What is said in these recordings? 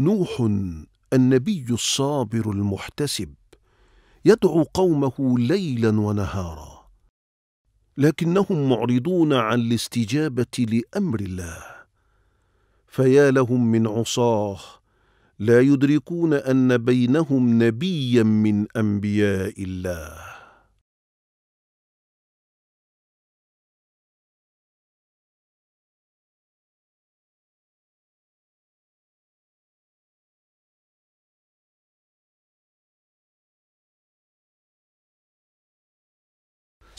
نوح النبي الصابر المحتسب يدعو قومه ليلا ونهارا لكنهم معرضون عن الاستجابه لامر الله فيا لهم من عصاه لا يدركون ان بينهم نبيا من انبياء الله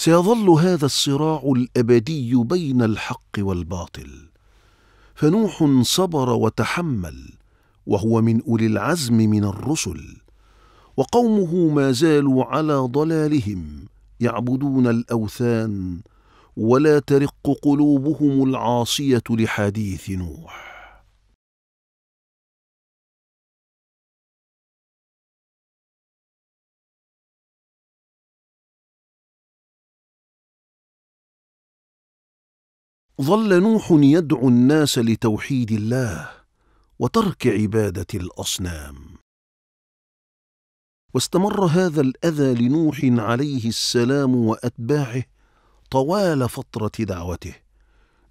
سيظل هذا الصراع الابدي بين الحق والباطل فنوح صبر وتحمل وهو من اولي العزم من الرسل وقومه ما زالوا على ضلالهم يعبدون الاوثان ولا ترق قلوبهم العاصيه لحديث نوح ظل نوح يدعو الناس لتوحيد الله وترك عباده الاصنام واستمر هذا الاذى لنوح عليه السلام واتباعه طوال فتره دعوته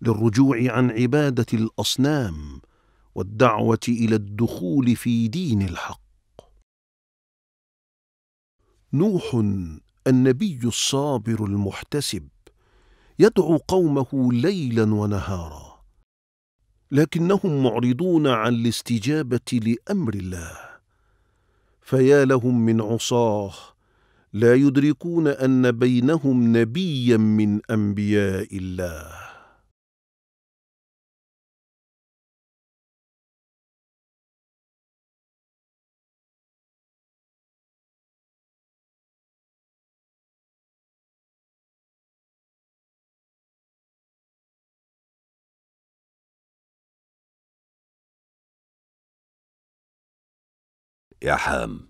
للرجوع عن عباده الاصنام والدعوه الى الدخول في دين الحق نوح النبي الصابر المحتسب يدعو قومه ليلا ونهارا لكنهم معرضون عن الاستجابه لامر الله فيا لهم من عصاه لا يدركون ان بينهم نبيا من انبياء الله يا حام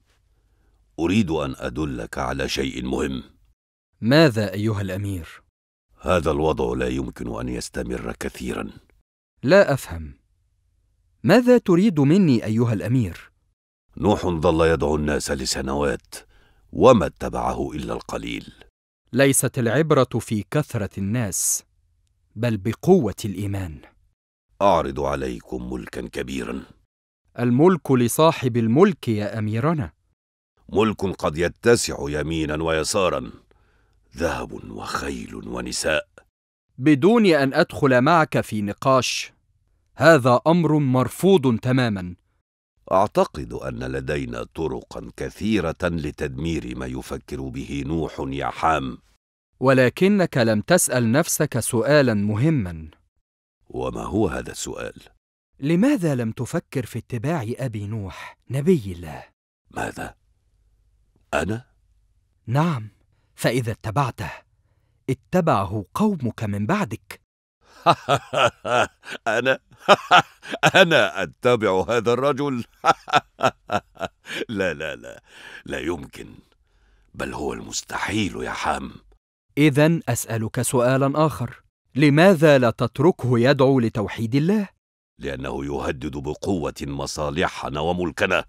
أريد أن أدلك على شيء مهم ماذا أيها الأمير؟ هذا الوضع لا يمكن أن يستمر كثيرا لا أفهم ماذا تريد مني أيها الأمير؟ نوح ظل يدعو الناس لسنوات وما اتبعه إلا القليل ليست العبرة في كثرة الناس بل بقوة الإيمان أعرض عليكم ملكا كبيرا الملك لصاحب الملك يا اميرنا ملك قد يتسع يمينا ويسارا ذهب وخيل ونساء بدون ان ادخل معك في نقاش هذا امر مرفوض تماما اعتقد ان لدينا طرقا كثيره لتدمير ما يفكر به نوح يا حام ولكنك لم تسال نفسك سؤالا مهما وما هو هذا السؤال لماذا لم تفكر في اتباع أبي نوح نبي الله؟ ماذا؟ أنا؟ نعم، فإذا اتبعته اتبعه قومك من بعدك أنا؟ أنا أتبع هذا الرجل؟ لا لا لا، لا يمكن، بل هو المستحيل يا حام إذا أسألك سؤالا آخر، لماذا لا تتركه يدعو لتوحيد الله؟ لأنه يهدد بقوة مصالحنا وملكنا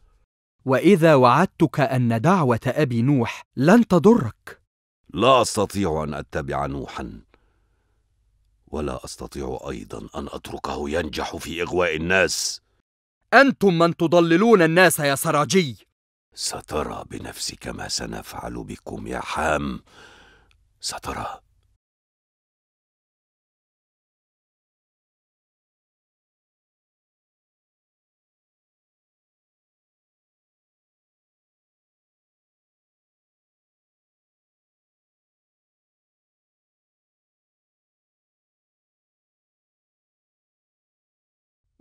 وإذا وعدتك أن دعوة أبي نوح لن تضرك لا أستطيع أن أتبع نوحا ولا أستطيع أيضا أن أتركه ينجح في إغواء الناس أنتم من تضللون الناس يا سراجي سترى بنفسك ما سنفعل بكم يا حام سترى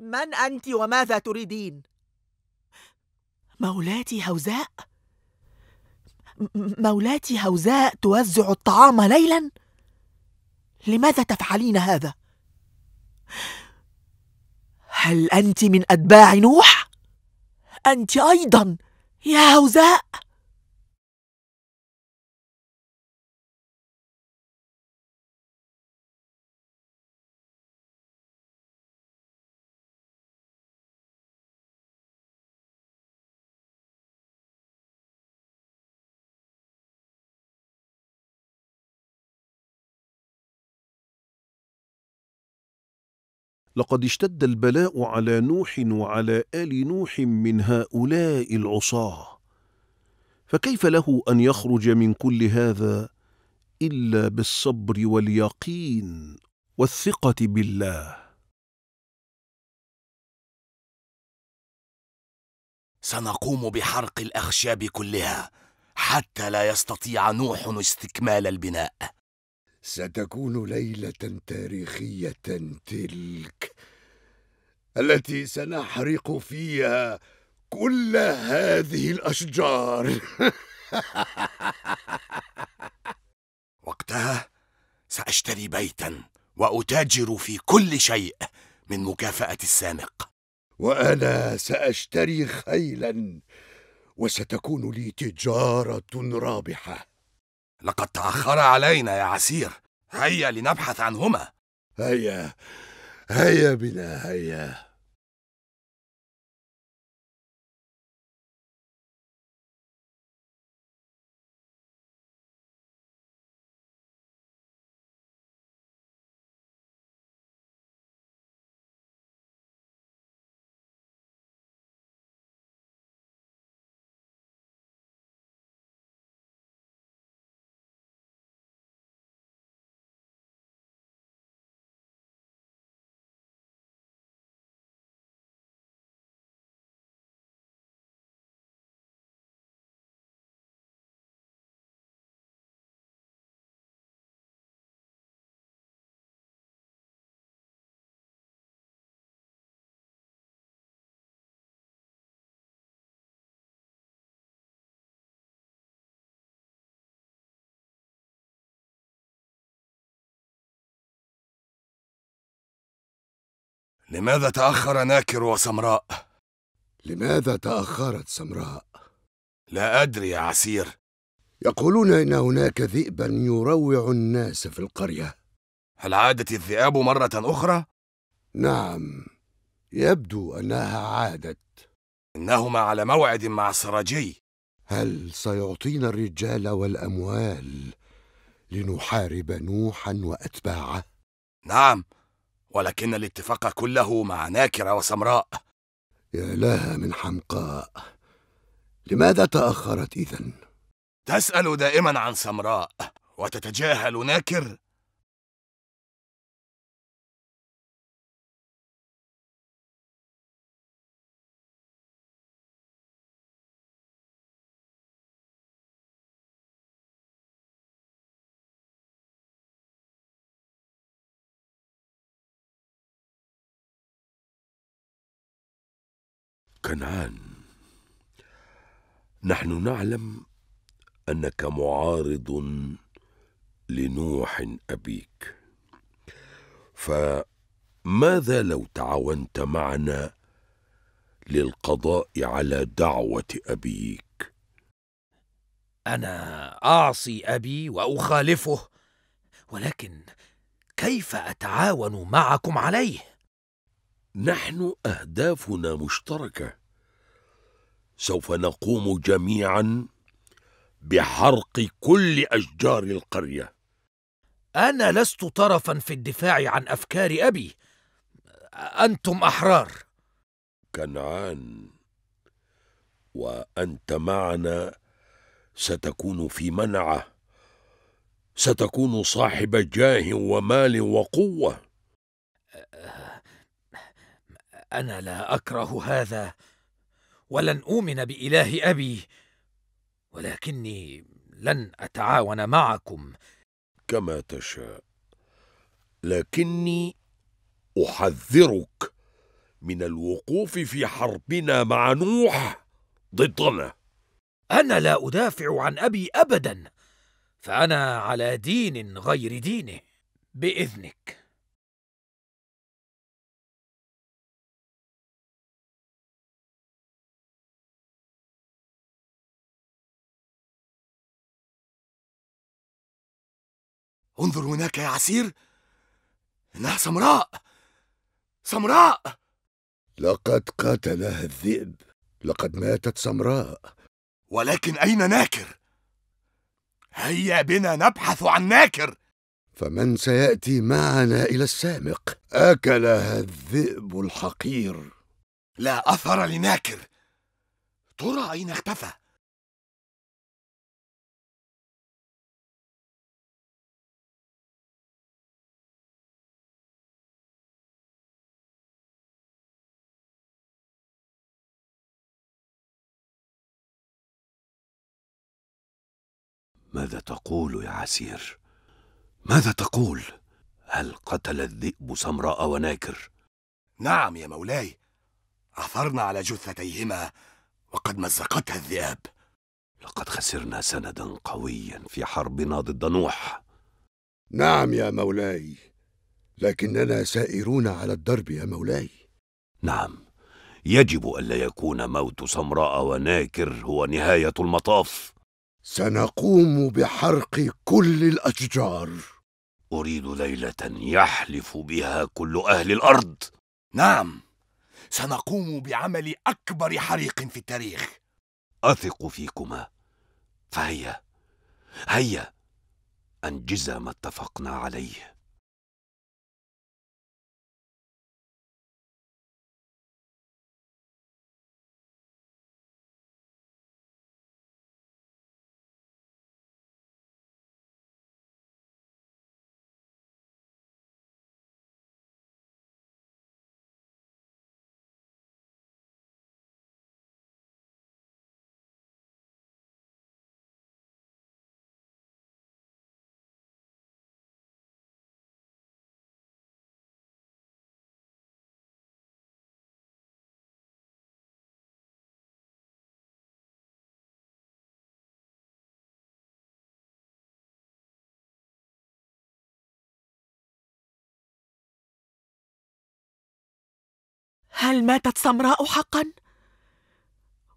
من أنت وماذا تريدين؟ مولاتي هوزاء؟ مولاتي هوزاء توزع الطعام ليلا؟ لماذا تفعلين هذا؟ هل أنت من أتباع نوح؟ أنت أيضا يا هوزاء لقد اشتد البلاء على نوح وعلى آل نوح من هؤلاء العصاة فكيف له أن يخرج من كل هذا إلا بالصبر واليقين والثقة بالله سنقوم بحرق الأخشاب كلها حتى لا يستطيع نوح استكمال البناء ستكون ليلة تاريخية تلك التي سنحرق فيها كل هذه الأشجار وقتها سأشتري بيتا وأتاجر في كل شيء من مكافأة السامق وأنا سأشتري خيلا وستكون لي تجارة رابحة لقد تأخر علينا يا عسير هيا لنبحث عنهما هيا هيا بنا هيا لماذا تأخر ناكر وسمراء؟ لماذا تأخرت سمراء؟ لا أدري يا عسير يقولون إن هناك ذئبا يروع الناس في القرية هل عادت الذئاب مرة أخرى؟ نعم يبدو أنها عادت إنهما على موعد مع السراجي هل سيعطينا الرجال والأموال لنحارب نوحا وأتباعه؟ نعم ولكن الاتفاق كله مع ناكرة وسمراء يا لها من حمقاء لماذا تأخرت إذن؟ تسأل دائما عن سمراء وتتجاهل ناكر كنعان نحن نعلم انك معارض لنوح ابيك فماذا لو تعاونت معنا للقضاء على دعوه ابيك انا اعصي ابي واخالفه ولكن كيف اتعاون معكم عليه نحن اهدافنا مشتركه سوف نقوم جميعا بحرق كل أشجار القرية أنا لست طرفا في الدفاع عن أفكار أبي أنتم أحرار كنعان وأنت معنا ستكون في منعه ستكون صاحب جاه ومال وقوة أنا لا أكره هذا ولن أؤمن بإله أبي ولكني لن أتعاون معكم كما تشاء لكني أحذرك من الوقوف في حربنا مع نوح ضدنا أنا لا أدافع عن أبي أبدا فأنا على دين غير دينه بإذنك انظر هناك يا عسير إنها سمراء سمراء لقد قتلها الذئب لقد ماتت سمراء ولكن أين ناكر؟ هيا بنا نبحث عن ناكر فمن سيأتي معنا إلى السامق؟ أكلها الذئب الحقير لا أثر لناكر ترى أين اختفى؟ ماذا تقول يا عسير ماذا تقول هل قتل الذئب سمراء وناكر نعم يا مولاي عثرنا على جثتيهما وقد مزقتها الذئاب لقد خسرنا سندا قويا في حربنا ضد نوح نعم يا مولاي لكننا سائرون على الدرب يا مولاي نعم يجب الا يكون موت سمراء وناكر هو نهايه المطاف سنقوم بحرق كل الاشجار اريد ليله يحلف بها كل اهل الارض نعم سنقوم بعمل اكبر حريق في التاريخ اثق فيكما فهيا هيا انجزا ما اتفقنا عليه هل ماتت سمراء حقا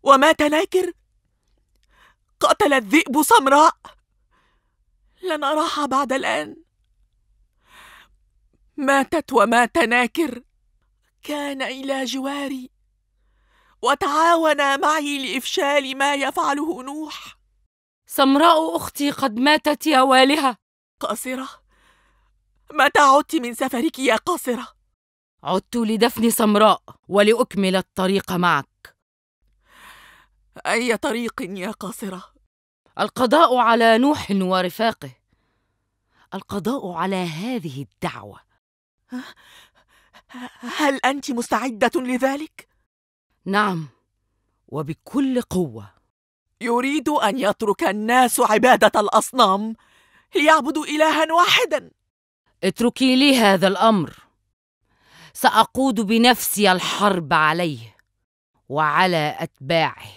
ومات ناكر قتل الذئب سمراء لن اراها بعد الان ماتت ومات ناكر كان الى جواري وتعاونا معي لافشال ما يفعله نوح سمراء اختي قد ماتت يا والهه قاصره متى عدت من سفرك يا قاصره عدت لدفن سمراء ولأكمل الطريق معك أي طريق يا قاصرة؟ القضاء على نوح ورفاقه القضاء على هذه الدعوة هل أنت مستعدة لذلك؟ نعم وبكل قوة يريد أن يترك الناس عبادة الأصنام ليعبدوا إلها واحدا اتركي لي هذا الأمر ساقود بنفسي الحرب عليه وعلى اتباعه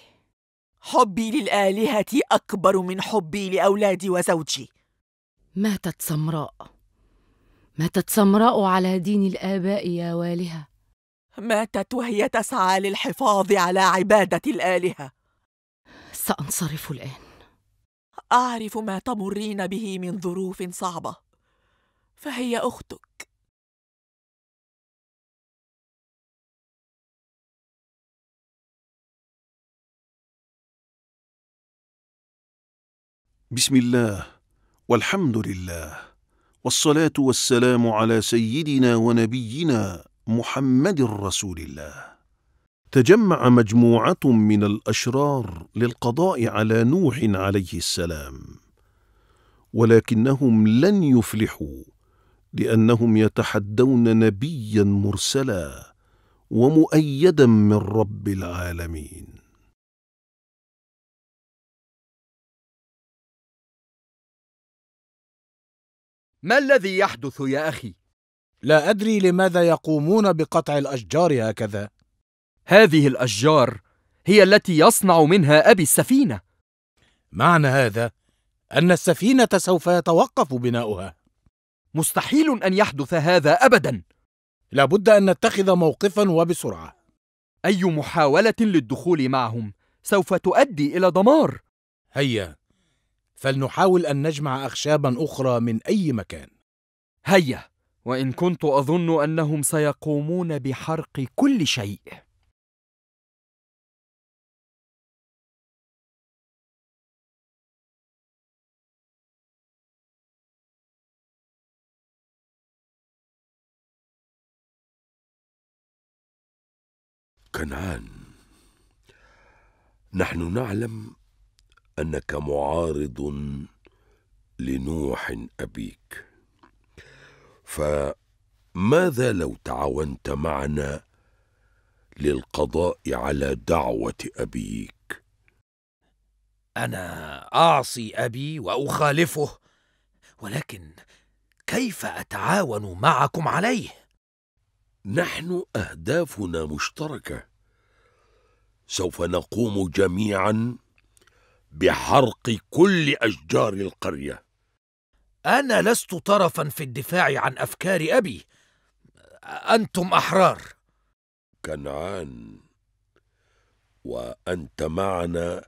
حبي للالهه اكبر من حبي لاولادي وزوجي ماتت سمراء ماتت سمراء على دين الاباء يا والهه ماتت وهي تسعى للحفاظ على عباده الالهه سانصرف الان اعرف ما تمرين به من ظروف صعبه فهي اختك بسم الله والحمد لله والصلاه والسلام على سيدنا ونبينا محمد رسول الله تجمع مجموعه من الاشرار للقضاء على نوح عليه السلام ولكنهم لن يفلحوا لانهم يتحدون نبيا مرسلا ومؤيدا من رب العالمين ما الذي يحدث يا أخي؟ لا أدري لماذا يقومون بقطع الأشجار هكذا هذه الأشجار هي التي يصنع منها أبي السفينة معنى هذا أن السفينة سوف يتوقف بناؤها مستحيل أن يحدث هذا أبدا لابد أن نتخذ موقفا وبسرعة أي محاولة للدخول معهم سوف تؤدي إلى دمار هيا فلنحاول أن نجمع أخشابا أخرى من أي مكان هيا وإن كنت أظن أنهم سيقومون بحرق كل شيء كنعان نحن نعلم أنك معارض لنوح أبيك فماذا لو تعاونت معنا للقضاء على دعوة أبيك أنا أعصي أبي وأخالفه ولكن كيف أتعاون معكم عليه؟ نحن أهدافنا مشتركة سوف نقوم جميعاً بحرق كل أشجار القرية أنا لست طرفا في الدفاع عن أفكار أبي أنتم أحرار كنعان وأنت معنا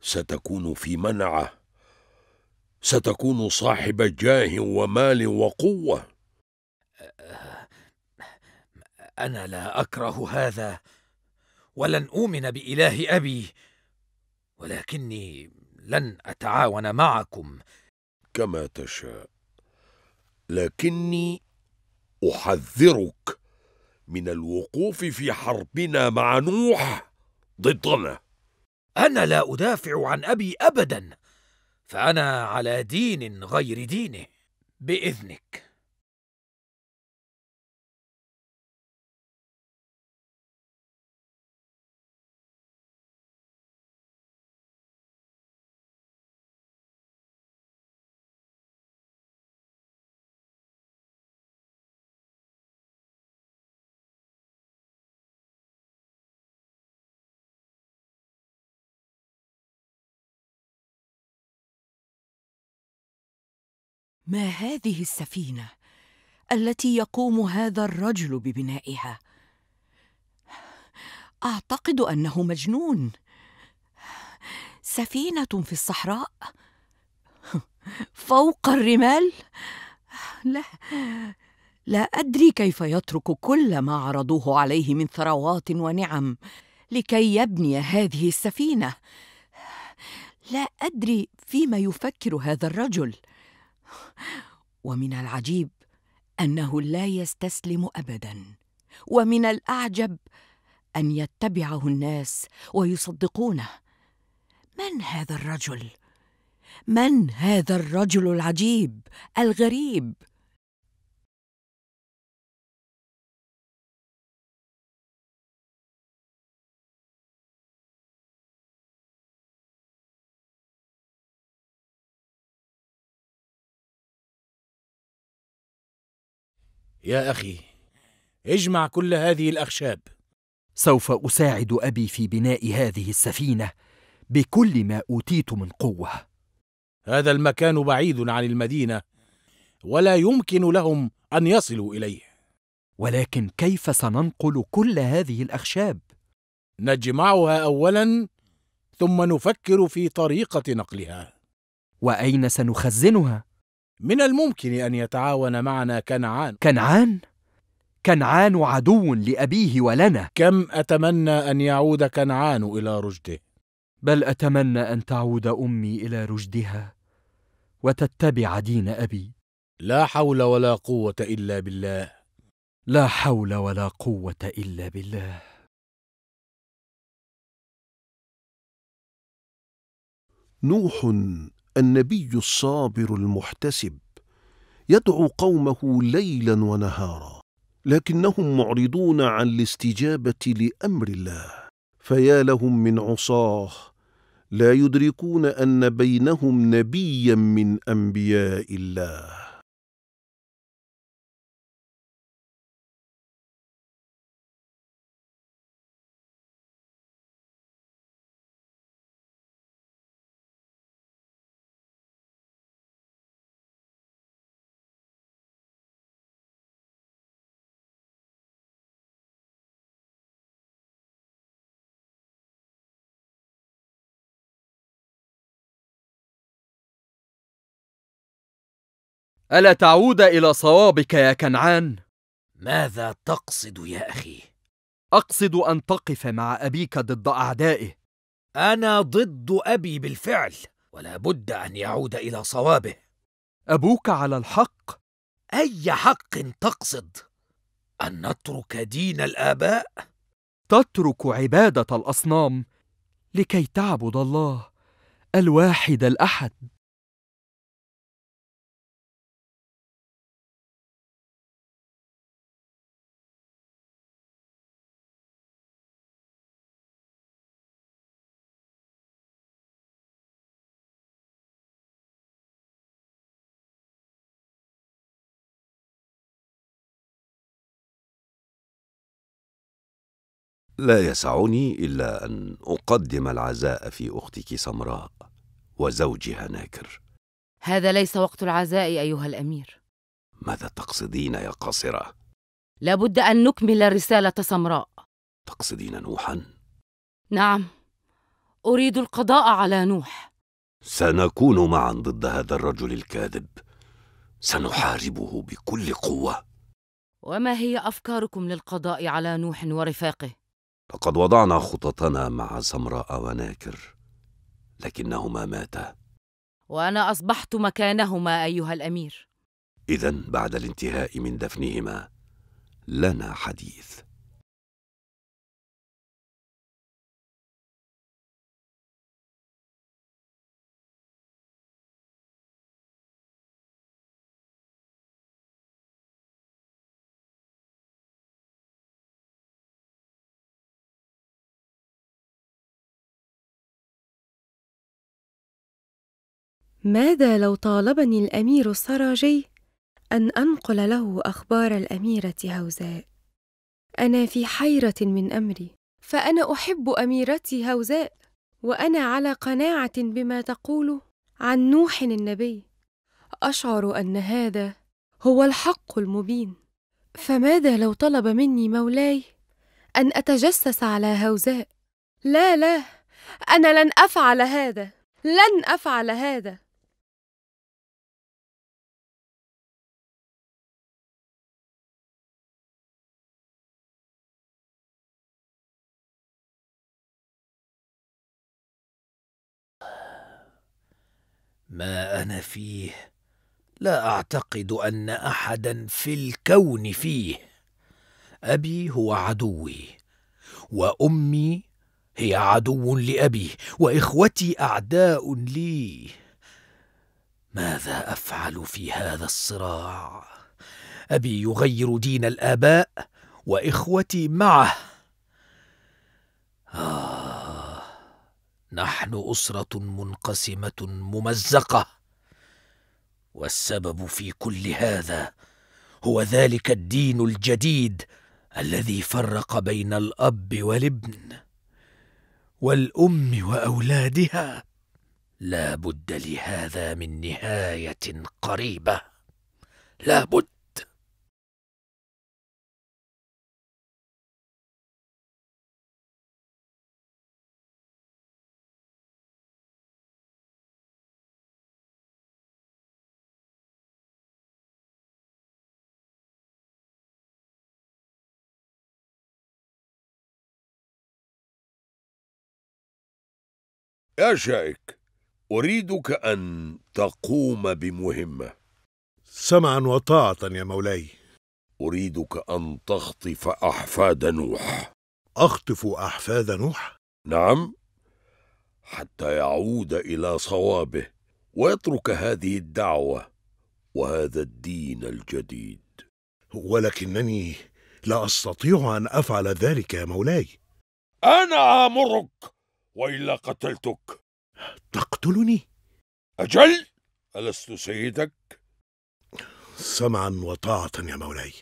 ستكون في منعه ستكون صاحب جاه ومال وقوة أنا لا أكره هذا ولن أؤمن بإله أبي ولكني لن أتعاون معكم كما تشاء لكني أحذرك من الوقوف في حربنا مع نوح ضدنا أنا لا أدافع عن أبي أبدا فأنا على دين غير دينه بإذنك ما هذه السفينه التي يقوم هذا الرجل ببنائها اعتقد انه مجنون سفينه في الصحراء فوق الرمال لا لا ادري كيف يترك كل ما عرضوه عليه من ثروات ونعم لكي يبني هذه السفينه لا ادري فيما يفكر هذا الرجل ومن العجيب انه لا يستسلم ابدا ومن الاعجب ان يتبعه الناس ويصدقونه من هذا الرجل من هذا الرجل العجيب الغريب يا أخي اجمع كل هذه الأخشاب سوف أساعد أبي في بناء هذه السفينة بكل ما أوتيت من قوة هذا المكان بعيد عن المدينة ولا يمكن لهم أن يصلوا إليه ولكن كيف سننقل كل هذه الأخشاب؟ نجمعها أولاً ثم نفكر في طريقة نقلها وأين سنخزنها؟ من الممكن أن يتعاون معنا كنعان كنعان؟ كنعان عدو لأبيه ولنا كم أتمنى أن يعود كنعان إلى رشده بل أتمنى أن تعود أمي إلى رشدها وتتبع دين أبي لا حول ولا قوة إلا بالله لا حول ولا قوة إلا بالله نوح النبي الصابر المحتسب يدعو قومه ليلا ونهارا لكنهم معرضون عن الاستجابه لامر الله فيا لهم من عصاه لا يدركون ان بينهم نبيا من انبياء الله الا تعود الى صوابك يا كنعان ماذا تقصد يا اخي اقصد ان تقف مع ابيك ضد اعدائه انا ضد ابي بالفعل ولا بد ان يعود الى صوابه ابوك على الحق اي حق تقصد ان نترك دين الاباء تترك عباده الاصنام لكي تعبد الله الواحد الاحد لا يسعني إلا أن أقدم العزاء في أختك سمراء وزوجها ناكر هذا ليس وقت العزاء أيها الأمير ماذا تقصدين يا قاصرة؟ لابد أن نكمل رسالة سمراء تقصدين نوحا؟ نعم أريد القضاء على نوح سنكون معا ضد هذا الرجل الكاذب سنحاربه بكل قوة وما هي أفكاركم للقضاء على نوح ورفاقه؟ لقد وضعنا خططنا مع سمراء وناكر لكنهما ماتا وانا اصبحت مكانهما ايها الامير اذا بعد الانتهاء من دفنهما لنا حديث ماذا لو طالبني الامير السراجي ان انقل له اخبار الاميره هوزاء انا في حيره من امري فانا احب اميرتي هوزاء وانا على قناعه بما تقول عن نوح النبي اشعر ان هذا هو الحق المبين فماذا لو طلب مني مولاي ان اتجسس على هوزاء لا لا انا لن افعل هذا لن افعل هذا ما انا فيه لا اعتقد ان احدا في الكون فيه ابي هو عدوي وامي هي عدو لابي واخوتي اعداء لي ماذا افعل في هذا الصراع ابي يغير دين الاباء واخوتي معه آه نحن اسره منقسمه ممزقه والسبب في كل هذا هو ذلك الدين الجديد الذي فرق بين الاب والابن والام واولادها لا بد لهذا من نهايه قريبه لا بد يا شائك أريدك أن تقوم بمهمة سمعا وطاعة يا مولاي أريدك أن تخطف أحفاد نوح أخطف أحفاد نوح؟ نعم حتى يعود إلى صوابه ويترك هذه الدعوة وهذا الدين الجديد ولكنني لا أستطيع أن أفعل ذلك يا مولاي أنا آمرك والا قتلتك تقتلني اجل الست سيدك سمعا وطاعه يا مولاي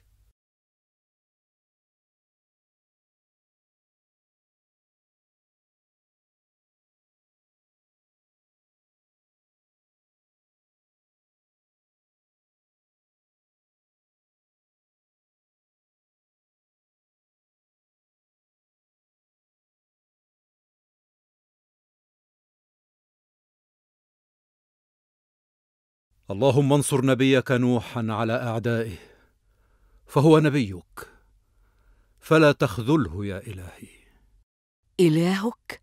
اللهم انصر نبيك نوحا على اعدائه فهو نبيك فلا تخذله يا الهي الهك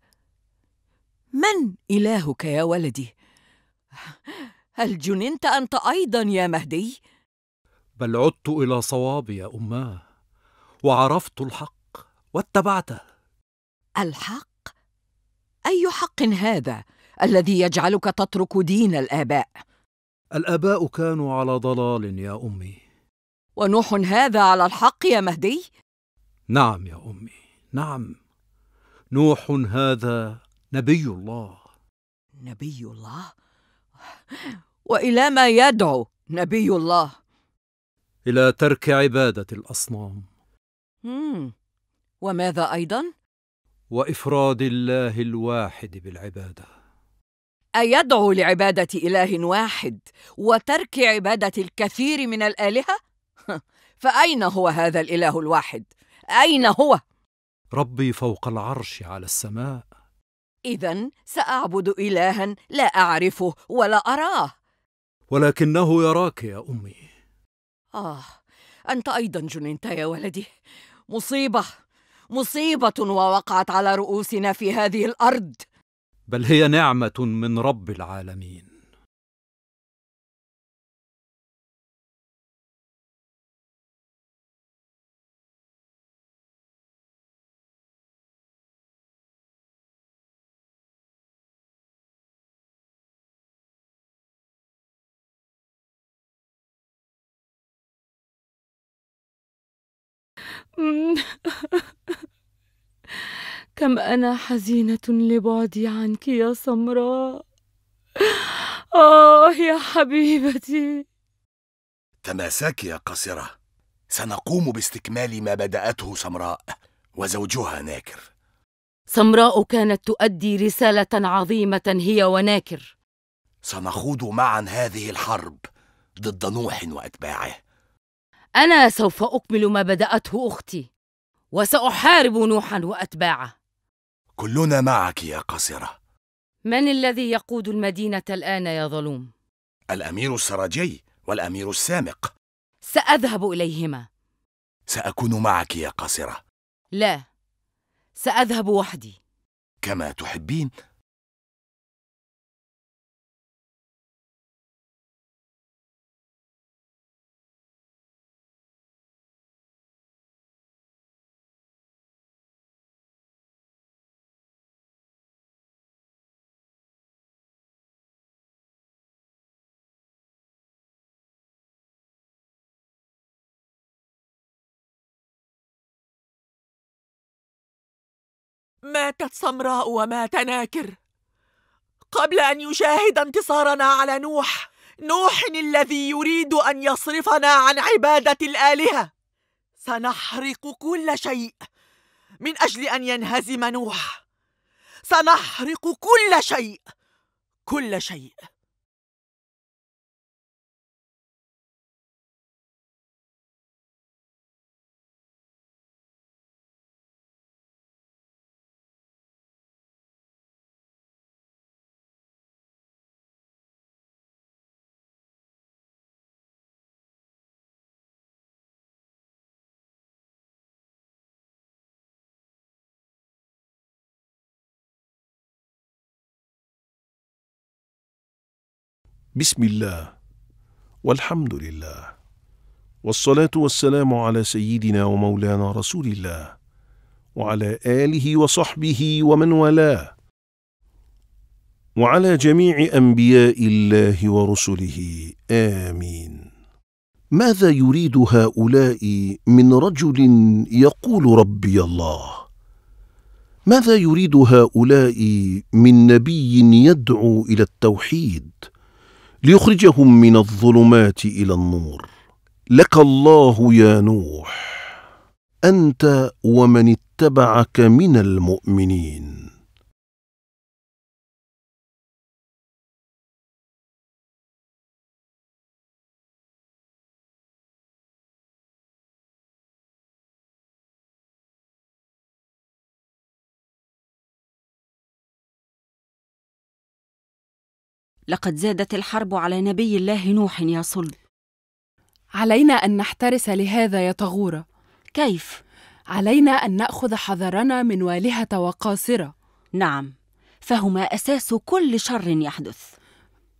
من الهك يا ولدي هل جننت انت ايضا يا مهدي بل عدت الى صوابي يا اماه وعرفت الحق واتبعته الحق اي حق هذا الذي يجعلك تترك دين الاباء الاباء كانوا على ضلال يا امي ونوح هذا على الحق يا مهدي نعم يا امي نعم نوح هذا نبي الله نبي الله والى ما يدعو نبي الله الى ترك عباده الاصنام مم. وماذا ايضا وافراد الله الواحد بالعباده أيدعو لعبادة إله واحد وترك عبادة الكثير من الآلهة؟ فأين هو هذا الإله الواحد؟ أين هو؟ ربي فوق العرش على السماء إذا سأعبد إلها لا أعرفه ولا أراه ولكنه يراك يا أمي آه أنت أيضا جننت يا ولدي مصيبة مصيبة ووقعت على رؤوسنا في هذه الأرض بل هي نعمه من رب العالمين كم أنا حزينة لبعدي عنك يا سمراء آه يا حبيبتي تماساك يا قاصرة سنقوم باستكمال ما بدأته سمراء وزوجها ناكر سمراء كانت تؤدي رسالة عظيمة هي وناكر سنخوض معا هذه الحرب ضد نوح وأتباعه أنا سوف أكمل ما بدأته أختي وسأحارب نوحا وأتباعه كلنا معك يا قاصرة من الذي يقود المدينة الآن يا ظلوم؟ الأمير السراجي والأمير السامق سأذهب إليهما سأكون معك يا قاصرة لا سأذهب وحدي كما تحبين ماتت سمراء ومات ناكر قبل أن يشاهد انتصارنا على نوح نوح الذي يريد أن يصرفنا عن عبادة الآلهة سنحرق كل شيء من أجل أن ينهزم نوح سنحرق كل شيء كل شيء بسم الله والحمد لله والصلاة والسلام على سيدنا ومولانا رسول الله وعلى آله وصحبه ومن والاه وعلى جميع أنبياء الله ورسله آمين ماذا يريد هؤلاء من رجل يقول ربي الله ماذا يريد هؤلاء من نبي يدعو إلى التوحيد؟ ليخرجهم من الظلمات إلى النور لك الله يا نوح أنت ومن اتبعك من المؤمنين لقد زادت الحرب على نبي الله نوح يا صلب علينا أن نحترس لهذا يا طغورة كيف؟ علينا أن نأخذ حذرنا من والهة وقاصرة نعم فهما أساس كل شر يحدث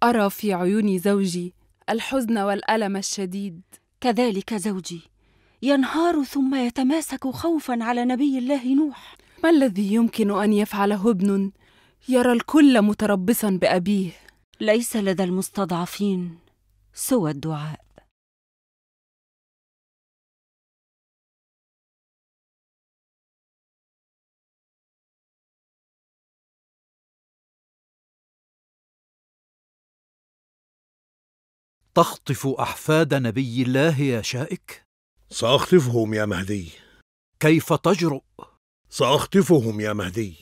أرى في عيون زوجي الحزن والألم الشديد كذلك زوجي ينهار ثم يتماسك خوفا على نبي الله نوح ما الذي يمكن أن يفعله ابن يرى الكل متربصا بأبيه ليس لدى المستضعفين سوى الدعاء تخطف أحفاد نبي الله يا شائك؟ سأخطفهم يا مهدي كيف تجرؤ؟ سأخطفهم يا مهدي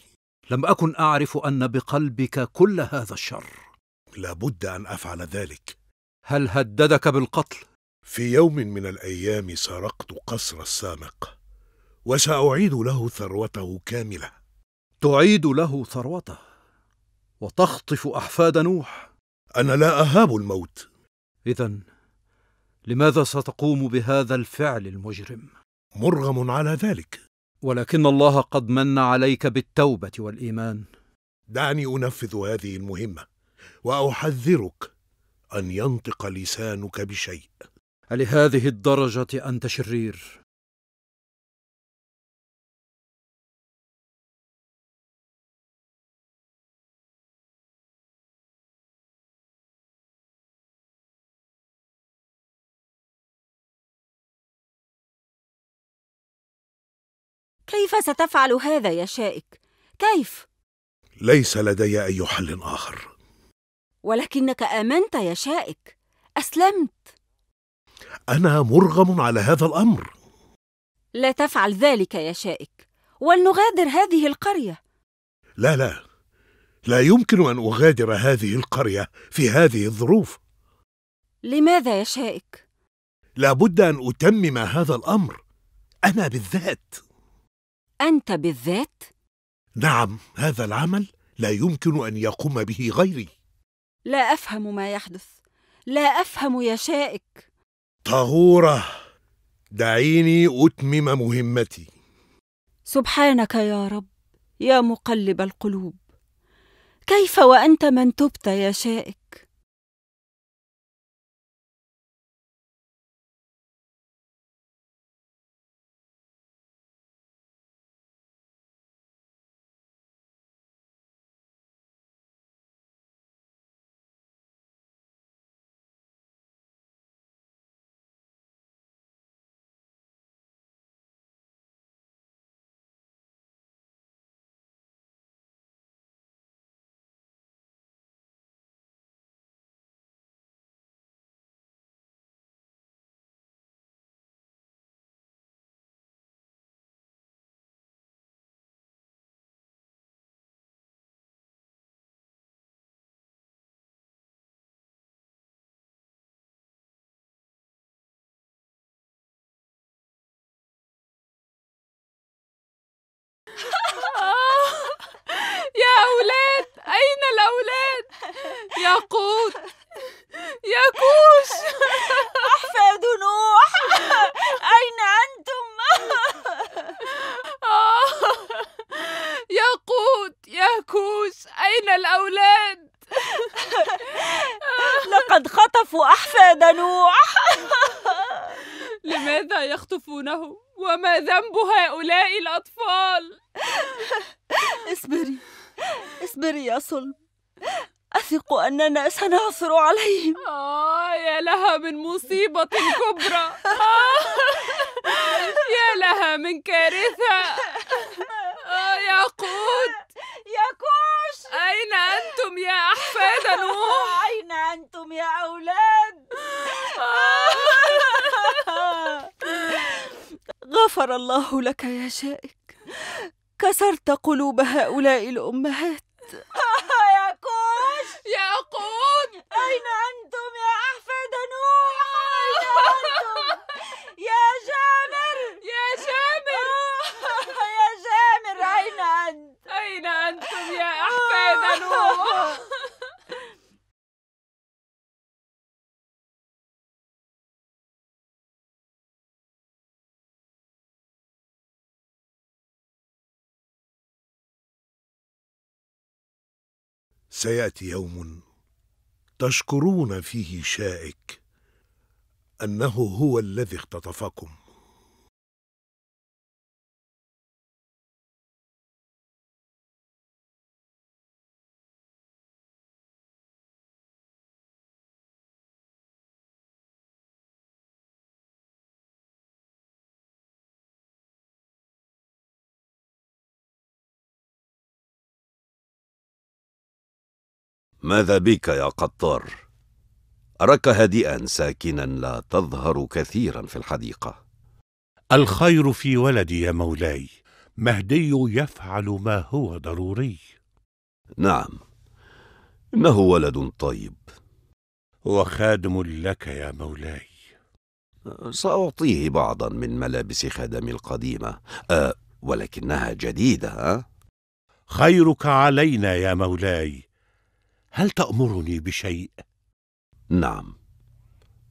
لم أكن أعرف أن بقلبك كل هذا الشر لابد ان افعل ذلك هل هددك بالقتل في يوم من الايام سرقت قصر السامق وساعيد له ثروته كامله تعيد له ثروته وتخطف احفاد نوح انا لا اهاب الموت اذا لماذا ستقوم بهذا الفعل المجرم مرغم على ذلك ولكن الله قد من عليك بالتوبه والايمان دعني انفذ هذه المهمه واحذرك ان ينطق لسانك بشيء الهذه الدرجه انت شرير كيف ستفعل هذا يا شائك كيف ليس لدي اي حل اخر ولكنك امنت يا شائك اسلمت انا مرغم على هذا الامر لا تفعل ذلك يا شائك ولنغادر هذه القريه لا لا لا يمكن ان اغادر هذه القريه في هذه الظروف لماذا يا شائك لابد ان اتمم هذا الامر انا بالذات انت بالذات نعم هذا العمل لا يمكن ان يقوم به غيري لا افهم ما يحدث لا افهم يا شائك طهوره دعيني اتمم مهمتي سبحانك يا رب يا مقلب القلوب كيف وانت من تبت يا شائك ياقوت كوش أحفاد نوح أين أنتم آه. ياقوت كوش أين الأولاد لقد خطفوا أحفاد نوح لماذا يخطفونه وما ذنب هؤلاء الأطفال اصبري اصبري يا صلب أثق أننا سنعثر عليهم آه يا لها من مصيبة كبرى آه يا لها من كارثة آه ياقوت كوش أين أنتم يا أحفاد نوح؟ أين أنتم يا أولاد؟ آه. غفر الله لك يا شائك كسرت قلوب هؤلاء الأمهات أين أنتم يا أحفاد نوح أين أنتم يا جامر يا جابر يا جامر أين أنت أين أنتم يا أحفاد نوح سياتي يوم تشكرون فيه شائك أنه هو الذي اختطفكم ماذا بك يا قطار اراك هادئا ساكنا لا تظهر كثيرا في الحديقه الخير في ولدي يا مولاي مهدي يفعل ما هو ضروري نعم انه ولد طيب وخادم لك يا مولاي ساعطيه بعضا من ملابس خدمي القديمه أه ولكنها جديده أه؟ خيرك علينا يا مولاي هل تأمرني بشيء؟ نعم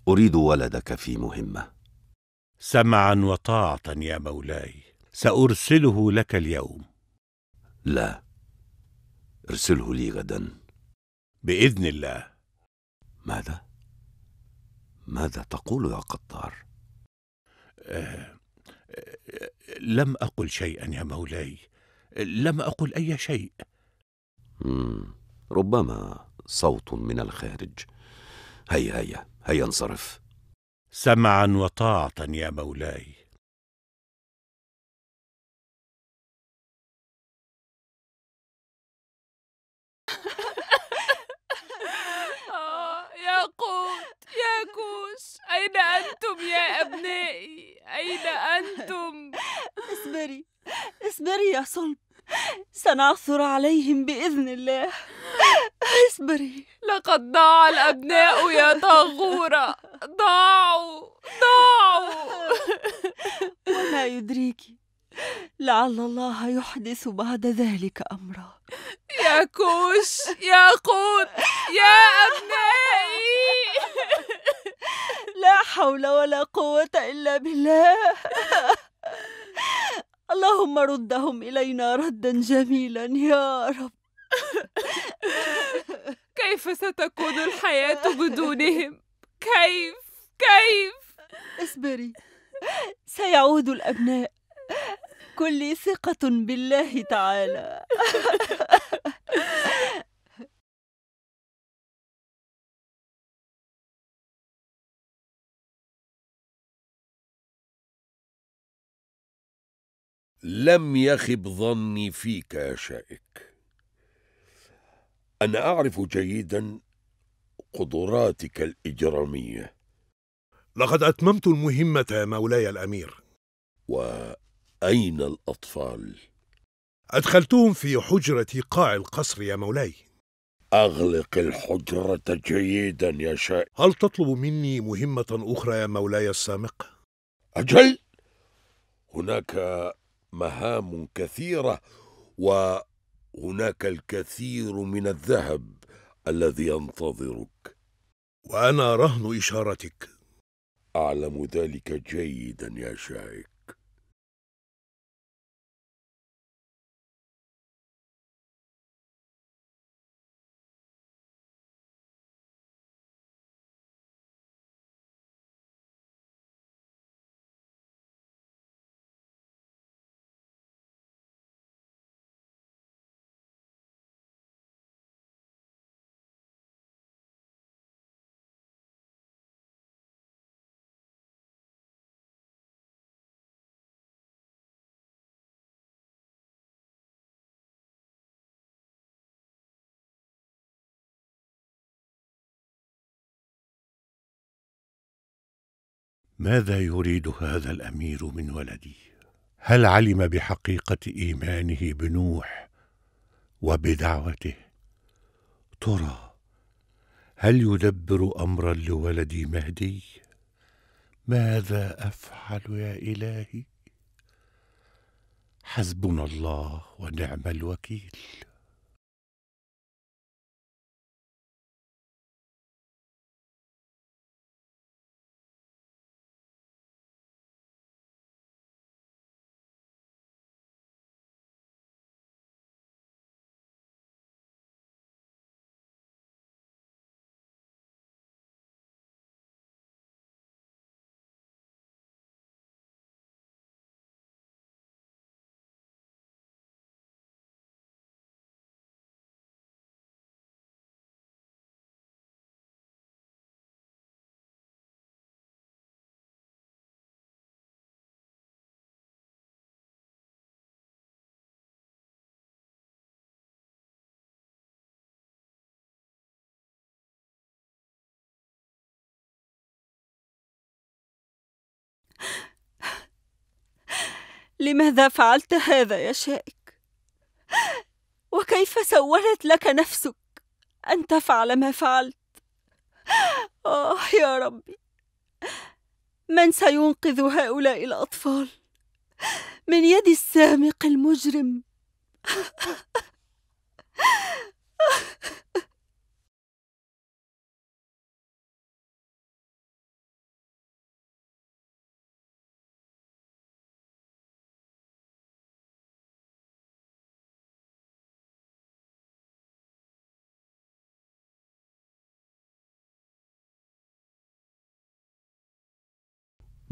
أريد ولدك في مهمة سمعا وطاعة يا مولاي سأرسله لك اليوم لا ارسله لي غدا بإذن الله ماذا؟ ماذا تقول يا قطار؟ أه أه لم أقل شيئا يا مولاي لم أقل أي شيء مم. ربما صوت من الخارج هيا هيا هيا انصرف سمعا وطاعه يا مولاي آه، يا قوت يا كوس أين أنتم يا أبنائي أين أنتم؟ اصبري اصبري يا صلب سنعثر عليهم بإذن الله اصبري لقد ضاع الأبناء يا طاغورة ضاعوا ضاعوا وما يدريك لعل الله يحدث بعد ذلك أمرا يا كوش يا قوت يا أبنائي لا حول ولا قوة إلا بالله اللهم ردهم إلينا ردا جميلا يا رب كيف ستكون الحياة بدونهم؟ كيف؟ كيف؟ اصبري سيعود الأبناء كلي ثقة بالله تعالى لم يخب ظني فيك يا شائك انا اعرف جيدا قدراتك الاجراميه لقد اتممت المهمه يا مولاي الامير واين الاطفال ادخلتهم في حجره قاع القصر يا مولاي اغلق الحجره جيدا يا شائك هل تطلب مني مهمه اخرى يا مولاي السامق اجل هناك مهام كثيره وهناك الكثير من الذهب الذي ينتظرك وانا رهن اشارتك اعلم ذلك جيدا يا شايك ماذا يريد هذا الامير من ولدي هل علم بحقيقه ايمانه بنوح وبدعوته ترى هل يدبر امرا لولدي مهدي ماذا افعل يا الهي حسبنا الله ونعم الوكيل لماذا فعلت هذا يا شائك وكيف سولت لك نفسك ان تفعل ما فعلت اه يا ربي من سينقذ هؤلاء الاطفال من يد السامق المجرم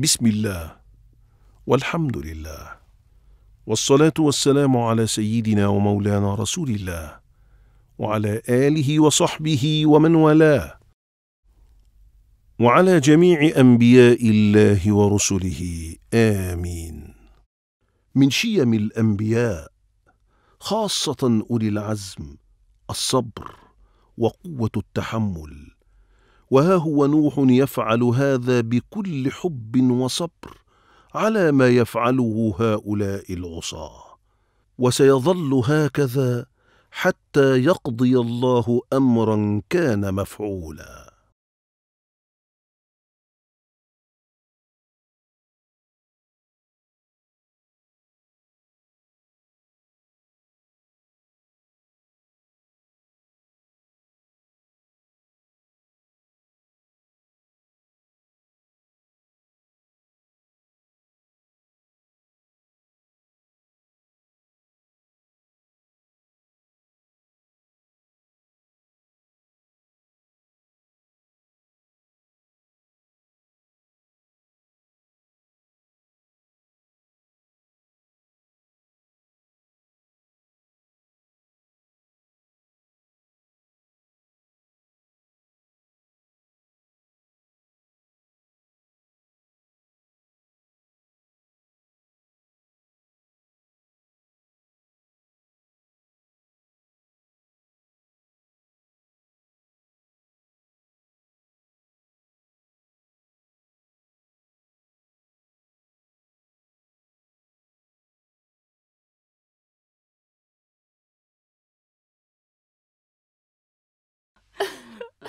بسم الله والحمد لله والصلاة والسلام على سيدنا ومولانا رسول الله وعلى آله وصحبه ومن والاه وعلى جميع أنبياء الله ورسله آمين من شيم الأنبياء خاصة أولي العزم الصبر وقوة التحمل وها هو نوح يفعل هذا بكل حب وصبر على ما يفعله هؤلاء العصاه وسيظل هكذا حتى يقضي الله امرا كان مفعولا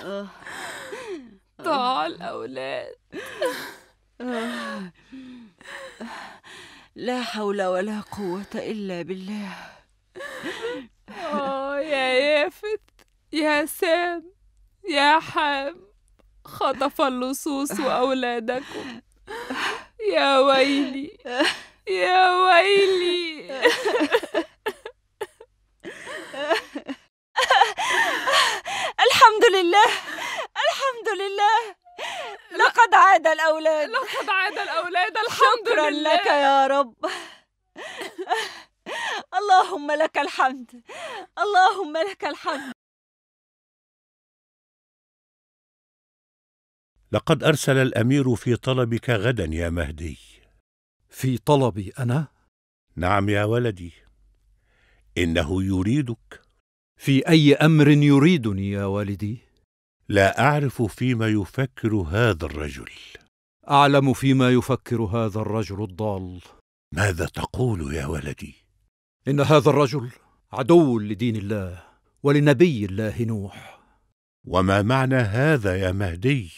اه. طاع الأولاد لا حول ولا قوة إلا بالله آه يا يافت يا سام يا حام خطف اللصوص أولادكم يا ويلي يا ويلي الحمد لله الحمد لله لقد عاد الأولاد لقد عاد الأولاد الحمد شكرا لله لك يا رب اللهم لك الحمد اللهم لك الحمد لقد أرسل الأمير في طلبك غدا يا مهدي في طلبي أنا؟ نعم يا ولدي إنه يريدك في اي امر يريدني يا والدي لا اعرف فيما يفكر هذا الرجل اعلم فيما يفكر هذا الرجل الضال ماذا تقول يا ولدي ان هذا الرجل عدو لدين الله ولنبي الله نوح وما معنى هذا يا مهدي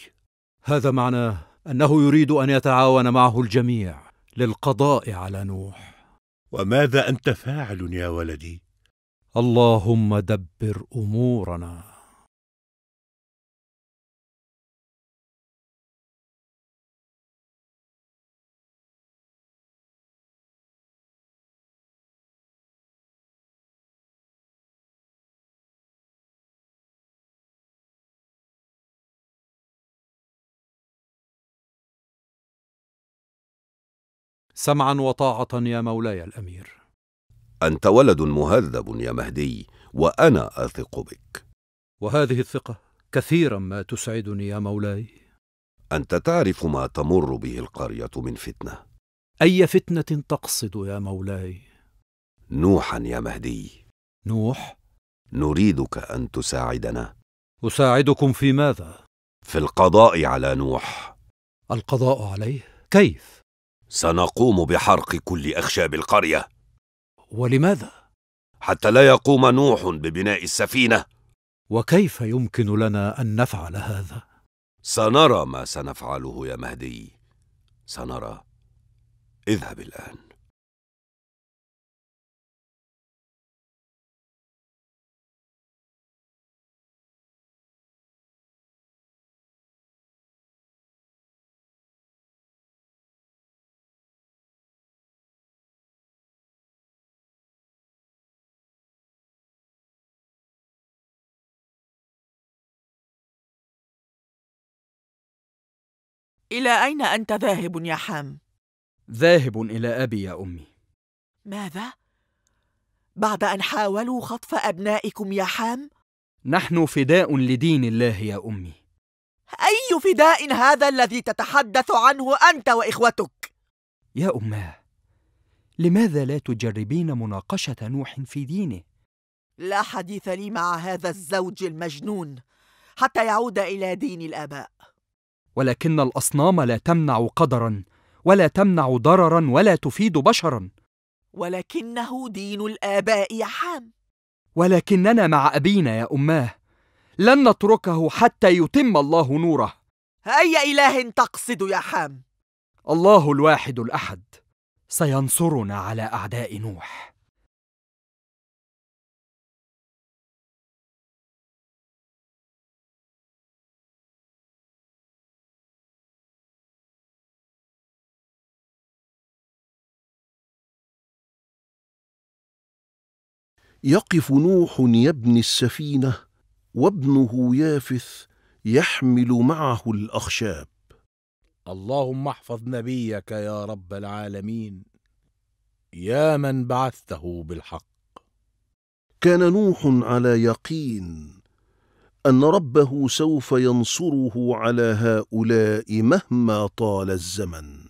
هذا معناه انه يريد ان يتعاون معه الجميع للقضاء على نوح وماذا انت فاعل يا ولدي اللهم دبر امورنا سمعا وطاعه يا مولاي الامير أنت ولد مهذب يا مهدي وأنا أثق بك وهذه الثقة كثيرا ما تسعدني يا مولاي أنت تعرف ما تمر به القرية من فتنة أي فتنة تقصد يا مولاي؟ نوحا يا مهدي نوح؟ نريدك أن تساعدنا أساعدكم في ماذا؟ في القضاء على نوح القضاء عليه؟ كيف؟ سنقوم بحرق كل أخشاب القرية ولماذا حتى لا يقوم نوح ببناء السفينه وكيف يمكن لنا ان نفعل هذا سنرى ما سنفعله يا مهدي سنرى اذهب الان إلى أين أنت ذاهب يا حام؟ ذاهب إلى أبي يا أمي ماذا؟ بعد أن حاولوا خطف أبنائكم يا حام؟ نحن فداء لدين الله يا أمي أي فداء هذا الذي تتحدث عنه أنت وإخوتك؟ يا أماه لماذا لا تجربين مناقشة نوح في دينه؟ لا حديث لي مع هذا الزوج المجنون حتى يعود إلى دين الآباء ولكن الاصنام لا تمنع قدرا ولا تمنع ضررا ولا تفيد بشرا ولكنه دين الاباء يا حام ولكننا مع ابينا يا اماه لن نتركه حتى يتم الله نوره اي اله تقصد يا حام الله الواحد الاحد سينصرنا على اعداء نوح يقف نوح يبني السفينه وابنه يافث يحمل معه الاخشاب اللهم احفظ نبيك يا رب العالمين يا من بعثته بالحق كان نوح على يقين ان ربه سوف ينصره على هؤلاء مهما طال الزمن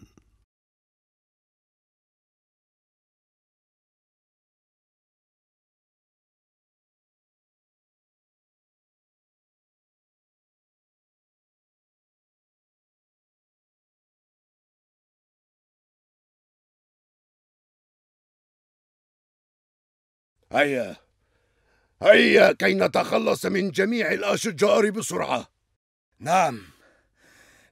هيا هيا كي نتخلص من جميع الأشجار بسرعة نعم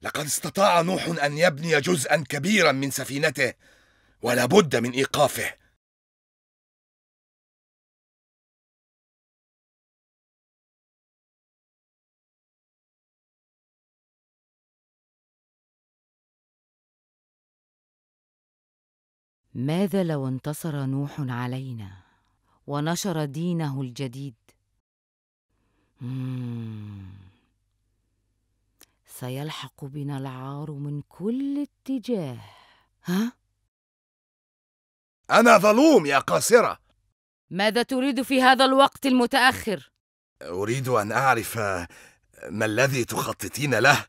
لقد استطاع نوح أن يبني جزءا كبيرا من سفينته ولا بد من إيقافه ماذا لو انتصر نوح علينا ونشر دينه الجديد سيلحق بنا العار من كل اتجاه ها؟ أنا ظلوم يا قاصرة ماذا تريد في هذا الوقت المتأخر؟ أريد أن أعرف ما الذي تخططين له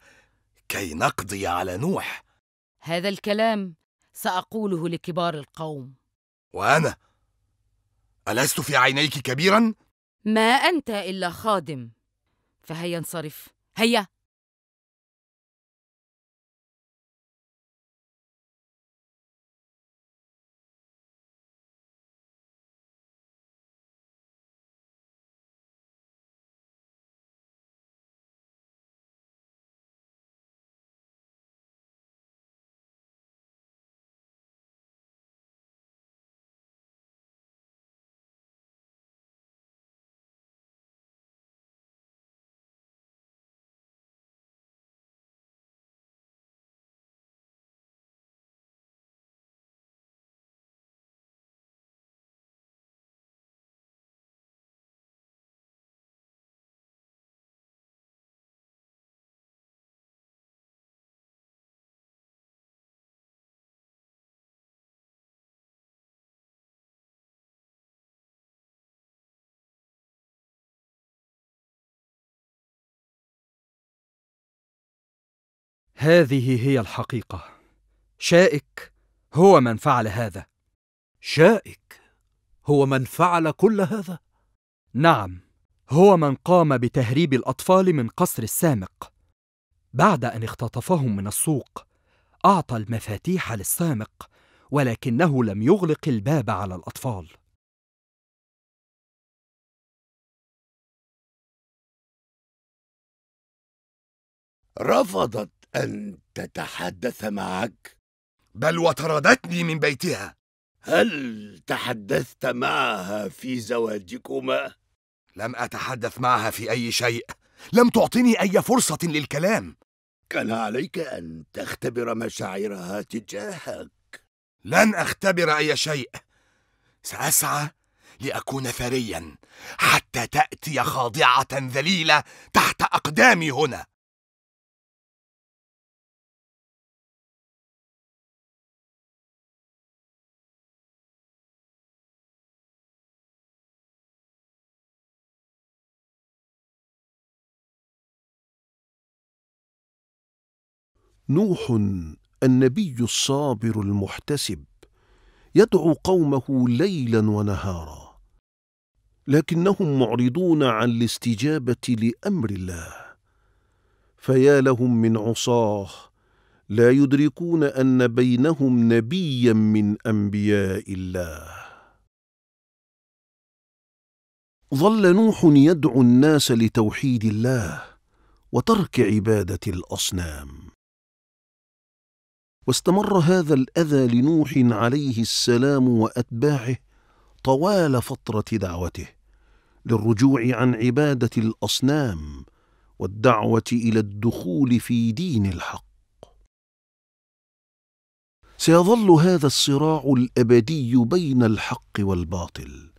كي نقضي على نوح هذا الكلام سأقوله لكبار القوم وأنا ألست في عينيك كبيرا؟ ما أنت إلا خادم فهيا انصرف هيا هذه هي الحقيقة شائك هو من فعل هذا شائك هو من فعل كل هذا نعم هو من قام بتهريب الأطفال من قصر السامق بعد أن اختطفهم من السوق أعطى المفاتيح للسامق ولكنه لم يغلق الباب على الأطفال رفضت أن تتحدث معك؟ بل وطردتني من بيتها هل تحدثت معها في زواجكما؟ لم أتحدث معها في أي شيء لم تعطني أي فرصة للكلام كان عليك أن تختبر مشاعرها تجاهك لن أختبر أي شيء سأسعى لأكون ثريا حتى تأتي خاضعة ذليلة تحت أقدامي هنا نوح النبي الصابر المحتسب يدعو قومه ليلا ونهارا لكنهم معرضون عن الاستجابه لامر الله فيا لهم من عصاه لا يدركون ان بينهم نبيا من انبياء الله ظل نوح يدعو الناس لتوحيد الله وترك عباده الاصنام واستمر هذا الأذى لنوح عليه السلام وأتباعه طوال فترة دعوته للرجوع عن عبادة الأصنام والدعوة إلى الدخول في دين الحق سيظل هذا الصراع الابدي بين الحق والباطل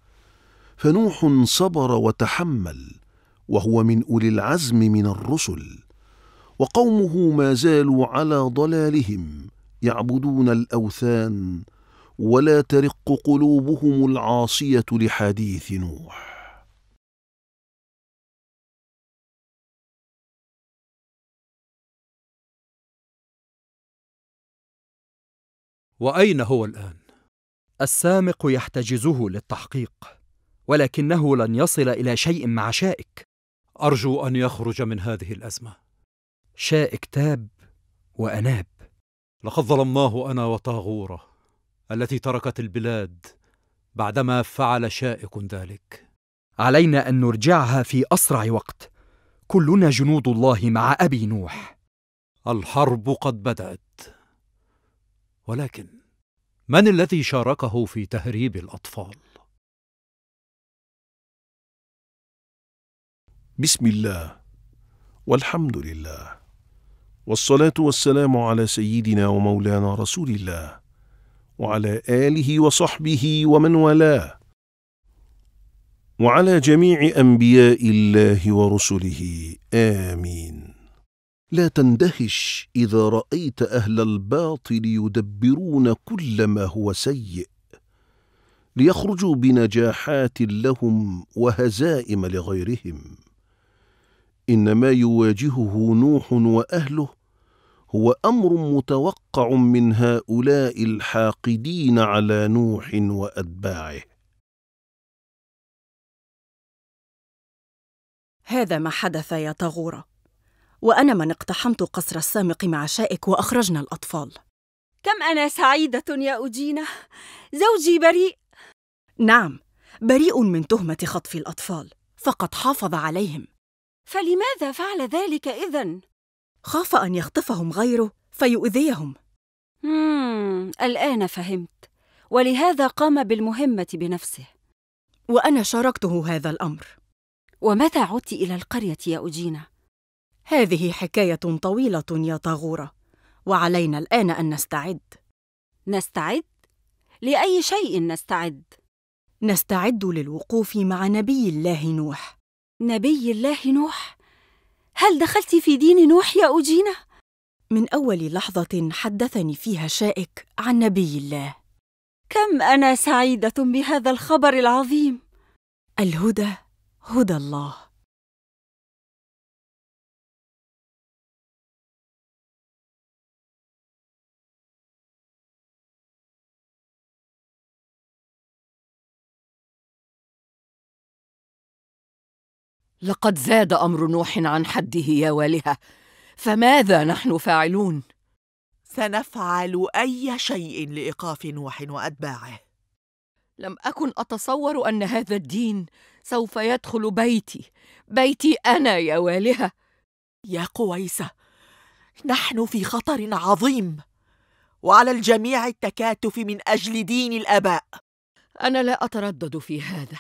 فنوح صبر وتحمل وهو من اولي العزم من الرسل وقومه ما زالوا على ضلالهم يعبدون الأوثان ولا ترق قلوبهم العاصية لحديث نوح واين هو الان السامق يحتجزه للتحقيق ولكنه لن يصل الى شيء مع شائك ارجو ان يخرج من هذه الازمه شائك تاب واناب لقد ظلمناه انا وطاغوره التي تركت البلاد بعدما فعل شائك ذلك علينا ان نرجعها في اسرع وقت كلنا جنود الله مع ابي نوح الحرب قد بدات ولكن من الذي شاركه في تهريب الاطفال بسم الله والحمد لله والصلاة والسلام على سيدنا ومولانا رسول الله وعلى آله وصحبه ومن والاه وعلى جميع أنبياء الله ورسله آمين لا تندهش إذا رأيت أهل الباطل يدبرون كل ما هو سيء ليخرجوا بنجاحات لهم وهزائم لغيرهم إنما يواجهه نوح وأهله هو أمر متوقع من هؤلاء الحاقدين على نوح وأتباعه هذا ما حدث يا طاغورة وأنا من اقتحمت قصر السامق مع شائك وأخرجنا الأطفال كم أنا سعيدة يا أجينة زوجي بريء نعم بريء من تهمة خطف الأطفال فقد حافظ عليهم فلماذا فعل ذلك إذن؟ خاف أن يخطفهم غيره فيؤذيهم مم. الآن فهمت ولهذا قام بالمهمة بنفسه وأنا شاركته هذا الأمر ومتى عدت إلى القرية يا أجينا؟ هذه حكاية طويلة يا طاغورة وعلينا الآن أن نستعد نستعد؟ لأي شيء نستعد؟ نستعد للوقوف مع نبي الله نوح نبي الله نوح؟ هل دخلت في دين نوح يا أوجينا؟ من أول لحظة حدثني فيها شائك عن نبي الله كم أنا سعيدة بهذا الخبر العظيم الهدى هدى الله لقد زاد امر نوح عن حده يا والهه فماذا نحن فاعلون سنفعل اي شيء لايقاف نوح واتباعه لم اكن اتصور ان هذا الدين سوف يدخل بيتي بيتي انا يا والهه يا قويسه نحن في خطر عظيم وعلى الجميع التكاتف من اجل دين الاباء انا لا اتردد في هذا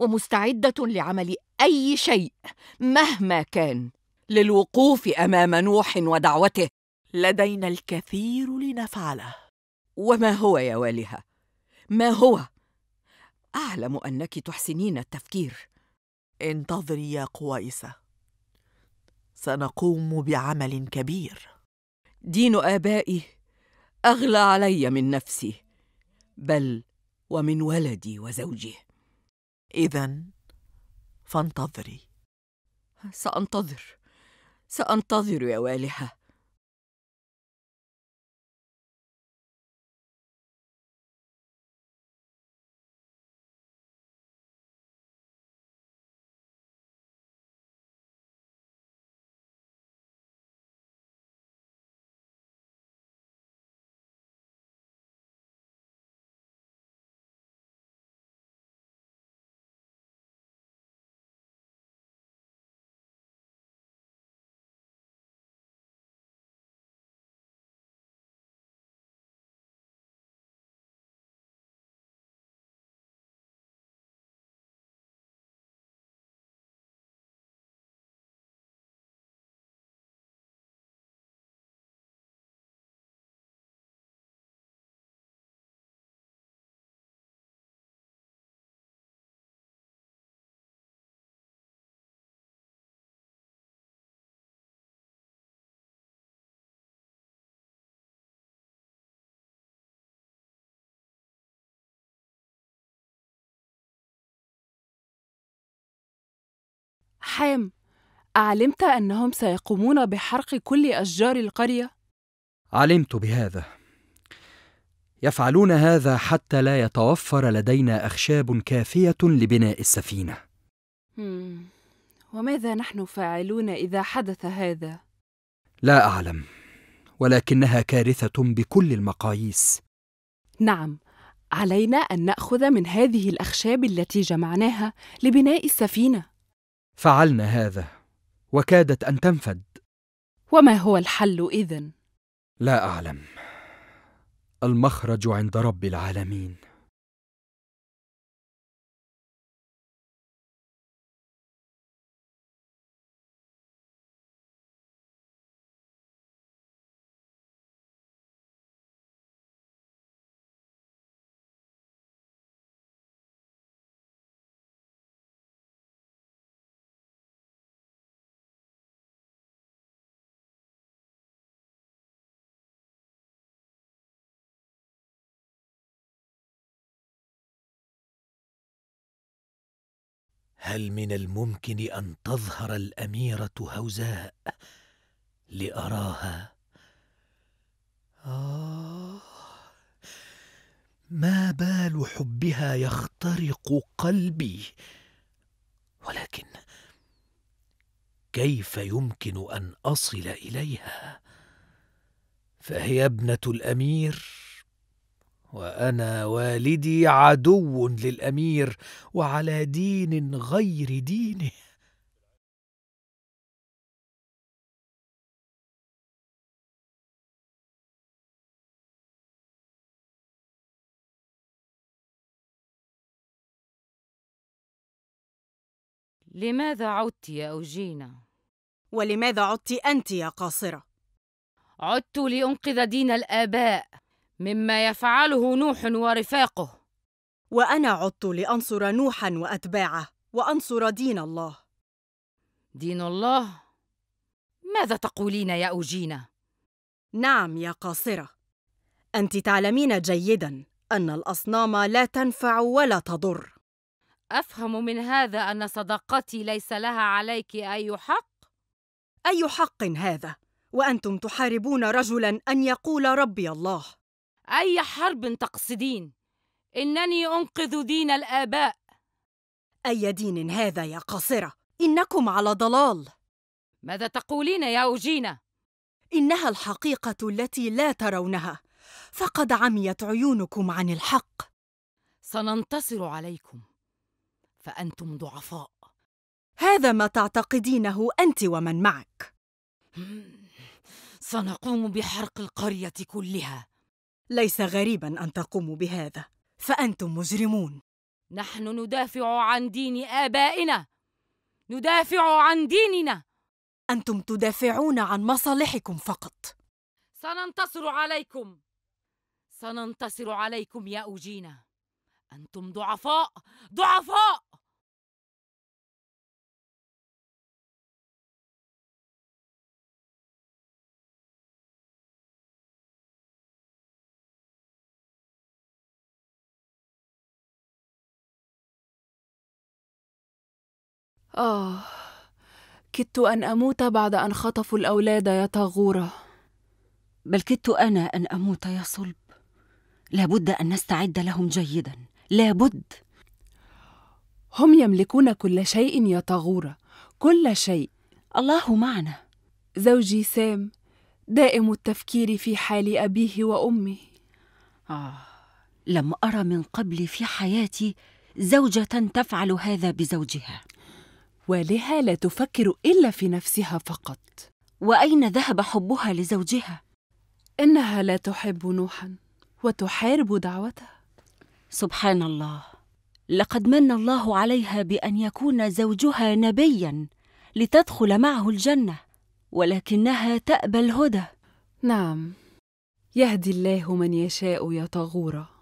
ومستعده لعمل اي شيء مهما كان للوقوف امام نوح ودعوته لدينا الكثير لنفعله وما هو يا والهه ما هو اعلم انك تحسنين التفكير انتظري يا قويسه سنقوم بعمل كبير دين ابائي اغلى علي من نفسي بل ومن ولدي وزوجي اذا فانتظري سأنتظر سأنتظر يا والحة حام اعلمت انهم سيقومون بحرق كل اشجار القريه علمت بهذا يفعلون هذا حتى لا يتوفر لدينا اخشاب كافيه لبناء السفينه وماذا نحن فاعلون اذا حدث هذا لا اعلم ولكنها كارثه بكل المقاييس نعم علينا ان ناخذ من هذه الاخشاب التي جمعناها لبناء السفينه فعلنا هذا وكادت ان تنفد وما هو الحل اذن لا اعلم المخرج عند رب العالمين هل من الممكن ان تظهر الاميره هوزاء لاراها آه ما بال حبها يخترق قلبي ولكن كيف يمكن ان اصل اليها فهي ابنه الامير وانا والدي عدو للامير وعلى دين غير دينه لماذا عدت يا أوجينا؟ ولماذا عدت أنت يا قاصرة؟ عدت لأنقذ دين الآباء مما يفعله نوح ورفاقه وانا عدت لانصر نوحا واتباعه وانصر دين الله دين الله ماذا تقولين يا اوجينا نعم يا قاصره انت تعلمين جيدا ان الاصنام لا تنفع ولا تضر افهم من هذا ان صداقتي ليس لها عليك اي حق اي حق هذا وانتم تحاربون رجلا ان يقول ربي الله أي حرب تقصدين؟ إنني أنقذ دين الآباء أي دين هذا يا قاصرة؟ إنكم على ضلال ماذا تقولين يا أوجينا؟ إنها الحقيقة التي لا ترونها فقد عميت عيونكم عن الحق سننتصر عليكم فأنتم ضعفاء هذا ما تعتقدينه أنت ومن معك سنقوم بحرق القرية كلها ليس غريبا ان تقوموا بهذا فانتم مجرمون نحن ندافع عن دين ابائنا ندافع عن ديننا انتم تدافعون عن مصالحكم فقط سننتصر عليكم سننتصر عليكم يا اوجينا انتم ضعفاء ضعفاء آه كدت أن أموت بعد أن خطفوا الأولاد يا طاغورة بل كدت أنا أن أموت يا صلب لابد أن نستعد لهم جيدا لابد هم يملكون كل شيء يا طاغورة كل شيء الله معنا زوجي سام دائم التفكير في حال أبيه وأمي آه لم أرى من قبل في حياتي زوجة تفعل هذا بزوجها ولها لا تفكر إلا في نفسها فقط وأين ذهب حبها لزوجها؟ إنها لا تحب نوحا وتحارب دعوته سبحان الله لقد من الله عليها بأن يكون زوجها نبيا لتدخل معه الجنة ولكنها تأبى الهدى نعم يهدي الله من يشاء يا طغوره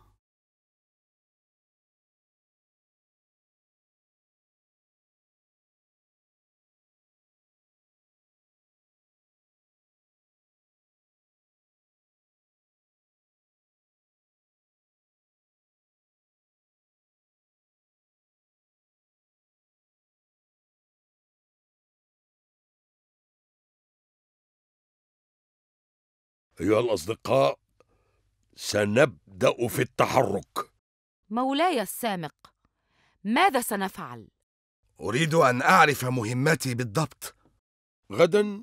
أيها الأصدقاء سنبدأ في التحرك مولاي السامق ماذا سنفعل؟ أريد أن أعرف مهمتي بالضبط غدا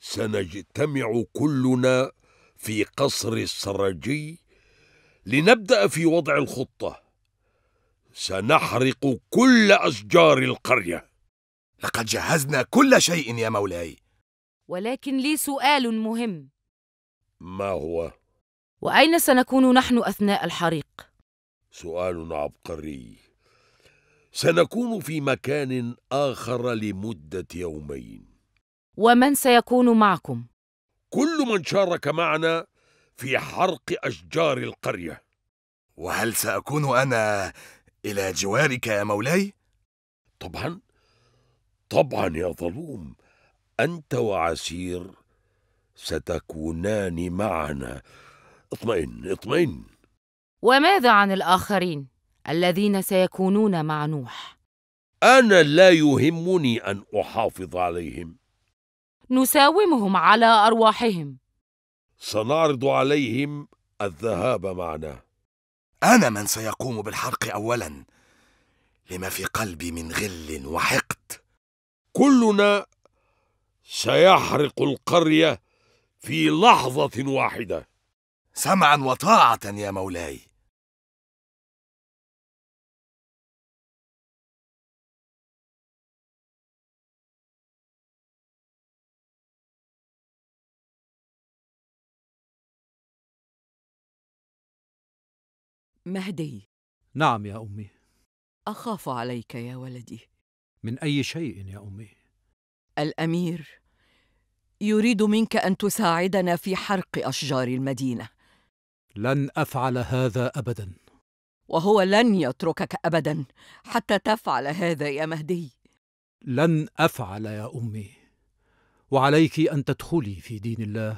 سنجتمع كلنا في قصر السراجي لنبدأ في وضع الخطة سنحرق كل أشجار القرية لقد جهزنا كل شيء يا مولاي ولكن لي سؤال مهم ما هو؟ وأين سنكون نحن أثناء الحريق؟ سؤال عبقري سنكون في مكان آخر لمدة يومين ومن سيكون معكم؟ كل من شارك معنا في حرق أشجار القرية وهل سأكون أنا إلى جوارك يا مولاي؟ طبعا طبعا يا ظلوم أنت وعسير ستكونان معنا اطمئن اطمئن وماذا عن الآخرين الذين سيكونون مع نوح؟ أنا لا يهمني أن أحافظ عليهم نساومهم على أرواحهم سنعرض عليهم الذهاب معنا أنا من سيقوم بالحرق أولاً لما في قلبي من غل وحقد كلنا سيحرق القرية في لحظة واحدة سمعا وطاعة يا مولاي مهدي نعم يا أمي أخاف عليك يا ولدي من أي شيء يا أمي الأمير يريد منك ان تساعدنا في حرق اشجار المدينه لن افعل هذا ابدا وهو لن يتركك ابدا حتى تفعل هذا يا مهدي لن افعل يا امي وعليك ان تدخلي في دين الله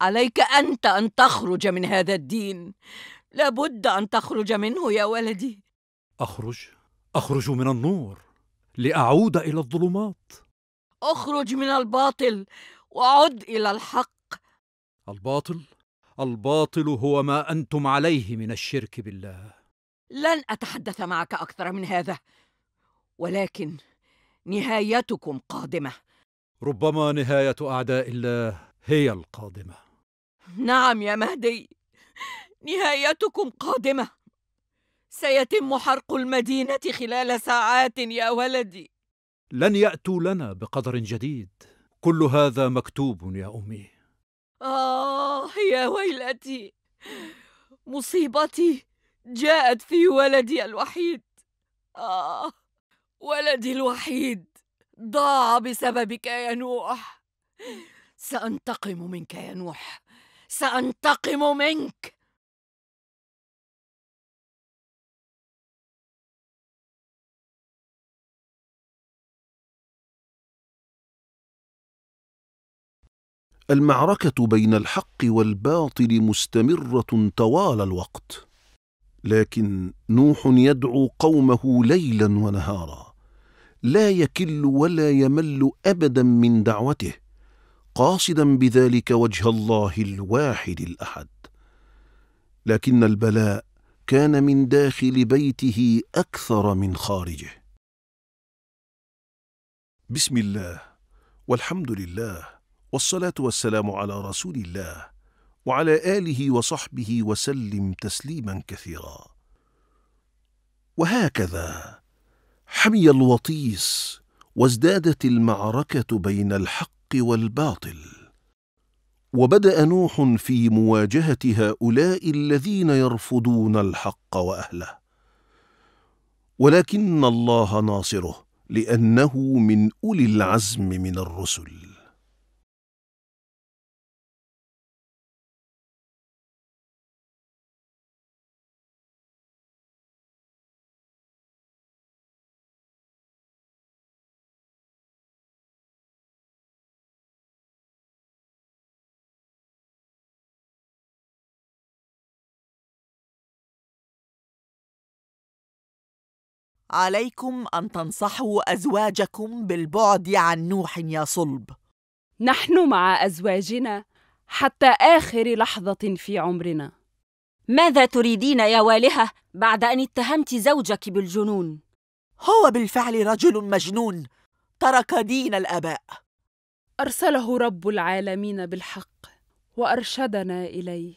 عليك انت ان تخرج من هذا الدين لابد ان تخرج منه يا ولدي اخرج اخرج من النور لاعود الى الظلمات اخرج من الباطل وعد الى الحق الباطل الباطل هو ما انتم عليه من الشرك بالله لن اتحدث معك اكثر من هذا ولكن نهايتكم قادمه ربما نهايه اعداء الله هي القادمه نعم يا مهدي نهايتكم قادمه سيتم حرق المدينه خلال ساعات يا ولدي لن يأتوا لنا بقدر جديد كل هذا مكتوب يا أمي آه يا ويلتي مصيبتي جاءت في ولدي الوحيد آه ولدي الوحيد ضاع بسببك يا نوح سأنتقم منك يا نوح سأنتقم منك المعركه بين الحق والباطل مستمره طوال الوقت لكن نوح يدعو قومه ليلا ونهارا لا يكل ولا يمل ابدا من دعوته قاصدا بذلك وجه الله الواحد الاحد لكن البلاء كان من داخل بيته اكثر من خارجه بسم الله والحمد لله والصلاة والسلام على رسول الله وعلى آله وصحبه وسلم تسليما كثيرا وهكذا حمي الوطيس وازدادت المعركة بين الحق والباطل وبدأ نوح في مواجهة هؤلاء الذين يرفضون الحق وأهله ولكن الله ناصره لأنه من أولي العزم من الرسل عليكم أن تنصحوا أزواجكم بالبعد عن نوح يا صلب نحن مع أزواجنا حتى آخر لحظة في عمرنا ماذا تريدين يا والهة بعد أن اتهمت زوجك بالجنون؟ هو بالفعل رجل مجنون ترك دين الآباء أرسله رب العالمين بالحق وأرشدنا إليه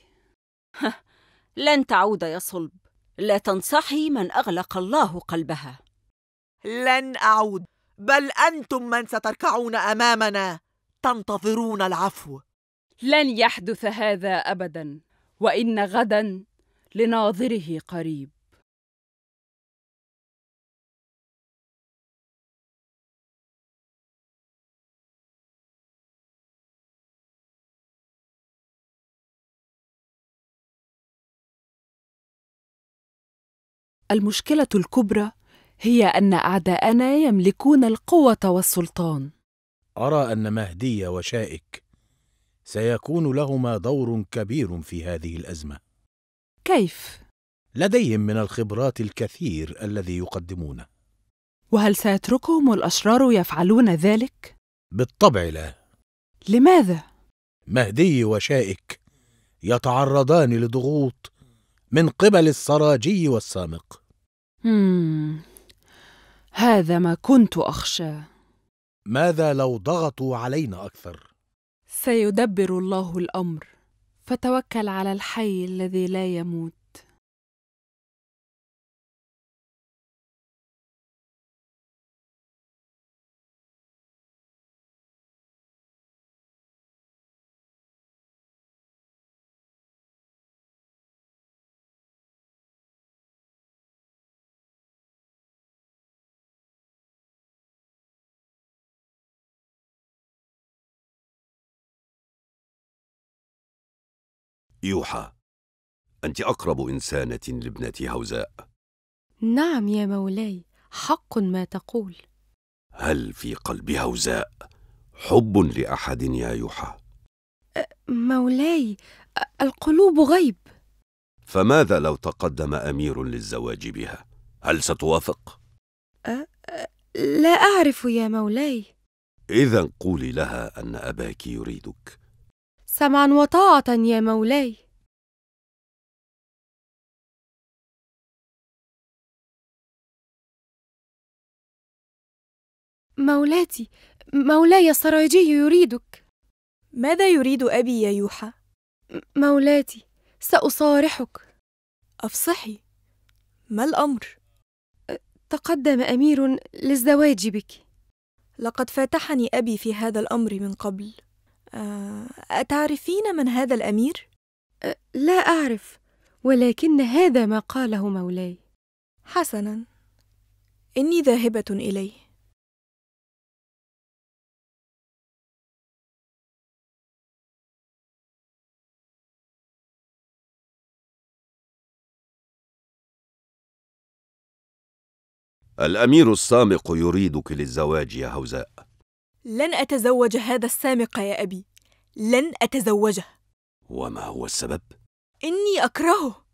لن تعود يا صلب لا تنصحي من أغلق الله قلبها لن أعود بل أنتم من ستركعون أمامنا تنتظرون العفو لن يحدث هذا أبدا وإن غدا لناظره قريب المشكله الكبرى هي ان اعداءنا يملكون القوه والسلطان ارى ان مهدي وشائك سيكون لهما دور كبير في هذه الازمه كيف لديهم من الخبرات الكثير الذي يقدمونه وهل سيتركهم الاشرار يفعلون ذلك بالطبع لا لماذا مهدي وشائك يتعرضان لضغوط من قبل السراجي والسامق هذا ما كنت أخشاه ماذا لو ضغطوا علينا أكثر؟ سيدبر الله الأمر فتوكل على الحي الذي لا يموت يوحى أنت أقرب إنسانة لابنة هوزاء نعم يا مولاي حق ما تقول هل في قلب هوزاء حب لأحد يا يوحى؟ مولاي القلوب غيب فماذا لو تقدم أمير للزواج بها؟ هل ستوافق؟ لا أعرف يا مولاي إذا قولي لها أن أباك يريدك سمعا وطاعة يا مولاي مولاتي مولاي السراجي يريدك ماذا يريد أبي يا يوحى؟ مولاتي سأصارحك أفصحي ما الأمر؟ تقدم أمير للزواج بك لقد فاتحني أبي في هذا الأمر من قبل أتعرفين آه، من هذا الأمير؟ أه، لا أعرف ولكن هذا ما قاله مولاي حسنا إني ذاهبة إليه الأمير السامق يريدك للزواج يا هوزاء لن أتزوج هذا السامق يا أبي لن أتزوجه وما هو السبب؟ إني أكرهه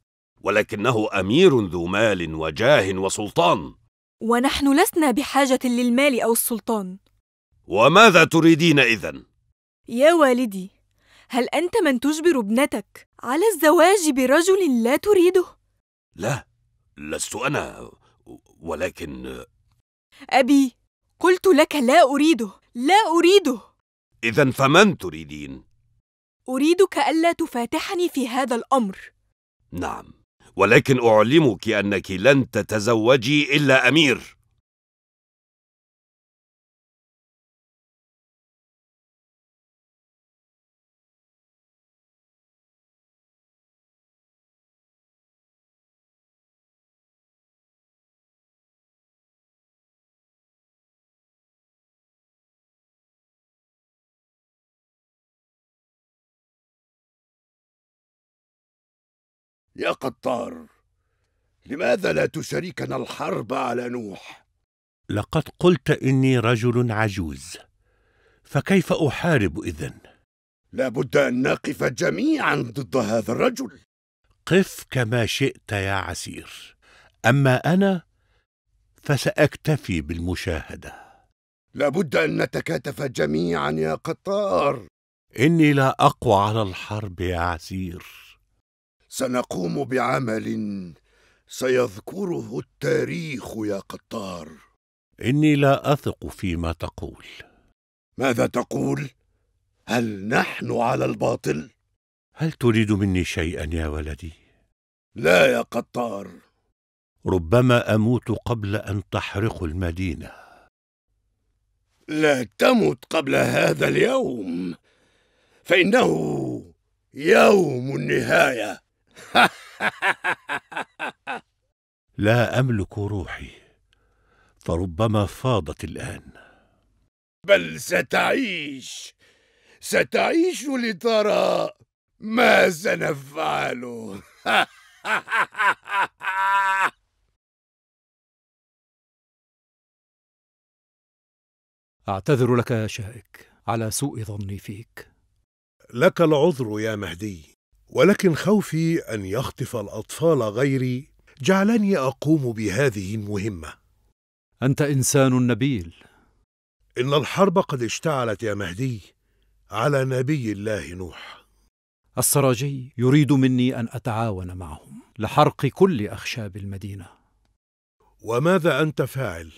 ولكنه أمير ذو مال وجاه وسلطان ونحن لسنا بحاجة للمال أو السلطان وماذا تريدين إذا؟ يا والدي هل أنت من تجبر ابنتك على الزواج برجل لا تريده؟ لا لست أنا ولكن أبي قلت لك لا أريده لا أريده إذا فمن تريدين؟ أريدك ألا تفاتحني في هذا الأمر نعم ولكن أعلمك أنك لن تتزوجي إلا أمير يا قطار لماذا لا تشاركنا الحرب على نوح لقد قلت اني رجل عجوز فكيف احارب اذن لابد ان نقف جميعا ضد هذا الرجل قف كما شئت يا عسير اما انا فساكتفي بالمشاهده لابد ان نتكاتف جميعا يا قطار اني لا اقوى على الحرب يا عسير سنقوم بعمل سيذكره التاريخ يا قطار اني لا اثق فيما تقول ماذا تقول هل نحن على الباطل هل تريد مني شيئا يا ولدي لا يا قطار ربما اموت قبل ان تحرق المدينه لا تمت قبل هذا اليوم فانه يوم النهايه لا املك روحي فربما فاضت الان بل ستعيش ستعيش لترى ما سنفعل اعتذر لك يا شائك على سوء ظني فيك لك العذر يا مهدي ولكن خوفي أن يخطف الأطفال غيري جعلني أقوم بهذه المهمة أنت إنسان نبيل إن الحرب قد اشتعلت يا مهدي على نبي الله نوح السراجي يريد مني أن أتعاون معهم لحرق كل أخشاب المدينة وماذا أنت فاعل؟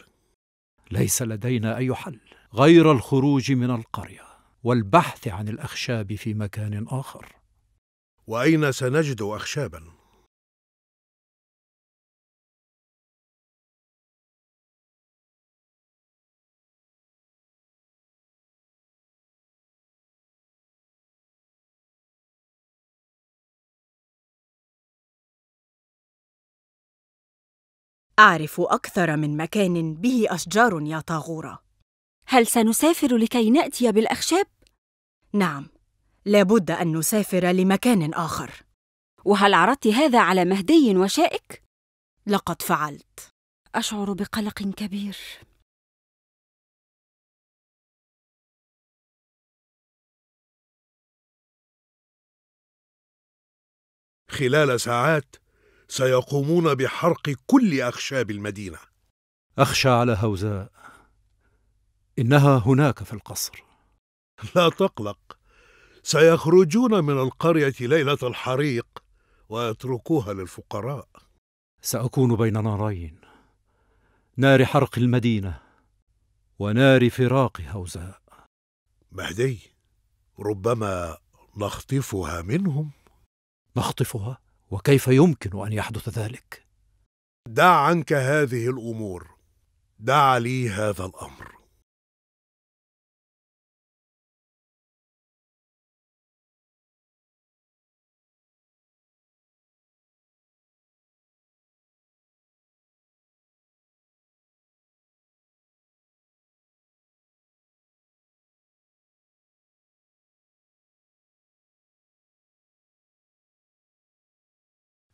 ليس لدينا أي حل غير الخروج من القرية والبحث عن الأخشاب في مكان آخر واين سنجد اخشابا أعرف أكثر من مكان به أشجار يا طاغورة هل سنسافر لكي نأتي بالأخشاب؟ نعم لابد أن نسافر لمكان آخر وهل عرضت هذا على مهدي وشائك؟ لقد فعلت أشعر بقلق كبير خلال ساعات سيقومون بحرق كل أخشاب المدينة أخشى على هوزاء إنها هناك في القصر لا تقلق سيخرجون من القرية ليلة الحريق ويتركوها للفقراء سأكون بين نارين نار حرق المدينة ونار فراق هوزاء مهدي ربما نخطفها منهم نخطفها وكيف يمكن أن يحدث ذلك؟ دع عنك هذه الأمور دع لي هذا الأمر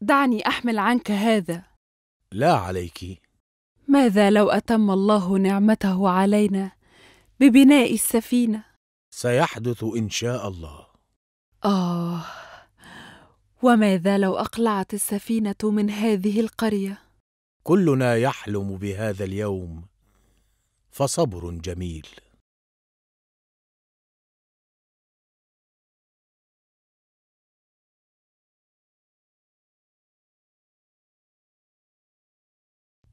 دعني أحمل عنك هذا لا عليك ماذا لو أتم الله نعمته علينا ببناء السفينة سيحدث إن شاء الله آه وماذا لو أقلعت السفينة من هذه القرية كلنا يحلم بهذا اليوم فصبر جميل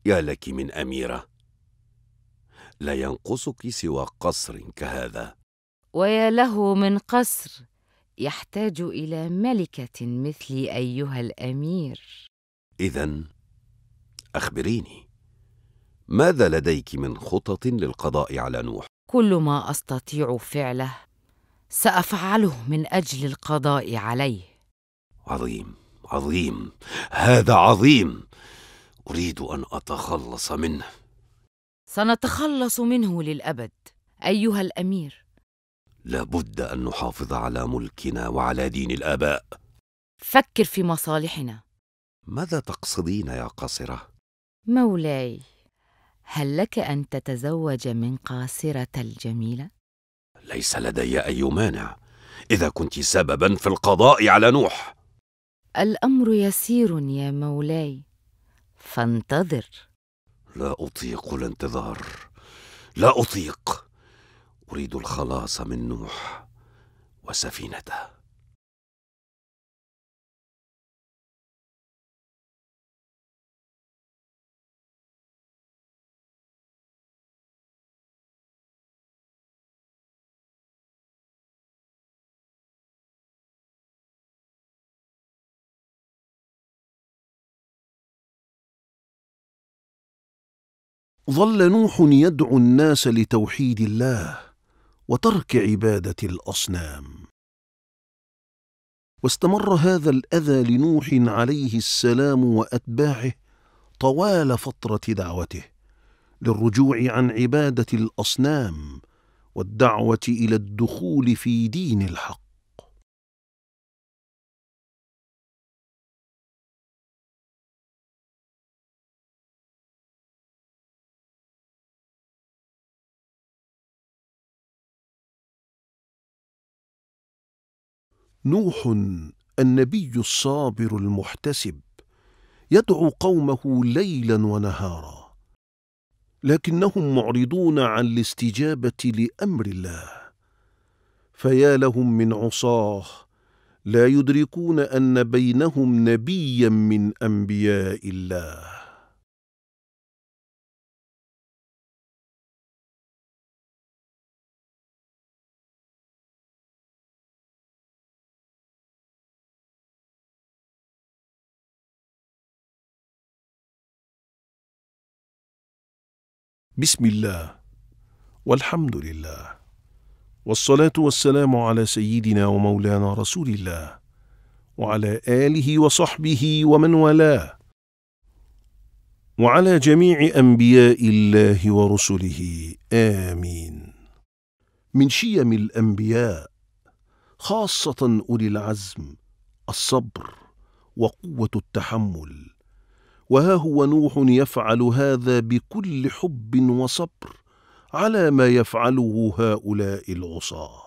يا لك من أميرة لا ينقصك سوى قصر كهذا ويا له من قصر يحتاج إلى ملكة مثلي أيها الأمير إذا أخبريني ماذا لديك من خطط للقضاء على نوح؟ كل ما أستطيع فعله سأفعله من أجل القضاء عليه عظيم عظيم هذا عظيم أريد أن أتخلص منه سنتخلص منه للأبد أيها الأمير لابد أن نحافظ على ملكنا وعلى دين الآباء فكر في مصالحنا ماذا تقصدين يا قاصرة؟ مولاي هل لك أن تتزوج من قاصرة الجميلة؟ ليس لدي أي مانع إذا كنت سببا في القضاء على نوح الأمر يسير يا مولاي فانتظر لا أطيق الانتظار لا أطيق أريد الخلاص من نوح وسفينته ظل نوح يدعو الناس لتوحيد الله وترك عباده الاصنام واستمر هذا الاذى لنوح عليه السلام واتباعه طوال فتره دعوته للرجوع عن عباده الاصنام والدعوه الى الدخول في دين الحق نوح النبي الصابر المحتسب يدعو قومه ليلا ونهارا لكنهم معرضون عن الاستجابه لامر الله فيا لهم من عصاه لا يدركون ان بينهم نبيا من انبياء الله بسم الله والحمد لله والصلاة والسلام على سيدنا ومولانا رسول الله وعلى آله وصحبه ومن والاه وعلى جميع أنبياء الله ورسله آمين من شيم الأنبياء خاصة أولي العزم الصبر وقوة التحمل وها هو نوح يفعل هذا بكل حب وصبر على ما يفعله هؤلاء العصاه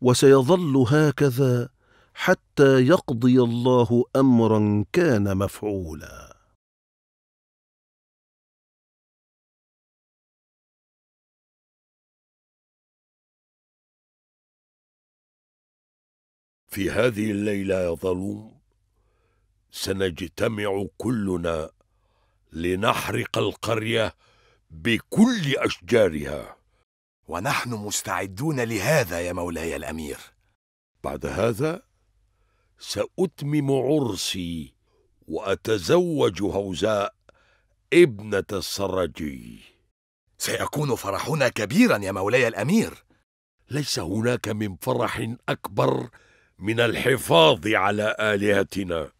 وسيظل هكذا حتى يقضي الله امرا كان مفعولا في هذه الليلة يا ظلوم سنجتمع كلنا لنحرق القريه بكل اشجارها ونحن مستعدون لهذا يا مولاي الامير بعد هذا ساتمم عرسي واتزوج هوزاء ابنه السراجي سيكون فرحنا كبيرا يا مولاي الامير ليس هناك من فرح اكبر من الحفاظ على الهتنا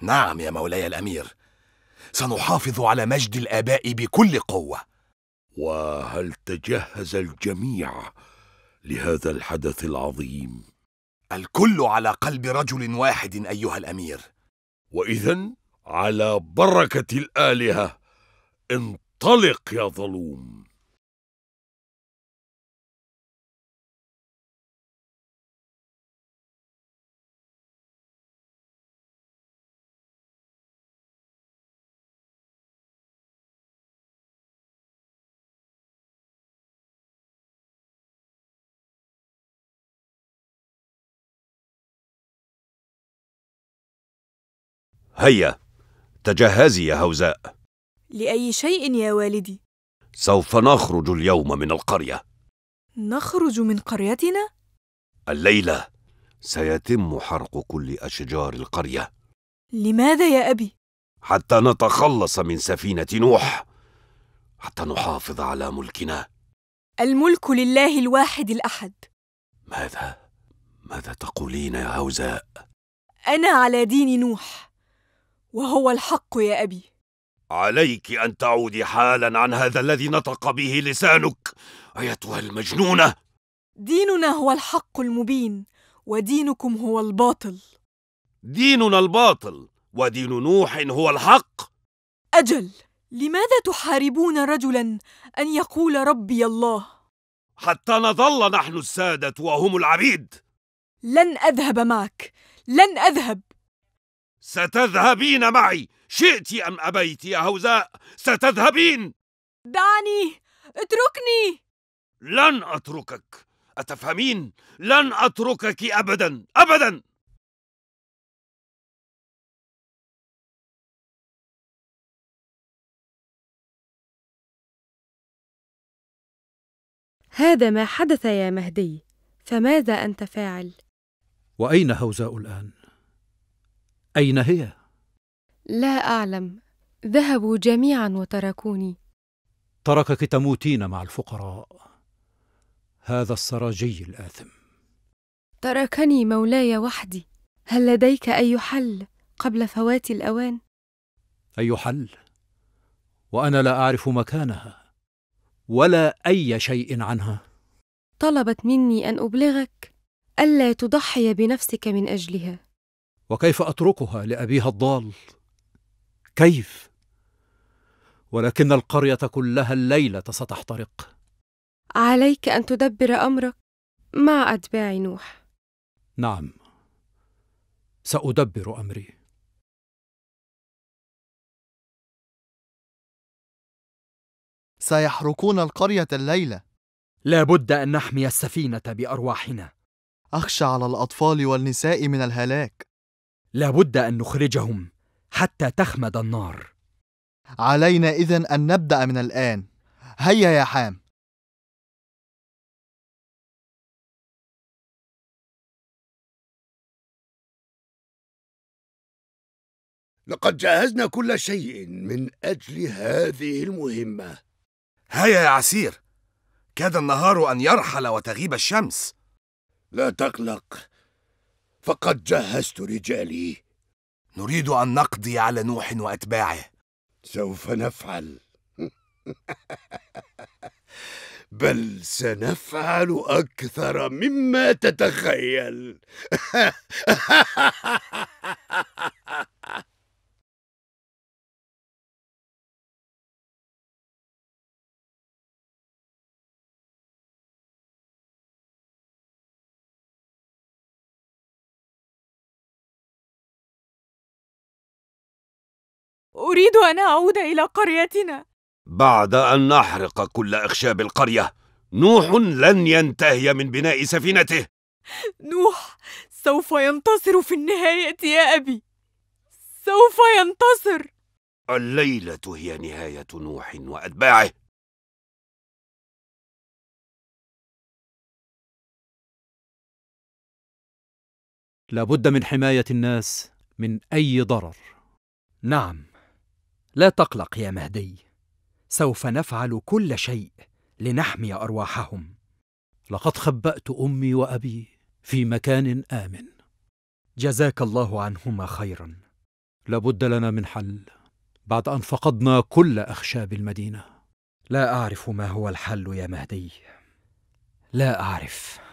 نعم يا مولاي الامير سنحافظ على مجد الاباء بكل قوه وهل تجهز الجميع لهذا الحدث العظيم الكل على قلب رجل واحد ايها الامير واذا على بركه الالهه انطلق يا ظلوم هيا تجهزي يا هوزاء لأي شيء يا والدي؟ سوف نخرج اليوم من القرية نخرج من قريتنا؟ الليلة سيتم حرق كل أشجار القرية لماذا يا أبي؟ حتى نتخلص من سفينة نوح حتى نحافظ على ملكنا الملك لله الواحد الأحد ماذا؟ ماذا تقولين يا هوزاء؟ أنا على دين نوح وهو الحق يا أبي عليك أن تعودي حالا عن هذا الذي نطق به لسانك أيتها المجنونة ديننا هو الحق المبين ودينكم هو الباطل ديننا الباطل ودين نوح هو الحق أجل لماذا تحاربون رجلا أن يقول ربي الله؟ حتى نظل نحن السادة وهم العبيد لن أذهب معك لن أذهب ستذهبين معي شئت أم أبيت يا هوزاء ستذهبين دعني اتركني لن أتركك أتفهمين؟ لن أتركك أبدا أبدا هذا ما حدث يا مهدي فماذا أنت فاعل؟ وأين هوزاء الآن؟ أين هي؟ لا أعلم ذهبوا جميعا وتركوني تركك تموتين مع الفقراء هذا السراجي الآثم تركني مولاي وحدي هل لديك أي حل قبل فوات الأوان؟ أي حل؟ وأنا لا أعرف مكانها ولا أي شيء عنها طلبت مني أن أبلغك ألا تضحي بنفسك من أجلها وكيف اتركها لابيها الضال كيف ولكن القريه كلها الليله ستحترق عليك ان تدبر امرك مع اتباع نوح نعم سادبر امري سيحرقون القريه الليله لا بد ان نحمي السفينه بارواحنا اخشى على الاطفال والنساء من الهلاك لا بد ان نخرجهم حتى تخمد النار علينا اذن ان نبدا من الان هيا يا حام لقد جهزنا كل شيء من اجل هذه المهمه هيا يا عسير كاد النهار ان يرحل وتغيب الشمس لا تقلق فقد جهزت رجالي نريد أن نقضي على نوح وأتباعه سوف نفعل بل سنفعل أكثر مما تتخيل أريد أن أعود إلى قريتنا بعد أن نحرق كل أخشاب القرية نوح لن ينتهي من بناء سفينته نوح سوف ينتصر في النهاية يا أبي سوف ينتصر الليلة هي نهاية نوح وأتباعه لابد من حماية الناس من أي ضرر نعم لا تقلق يا مهدي سوف نفعل كل شيء لنحمي ارواحهم لقد خبات امي وابي في مكان امن جزاك الله عنهما خيرا لابد لنا من حل بعد ان فقدنا كل اخشاب المدينه لا اعرف ما هو الحل يا مهدي لا اعرف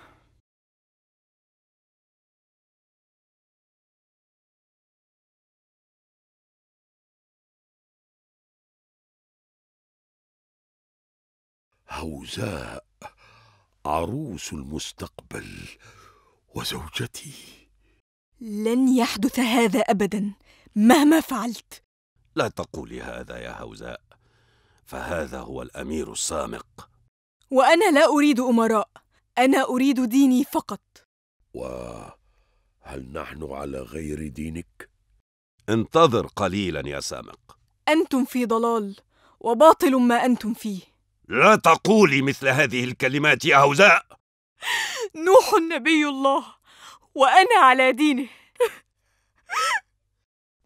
هوزاء عروس المستقبل وزوجتي لن يحدث هذا ابدا مهما فعلت لا تقولي هذا يا هوزاء فهذا هو الامير السامق وانا لا اريد امراء انا اريد ديني فقط وهل نحن على غير دينك انتظر قليلا يا سامق انتم في ضلال وباطل ما انتم فيه لا تقولي مثل هذه الكلمات يا هوزاء نوح نبي الله وأنا على دينه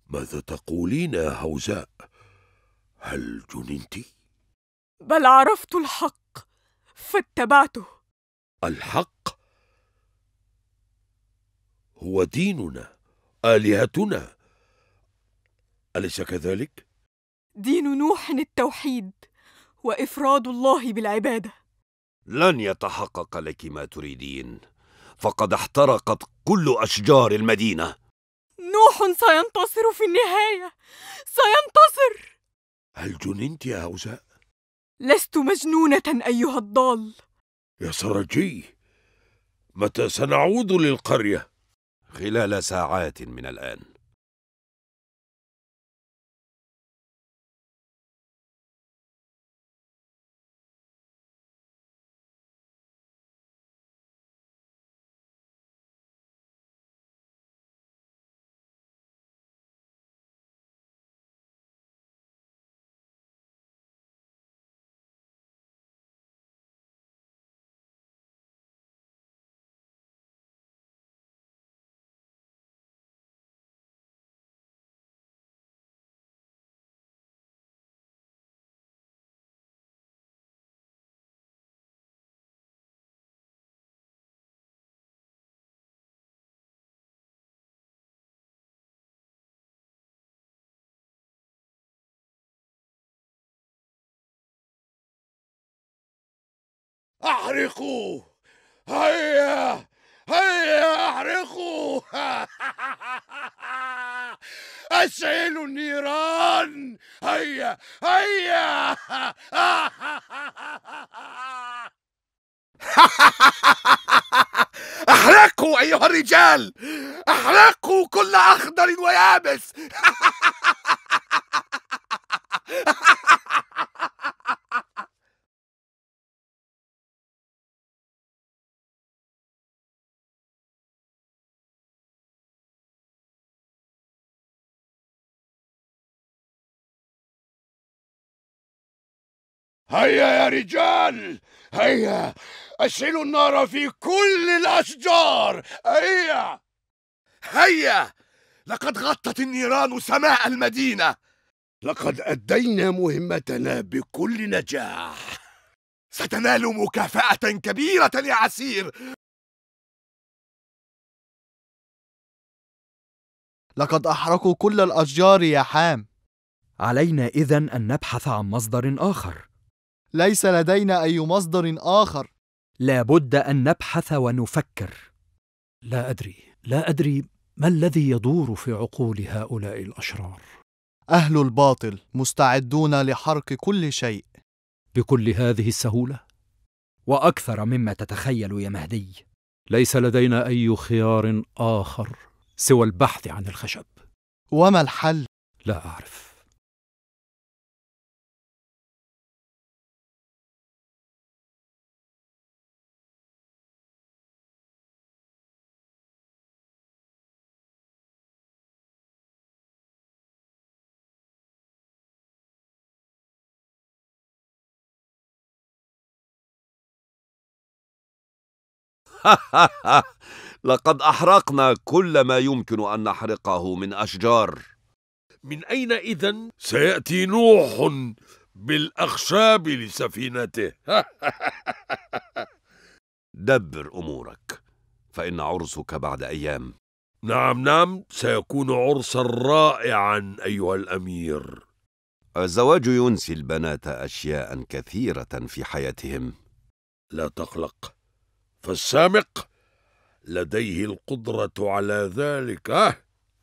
ماذا تقولين يا هوزاء هل جننت بل عرفت الحق فاتبعته الحق هو ديننا الهتنا اليس كذلك دين نوح التوحيد وافراد الله بالعباده لن يتحقق لك ما تريدين فقد احترقت كل اشجار المدينه نوح سينتصر في النهايه سينتصر هل جننت يا هوزاء لست مجنونه ايها الضال يا سرجي متى سنعود للقريه خلال ساعات من الان احرقوه هيا هيا احرقوه اشعلوا النيران هيا هيا احرقوا ايها الرجال احرقوا كل اخضر ويابس هيا يا رجال هيا أشعلوا النار في كل الأشجار هيا هيا لقد غطت النيران سماء المدينة لقد أدينا مهمتنا بكل نجاح ستنال مكافأة كبيرة يا عسير لقد أحرقوا كل الأشجار يا حام علينا إذن أن نبحث عن مصدر آخر ليس لدينا أي مصدر آخر لا بد أن نبحث ونفكر لا أدري لا أدري ما الذي يدور في عقول هؤلاء الأشرار أهل الباطل مستعدون لحرق كل شيء بكل هذه السهولة وأكثر مما تتخيل يا مهدي ليس لدينا أي خيار آخر سوى البحث عن الخشب وما الحل؟ لا أعرف لقد أحرقنا كل ما يمكن أن نحرقه من أشجار من أين إذا سيأتي نوح بالأخشاب لسفينته دبر أمورك فإن عرسك بعد أيام نعم نعم سيكون عرسا رائعا أيها الأمير الزواج ينسي البنات أشياء كثيرة في حياتهم لا تقلق فالسامق لديه القدرة على ذلك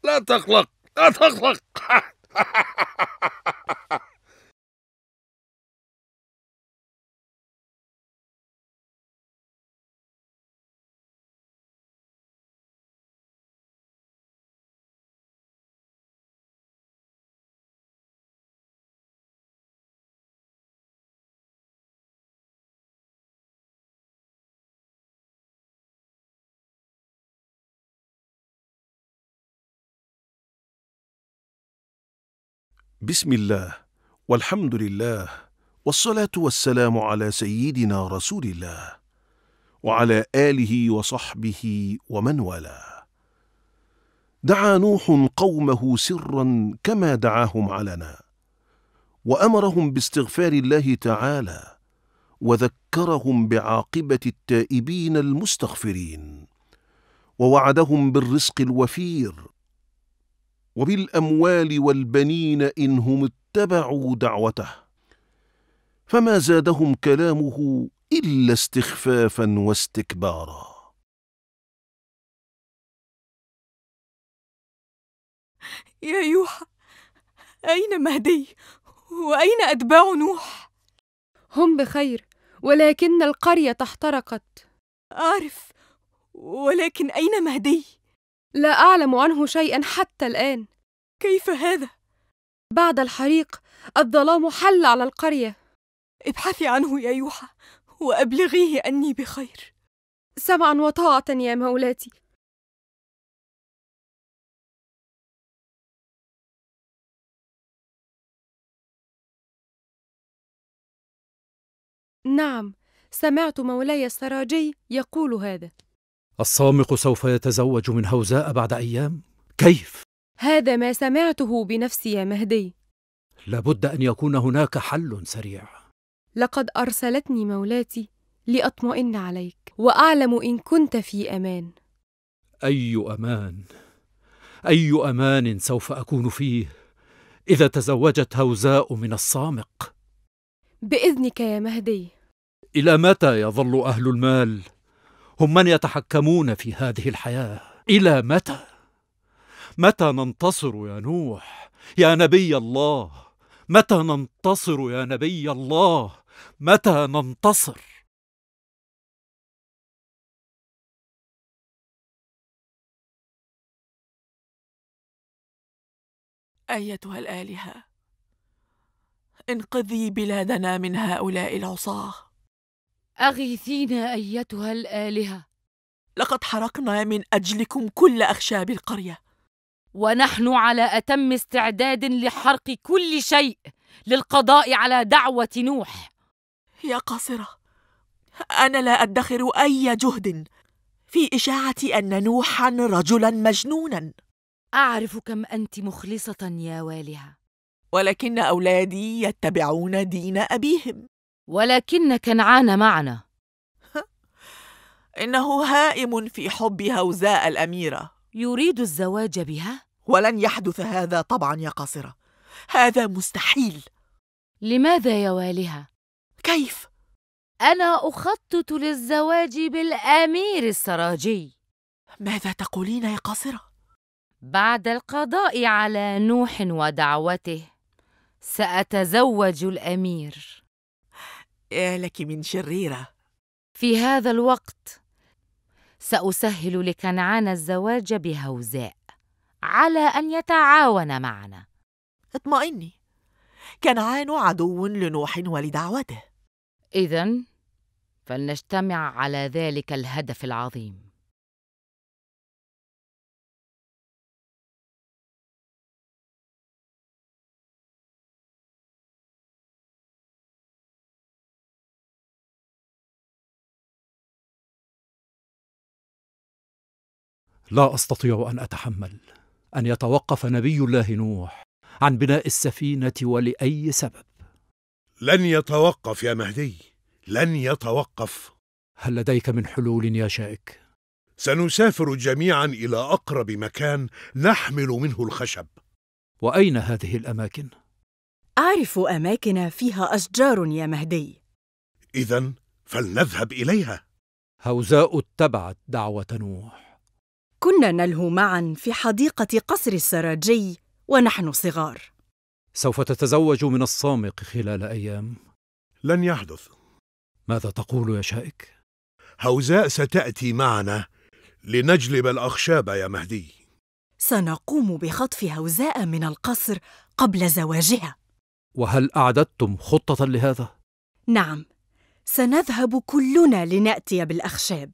لا تقلق لا تقلق بسم الله والحمد لله والصلاة والسلام على سيدنا رسول الله وعلى آله وصحبه ومن والاه دعا نوح قومه سرا كما دعاهم علنا وأمرهم باستغفار الله تعالى وذكرهم بعاقبة التائبين المستغفرين ووعدهم بالرزق الوفير وبالأموال والبنين إنهم اتبعوا دعوته فما زادهم كلامه إلا استخفافا واستكبارا يا يوحى أين مهدي وأين أتباع نوح؟ هم بخير ولكن القرية احترقت أعرف ولكن أين مهدي؟ لا أعلم عنه شيئا حتى الآن كيف هذا؟ بعد الحريق الظلام حل على القرية ابحثي عنه يا يوحى وأبلغيه أني بخير سمعا وطاعة يا مولاتي نعم سمعت مولاي السراجي يقول هذا الصامق سوف يتزوج من هوزاء بعد أيام؟ كيف؟ هذا ما سمعته بنفسي يا مهدي لابد أن يكون هناك حل سريع لقد أرسلتني مولاتي لأطمئن عليك وأعلم إن كنت في أمان أي أمان؟ أي أمان سوف أكون فيه إذا تزوجت هوزاء من الصامق؟ بإذنك يا مهدي إلى متى يظل أهل المال هم من يتحكمون في هذه الحياه الى متى متى ننتصر يا نوح يا نبي الله متى ننتصر يا نبي الله متى ننتصر ايتها الالهه انقذي بلادنا من هؤلاء العصاه أغيثينا أيتها الآلهة لقد حرقنا من أجلكم كل أخشاب القرية ونحن على أتم استعداد لحرق كل شيء للقضاء على دعوة نوح يا قاصرة أنا لا أدخر أي جهد في إشاعة أن نوحا رجلا مجنونا أعرف كم أنت مخلصة يا والهة ولكن أولادي يتبعون دين أبيهم ولكن كنعان معنا إنه هائم في حب هوزاء الأميرة يريد الزواج بها؟ ولن يحدث هذا طبعا يا قاصرة هذا مستحيل لماذا يا والها؟ كيف؟ أنا أخطط للزواج بالأمير السراجي ماذا تقولين يا قاصرة؟ بعد القضاء على نوح ودعوته سأتزوج الأمير يا لك من شريرة في هذا الوقت سأسهل لكنعان الزواج بهوزاء على أن يتعاون معنا اطمئني كنعان عدو لنوح ولدعوته إذا فلنجتمع على ذلك الهدف العظيم لا استطيع ان اتحمل ان يتوقف نبي الله نوح عن بناء السفينه ولاي سبب لن يتوقف يا مهدي لن يتوقف هل لديك من حلول يا شائك سنسافر جميعا الى اقرب مكان نحمل منه الخشب واين هذه الاماكن اعرف اماكن فيها اشجار يا مهدي اذا فلنذهب اليها هوزاء اتبعت دعوه نوح كنا نلهو معا في حديقة قصر السراجي ونحن صغار سوف تتزوج من الصامق خلال أيام لن يحدث ماذا تقول يا شائك؟ هوزاء ستأتي معنا لنجلب الأخشاب يا مهدي سنقوم بخطف هوزاء من القصر قبل زواجها وهل أعددتم خطة لهذا؟ نعم سنذهب كلنا لنأتي بالأخشاب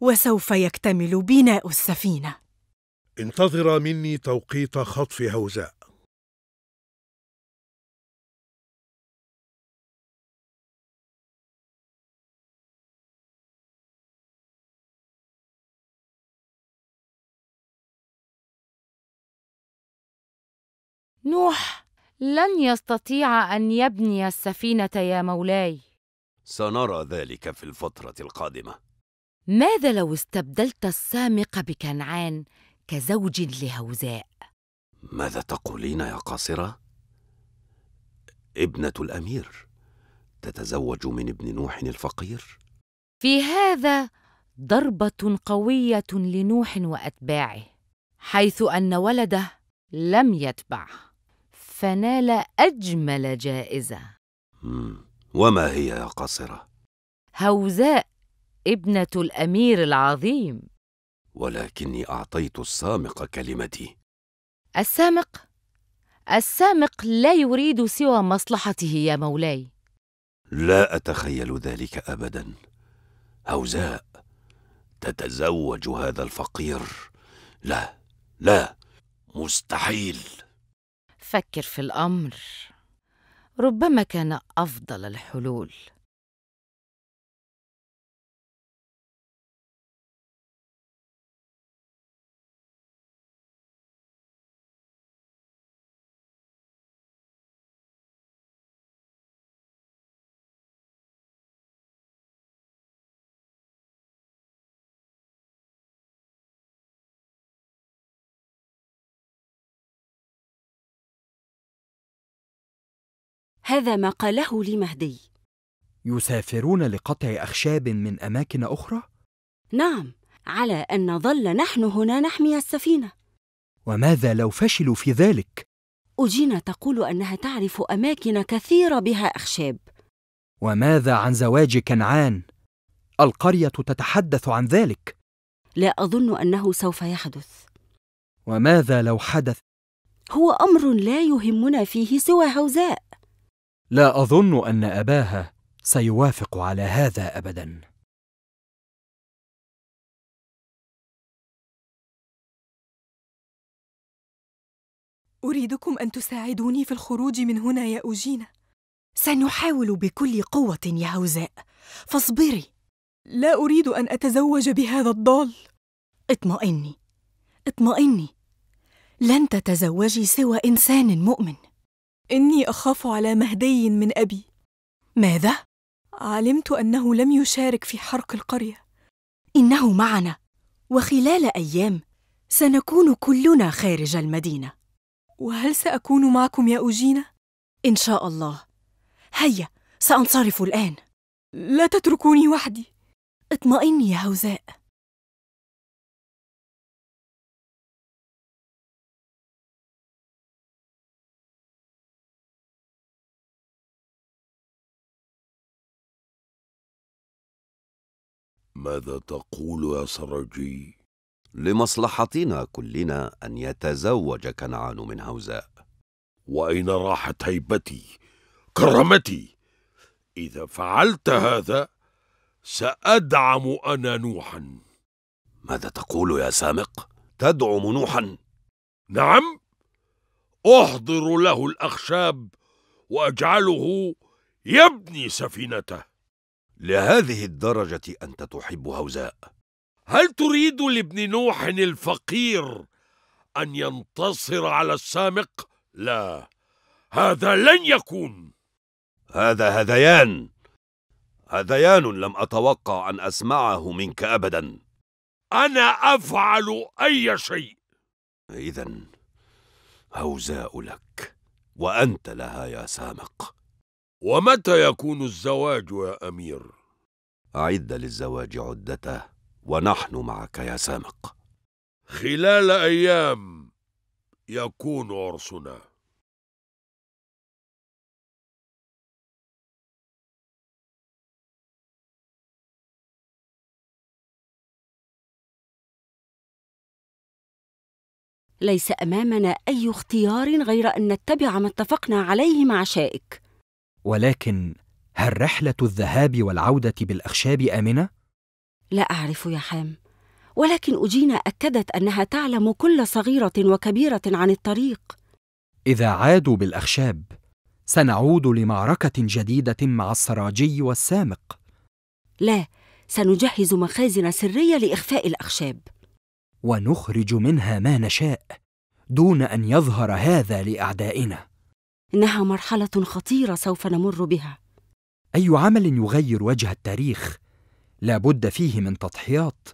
وسوف يكتمل بناء السفينة انتظر مني توقيت خطف هوزاء نوح لن يستطيع أن يبني السفينة يا مولاي سنرى ذلك في الفترة القادمة ماذا لو استبدلت السامق بكنعان كزوج لهوزاء ماذا تقولين يا قاصره ابنه الامير تتزوج من ابن نوح الفقير في هذا ضربه قويه لنوح واتباعه حيث ان ولده لم يتبعه فنال اجمل جائزه وما هي يا قاصره هوزاء ابنة الأمير العظيم ولكني أعطيت السامق كلمتي السامق؟ السامق لا يريد سوى مصلحته يا مولاي لا أتخيل ذلك أبدا هوزاء تتزوج هذا الفقير لا لا مستحيل فكر في الأمر ربما كان أفضل الحلول هذا ما قاله لي مهدي يسافرون لقطع أخشاب من أماكن أخرى؟ نعم على أن نظل نحن هنا نحمي السفينة وماذا لو فشلوا في ذلك؟ أجينا تقول أنها تعرف أماكن كثيرة بها أخشاب وماذا عن زواج كنعان؟ القرية تتحدث عن ذلك لا أظن أنه سوف يحدث وماذا لو حدث؟ هو أمر لا يهمنا فيه سوى هوزاء لا اظن ان اباها سيوافق على هذا ابدا اريدكم ان تساعدوني في الخروج من هنا يا اوجينا سنحاول بكل قوه يا هوزاء فاصبري لا اريد ان اتزوج بهذا الضال اطمئني اطمئني لن تتزوجي سوى انسان مؤمن إني أخاف على مهدي من أبي ماذا؟ علمت أنه لم يشارك في حرق القرية إنه معنا وخلال أيام سنكون كلنا خارج المدينة وهل سأكون معكم يا أوجينا؟ إن شاء الله هيا سأنصرف الآن لا تتركوني وحدي اطمئني يا هوزاء ماذا تقول يا سرجي؟ لمصلحتنا كلنا أن يتزوج كنعان من هوزاء وأين راحت هيبتي؟ كرمتي؟ إذا فعلت هذا سأدعم أنا نوحا ماذا تقول يا سامق؟ تدعم نوحا؟ نعم أحضر له الأخشاب وأجعله يبني سفينته لهذه الدرجة أنت تحب هوزاء هل تريد لابن نوح الفقير أن ينتصر على السامق؟ لا هذا لن يكون هذا هذيان هذيان لم أتوقع أن أسمعه منك أبدا أنا أفعل أي شيء إذا هوزاء لك وأنت لها يا سامق ومتى يكون الزواج يا أمير؟ أعد للزواج عدته ونحن معك يا سامق خلال أيام يكون عرسنا ليس أمامنا أي اختيار غير أن نتبع ما اتفقنا عليه مع شائك ولكن هل رحلة الذهاب والعودة بالأخشاب آمنة؟ لا أعرف يا حام ولكن أجينا أكدت أنها تعلم كل صغيرة وكبيرة عن الطريق إذا عادوا بالأخشاب سنعود لمعركة جديدة مع السراجي والسامق لا سنجهز مخازن سرية لإخفاء الأخشاب ونخرج منها ما نشاء دون أن يظهر هذا لأعدائنا إنها مرحلة خطيرة سوف نمر بها أي عمل يغير وجه التاريخ لا بد فيه من تضحيات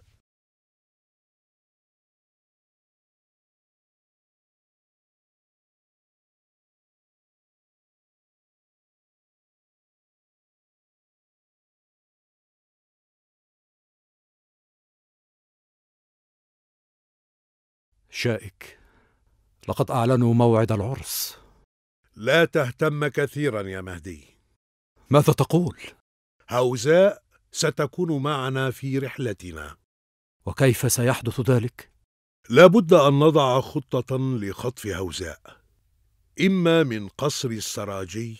شائك لقد أعلنوا موعد العرس لا تهتم كثيرا يا مهدي ماذا تقول؟ هوزاء ستكون معنا في رحلتنا وكيف سيحدث ذلك؟ لابد أن نضع خطة لخطف هوزاء إما من قصر السراجي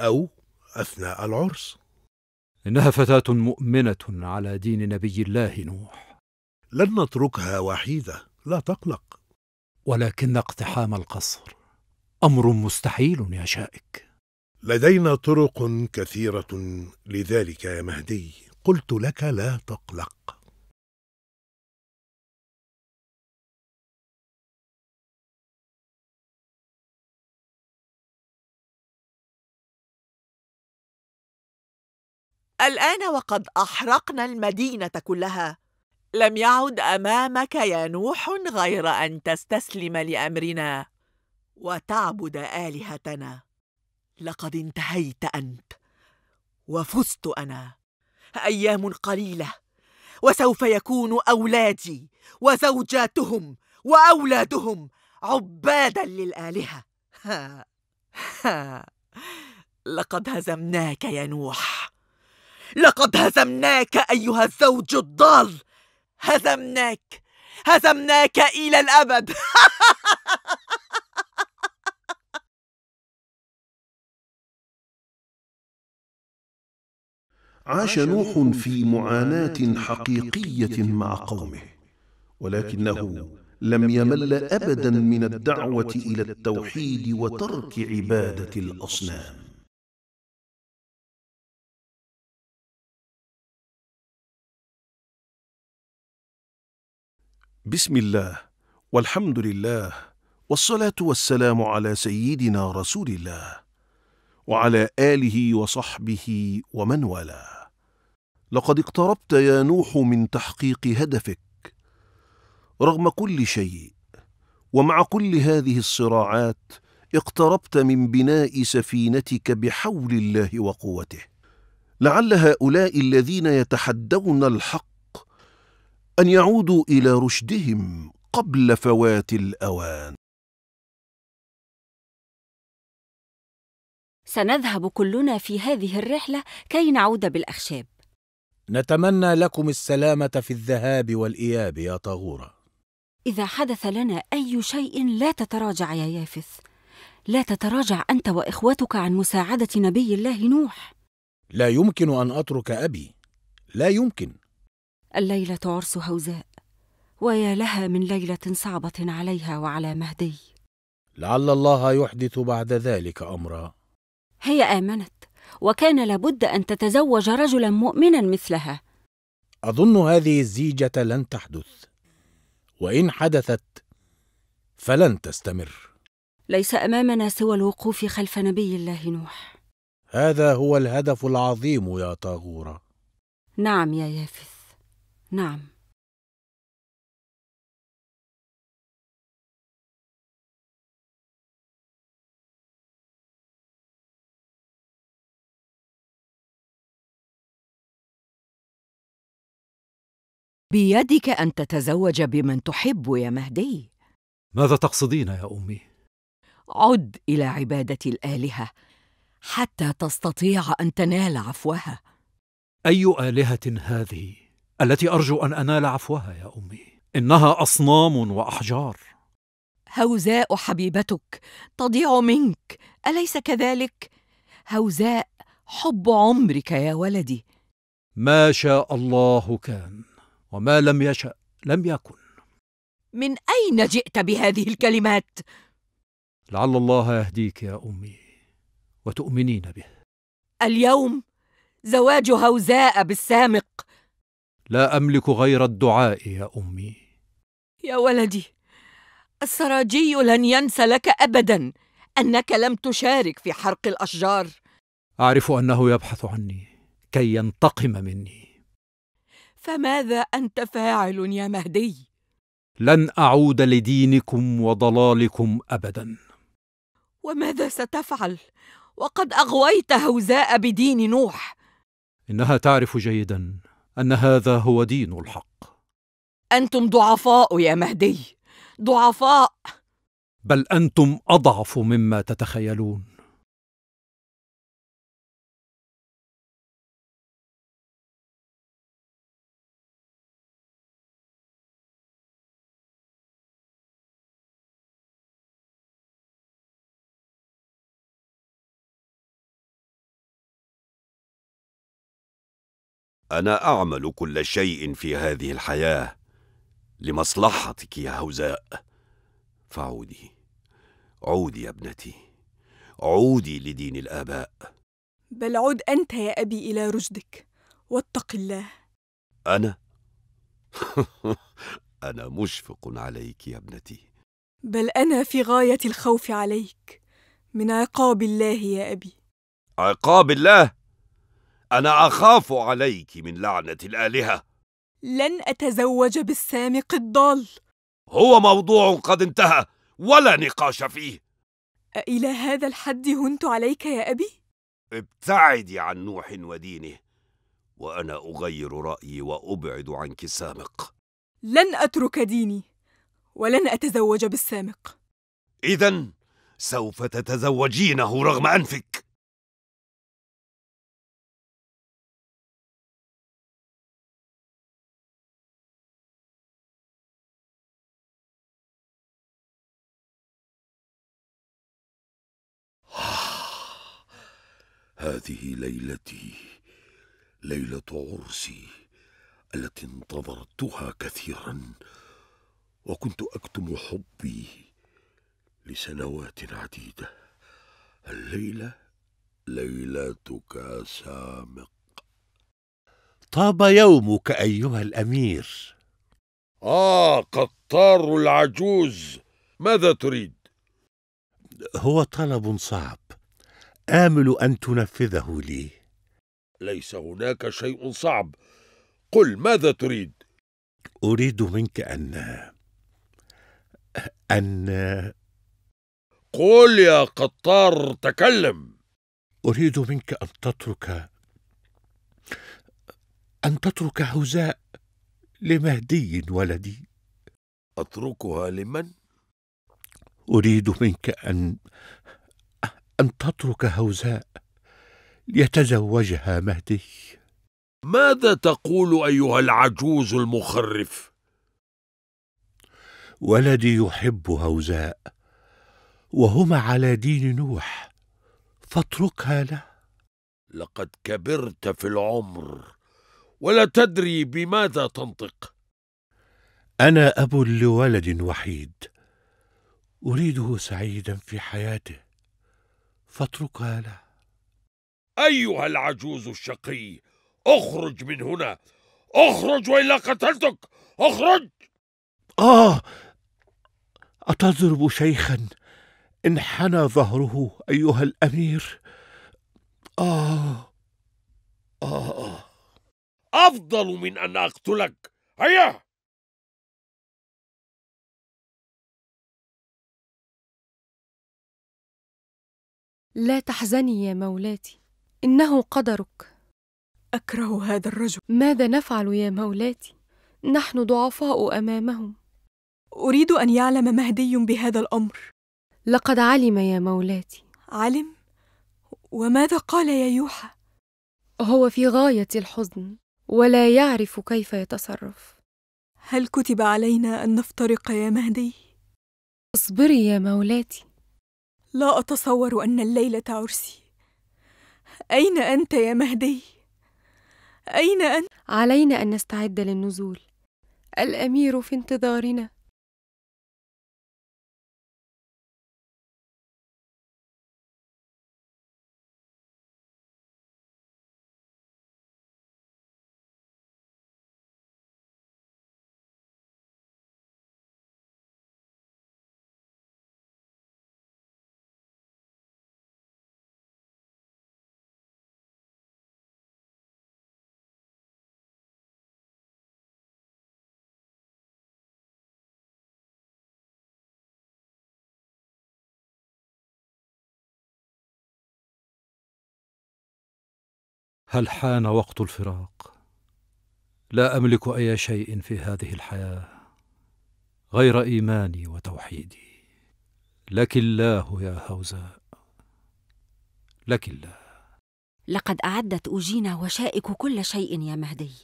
أو أثناء العرس إنها فتاة مؤمنة على دين نبي الله نوح لن نتركها وحيدة لا تقلق ولكن اقتحام القصر امر مستحيل يا شائك لدينا طرق كثيره لذلك يا مهدي قلت لك لا تقلق الان وقد احرقنا المدينه كلها لم يعد امامك يا نوح غير ان تستسلم لامرنا وتعبد الهتنا لقد انتهيت انت وفزت انا ايام قليله وسوف يكون اولادي وزوجاتهم واولادهم عبادا للالهه ها ها لقد هزمناك يا نوح لقد هزمناك ايها الزوج الضال هزمناك هزمناك الى الابد عاش نوح في معاناة حقيقية مع قومه ولكنه لم يمل أبدا من الدعوة إلى التوحيد وترك عبادة الأصنام بسم الله والحمد لله والصلاة والسلام على سيدنا رسول الله وعلى آله وصحبه ومن والاه لقد اقتربت يا نوح من تحقيق هدفك رغم كل شيء ومع كل هذه الصراعات اقتربت من بناء سفينتك بحول الله وقوته لعل هؤلاء الذين يتحدون الحق ان يعودوا الى رشدهم قبل فوات الاوان سنذهب كلنا في هذه الرحله كي نعود بالاخشاب نتمنى لكم السلامة في الذهاب والإياب يا طاغورة إذا حدث لنا أي شيء لا تتراجع يا يافث لا تتراجع أنت وإخوتك عن مساعدة نبي الله نوح لا يمكن أن أترك أبي لا يمكن الليلة عرس هوزاء ويا لها من ليلة صعبة عليها وعلى مهدي لعل الله يحدث بعد ذلك أمرا هي آمنت وكان لابد أن تتزوج رجلا مؤمنا مثلها أظن هذه الزيجة لن تحدث وإن حدثت فلن تستمر ليس أمامنا سوى الوقوف خلف نبي الله نوح هذا هو الهدف العظيم يا طاغورة نعم يا يافث نعم بيدك أن تتزوج بمن تحب يا مهدي ماذا تقصدين يا أمي؟ عد إلى عبادة الآلهة حتى تستطيع أن تنال عفوها أي آلهة هذه التي أرجو أن أنال عفوها يا أمي؟ إنها أصنام وأحجار هوزاء حبيبتك تضيع منك أليس كذلك؟ هوزاء حب عمرك يا ولدي ما شاء الله كان وما لم يشأ لم يكن من أين جئت بهذه الكلمات؟ لعل الله يهديك يا أمي وتؤمنين به اليوم زواج هوزاء بالسامق لا أملك غير الدعاء يا أمي يا ولدي السراجي لن ينسى لك أبدا أنك لم تشارك في حرق الأشجار أعرف أنه يبحث عني كي ينتقم مني فماذا انت فاعل يا مهدي لن اعود لدينكم وضلالكم ابدا وماذا ستفعل وقد اغويت هوزاء بدين نوح انها تعرف جيدا ان هذا هو دين الحق انتم ضعفاء يا مهدي ضعفاء بل انتم اضعف مما تتخيلون أنا أعمل كل شيء في هذه الحياة لمصلحتك يا هوزاء فعودي عودي يا ابنتي عودي لدين الآباء بل عد أنت يا أبي إلى رشدك واتق الله أنا؟ أنا مشفق عليك يا ابنتي بل أنا في غاية الخوف عليك من عقاب الله يا أبي عقاب الله؟ أنا أخاف عليك من لعنة الآلهة لن أتزوج بالسامق الضال هو موضوع قد انتهى ولا نقاش فيه إلى هذا الحد هنت عليك يا أبي؟ ابتعدي عن نوح ودينه وأنا أغير رأيي وأبعد عنك السامق لن أترك ديني ولن أتزوج بالسامق إذا سوف تتزوجينه رغم أنفك هذه ليلتي ليله عرسي التي انتظرتها كثيرا وكنت اكتم حبي لسنوات عديده الليله ليلتك سامق طاب يومك ايها الامير اه قطار العجوز ماذا تريد هو طلب صعب آمل أن تنفذه لي ليس هناك شيء صعب قل ماذا تريد أريد منك أن أن قل يا قطار تكلم أريد منك أن تترك أن تترك هزاء لمهدي ولدي أتركها لمن؟ أريد منك أن أن تترك هوزاء ليتزوجها مهدي ماذا تقول أيها العجوز المخرف؟ ولدي يحب هوزاء وهما على دين نوح فاتركها له لقد كبرت في العمر ولا تدري بماذا تنطق انا اب لولد وحيد اريده سعيدا في حياته فاتركها له أيها العجوز الشقي اخرج من هنا اخرج وإلا قتلتك اخرج آه أتضرب شيخا انحنى ظهره أيها الأمير آه آه أفضل من أن أقتلك هيا لا تحزني يا مولاتي انه قدرك اكره هذا الرجل ماذا نفعل يا مولاتي نحن ضعفاء امامهم اريد ان يعلم مهدي بهذا الامر لقد علم يا مولاتي علم وماذا قال يا يوحى هو في غايه الحزن ولا يعرف كيف يتصرف هل كتب علينا ان نفترق يا مهدي اصبري يا مولاتي لا أتصور أن الليلة عرسي أين أنت يا مهدي؟ أين أنت؟ علينا أن نستعد للنزول الأمير في انتظارنا هل حان وقت الفراق لا املك اي شيء في هذه الحياه غير ايماني وتوحيدي لك الله يا هوزاء لك الله لقد اعدت اوجينا وشائك كل شيء يا مهدي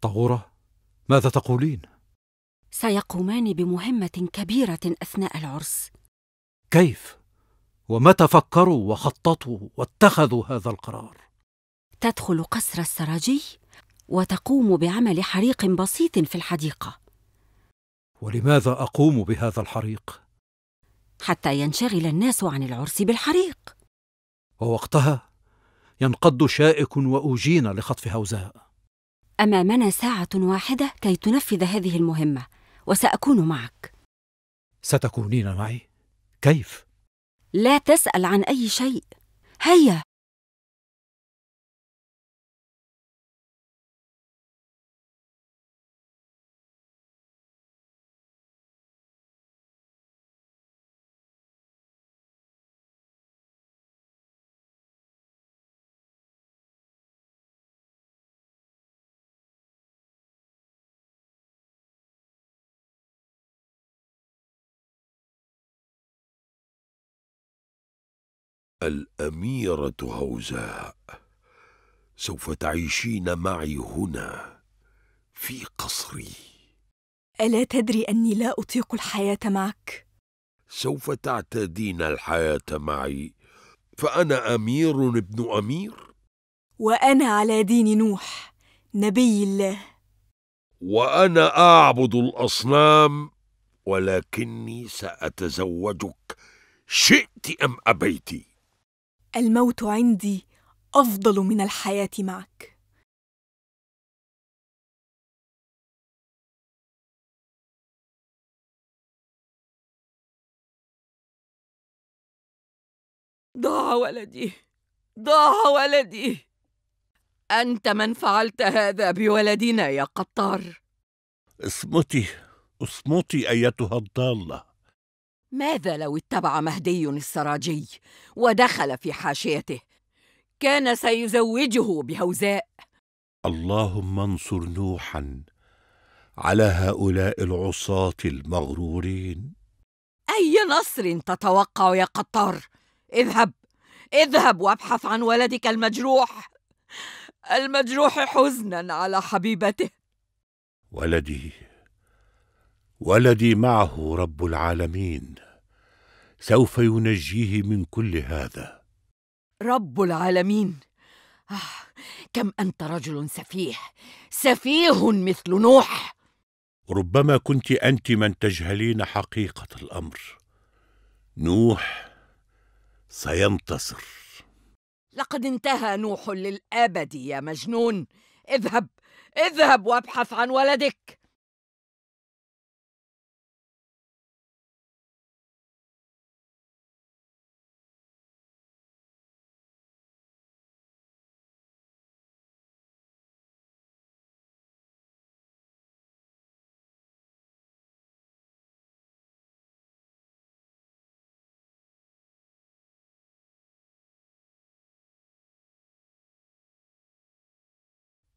طغوره ماذا تقولين سيقومان بمهمه كبيره اثناء العرس كيف ومتى فكروا وخططوا واتخذوا هذا القرار تدخل قصر السراجي وتقوم بعمل حريق بسيط في الحديقه ولماذا اقوم بهذا الحريق حتى ينشغل الناس عن العرس بالحريق ووقتها ينقض شائك واوجين لخطف هوزاء امامنا ساعه واحده كي تنفذ هذه المهمه وساكون معك ستكونين معي كيف لا تسال عن اي شيء هيا الأميرة هوزاء سوف تعيشين معي هنا في قصري ألا تدري أني لا أطيق الحياة معك؟ سوف تعتادين الحياة معي فأنا أمير ابن أمير وأنا على دين نوح نبي الله وأنا أعبد الأصنام ولكني سأتزوجك شئت أم أبيتِ الموت عندي افضل من الحياه معك ضاع ولدي ضاع ولدي انت من فعلت هذا بولدنا يا قطار اصمتي اصمتي ايتها الضاله ماذا لو اتبع مهدي السراجي ودخل في حاشيته كان سيزوجه بهوزاء اللهم انصر نوحا على هؤلاء العصاه المغرورين اي نصر تتوقع يا قطار اذهب اذهب وابحث عن ولدك المجروح المجروح حزنا على حبيبته ولدي ولدي معه رب العالمين سوف ينجيه من كل هذا رب العالمين آه كم انت رجل سفيه سفيه مثل نوح ربما كنت انت من تجهلين حقيقه الامر نوح سينتصر لقد انتهى نوح للابد يا مجنون اذهب اذهب وابحث عن ولدك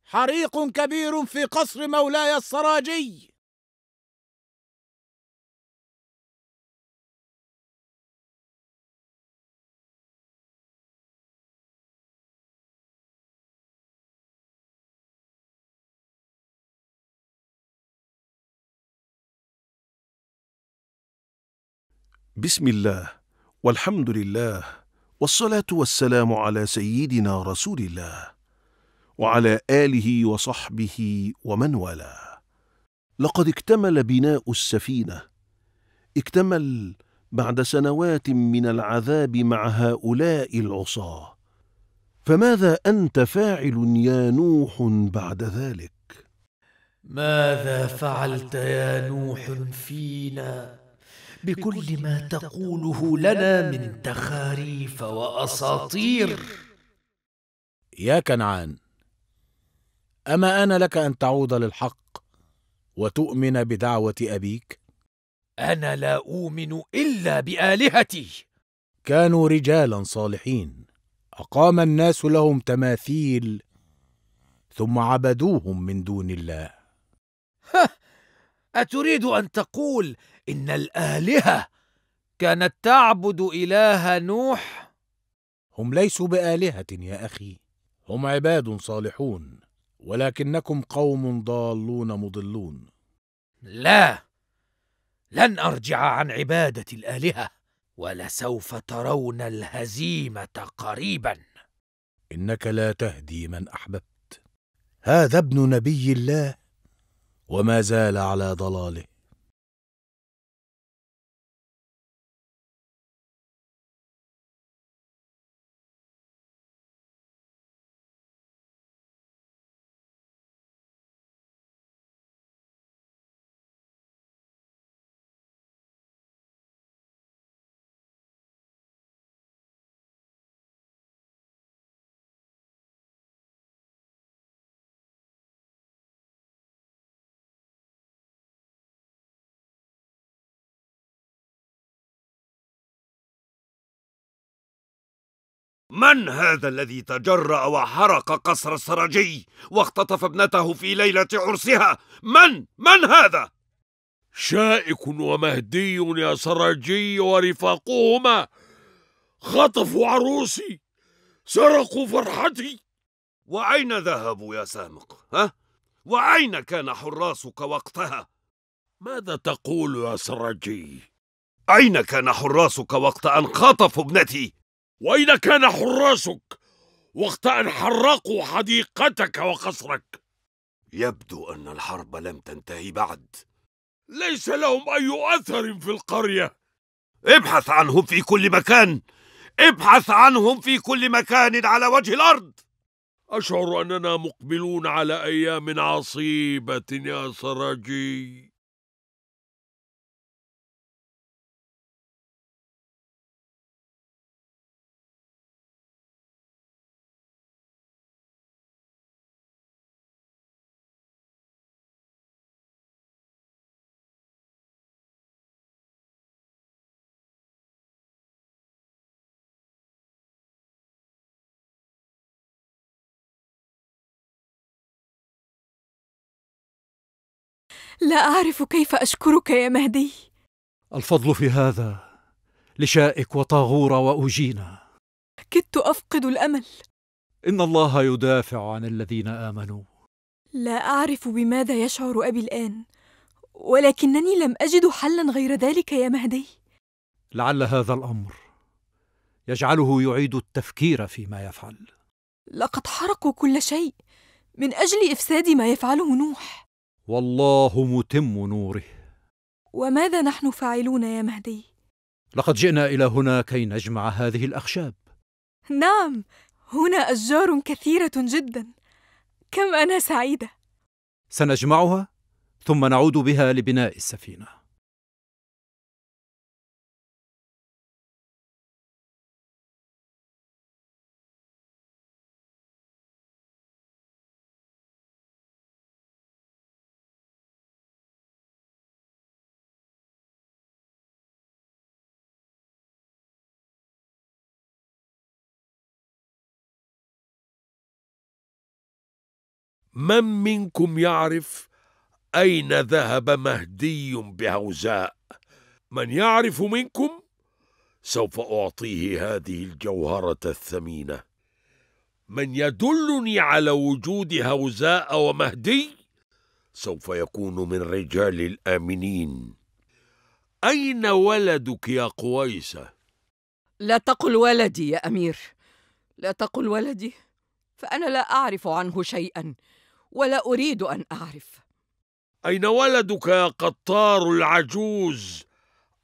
حريق كبير في قصر مولاي السراجي بسم الله والحمد لله والصلاه والسلام على سيدنا رسول الله وعلى آله وصحبه ومن والاه لقد اكتمل بناء السفينة اكتمل بعد سنوات من العذاب مع هؤلاء العصاه فماذا انت فاعل يا نوح بعد ذلك ماذا فعلت يا نوح فينا بكل ما تقوله لنا من تخاريف واساطير يا كنعان اما انا لك ان تعود للحق وتؤمن بدعوه ابيك انا لا اؤمن الا بالهتي كانوا رجالا صالحين اقام الناس لهم تماثيل ثم عبدوهم من دون الله اتريد ان تقول ان الالهه كانت تعبد اله نوح هم ليسوا بالهه يا اخي هم عباد صالحون ولكنكم قوم ضالون مضلون لا لن ارجع عن عباده الالهه ولسوف ترون الهزيمه قريبا انك لا تهدي من احببت هذا ابن نبي الله وما زال على ضلاله من هذا الذي تجرأ وحرق قصر السرجي واختطف ابنته في ليلة عرسها؟ من؟ من هذا؟ شائك ومهدي يا سرجي ورفاقهما خطفوا عروسي سرقوا فرحتي وأين ذهبوا يا سامق؟ ها؟ وأين كان حراسك وقتها؟ ماذا تقول يا سرجي؟ أين كان حراسك وقت أن خطفوا ابنتي؟ وأين كان حراسك وقت أن حرقوا حديقتك وقصرك؟ يبدو أن الحرب لم تنتهي بعد ليس لهم أي أثر في القرية ابحث عنهم في كل مكان ابحث عنهم في كل مكان على وجه الأرض أشعر أننا مقبلون على أيام عصيبة يا سراجي لا أعرف كيف أشكرك يا مهدي الفضل في هذا لشائك وطاغور وأوجينا كدت أفقد الأمل إن الله يدافع عن الذين آمنوا لا أعرف بماذا يشعر أبي الآن ولكنني لم أجد حلا غير ذلك يا مهدي لعل هذا الأمر يجعله يعيد التفكير فيما يفعل لقد حرقوا كل شيء من أجل إفساد ما يفعله نوح والله متم نوره وماذا نحن فاعلون يا مهدي لقد جئنا الى هنا كي نجمع هذه الاخشاب نعم هنا اشجار كثيره جدا كم انا سعيده سنجمعها ثم نعود بها لبناء السفينه من منكم يعرف أين ذهب مهدي بهوزاء من يعرف منكم سوف أعطيه هذه الجوهرة الثمينة من يدلني على وجود هوزاء ومهدي سوف يكون من رجال الآمنين أين ولدك يا قويسة؟ لا تقل ولدي يا أمير لا تقل ولدي فأنا لا أعرف عنه شيئا ولا أريد أن أعرف أين ولدك يا قطار العجوز؟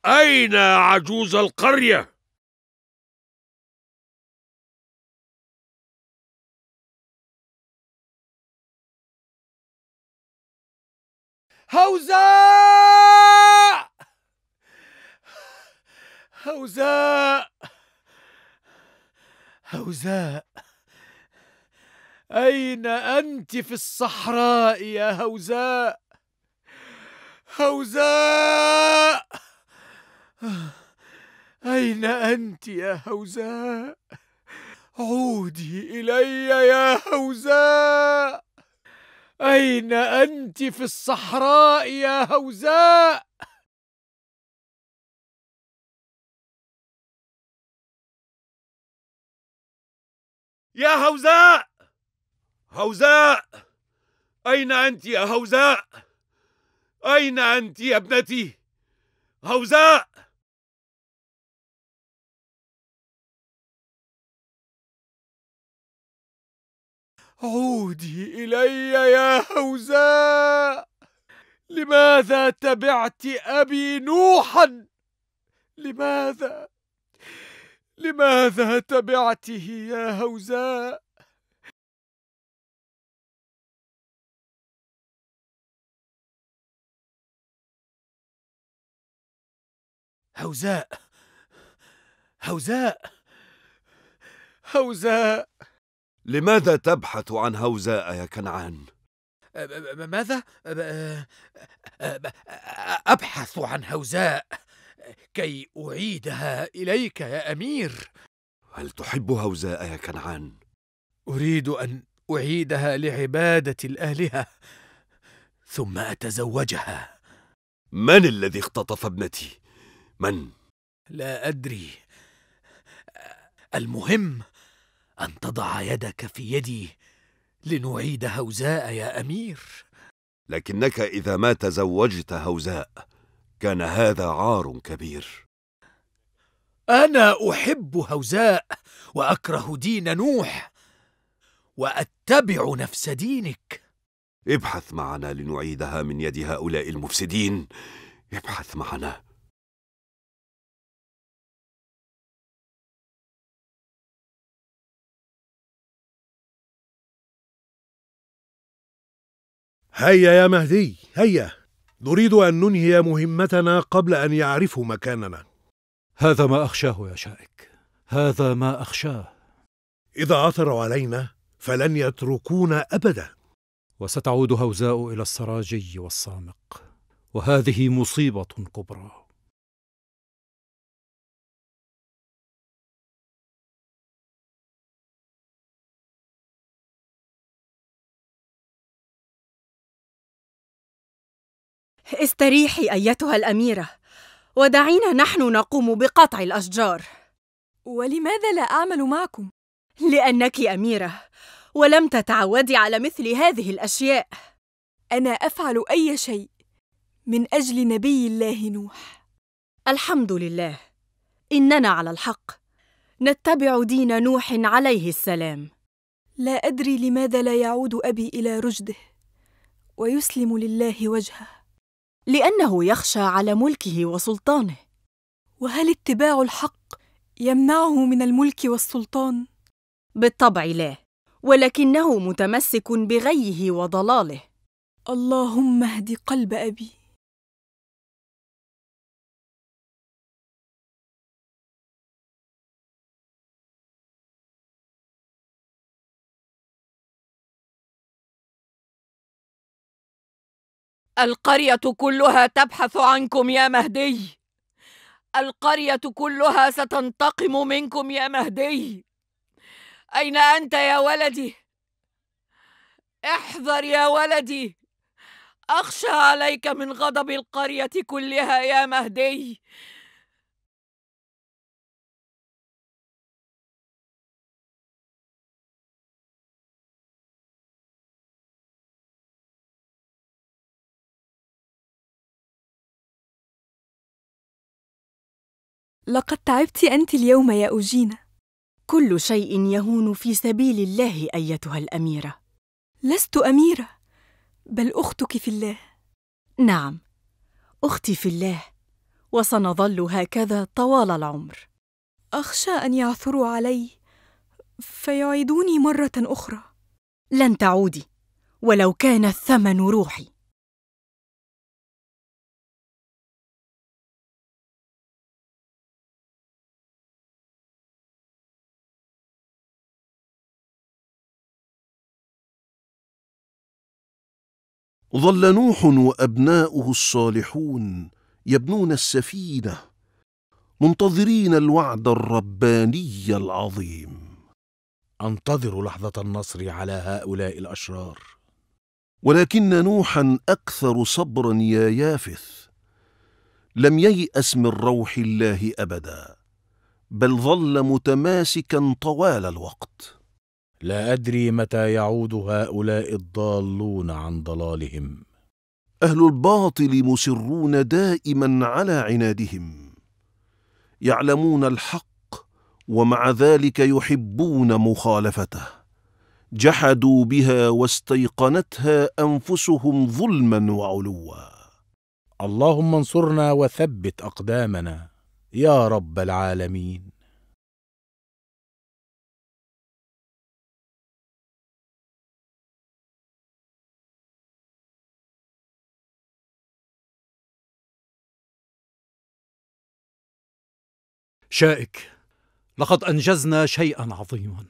أين عجوز القرية؟ هوزاء هوزاء هوزاء أين أنت في الصحراء يا هوزاء هوزاء أين أنت يا هوزاء عودي إلي يا هوزاء أين أنت في الصحراء يا هوزاء يا هوزاء هوزاء أين أنت يا هوزاء؟ أين أنت يا ابنتي؟ هوزاء عودي إلي يا هوزاء لماذا تبعت أبي نوحا؟ لماذا؟ لماذا تبعته يا هوزاء؟ هوزاء هوزاء هوزاء لماذا تبحث عن هوزاء يا كنعان؟ ماذا؟ أبحث عن هوزاء كي أعيدها إليك يا أمير هل تحب هوزاء يا كنعان؟ أريد أن أعيدها لعبادة الآلهة ثم أتزوجها من الذي اختطف ابنتي؟ من لا ادري المهم ان تضع يدك في يدي لنعيد هوزاء يا امير لكنك اذا ما تزوجت هوزاء كان هذا عار كبير انا احب هوزاء واكره دين نوح واتبع نفس دينك ابحث معنا لنعيدها من يد هؤلاء المفسدين ابحث معنا هيا يا مهدي هيا نريد أن ننهي مهمتنا قبل أن يعرفوا مكاننا هذا ما أخشاه يا شائك هذا ما أخشاه إذا عثروا علينا فلن يتركونا أبدا وستعود هوزاء إلى السراجي والصامق وهذه مصيبة كبرى استريحي ايتها الاميره ودعينا نحن نقوم بقطع الاشجار ولماذا لا اعمل معكم لانك اميره ولم تتعودي على مثل هذه الاشياء انا افعل اي شيء من اجل نبي الله نوح الحمد لله اننا على الحق نتبع دين نوح عليه السلام لا ادري لماذا لا يعود ابي الى رشده ويسلم لله وجهه لانه يخشى على ملكه وسلطانه وهل اتباع الحق يمنعه من الملك والسلطان بالطبع لا ولكنه متمسك بغيه وضلاله اللهم اهد قلب ابي القرية كلها تبحث عنكم يا مهدي القرية كلها ستنتقم منكم يا مهدي أين أنت يا ولدي؟ احذر يا ولدي أخشى عليك من غضب القرية كلها يا مهدي لقد تعبت أنت اليوم يا أوجينا كل شيء يهون في سبيل الله أيتها الأميرة لست أميرة بل أختك في الله نعم أختي في الله وسنظل هكذا طوال العمر أخشى أن يعثروا علي فيعيدوني مرة أخرى لن تعودي ولو كان الثمن روحي ظل نوح وابناؤه الصالحون يبنون السفينه منتظرين الوعد الرباني العظيم انتظر لحظه النصر على هؤلاء الاشرار ولكن نوحا اكثر صبرا يا يافث لم يياس من روح الله ابدا بل ظل متماسكا طوال الوقت لا أدري متى يعود هؤلاء الضالون عن ضلالهم أهل الباطل مصرون دائما على عنادهم يعلمون الحق ومع ذلك يحبون مخالفته جحدوا بها واستيقنتها أنفسهم ظلما وعلوا اللهم انصرنا وثبت أقدامنا يا رب العالمين شائك لقد انجزنا شيئا عظيما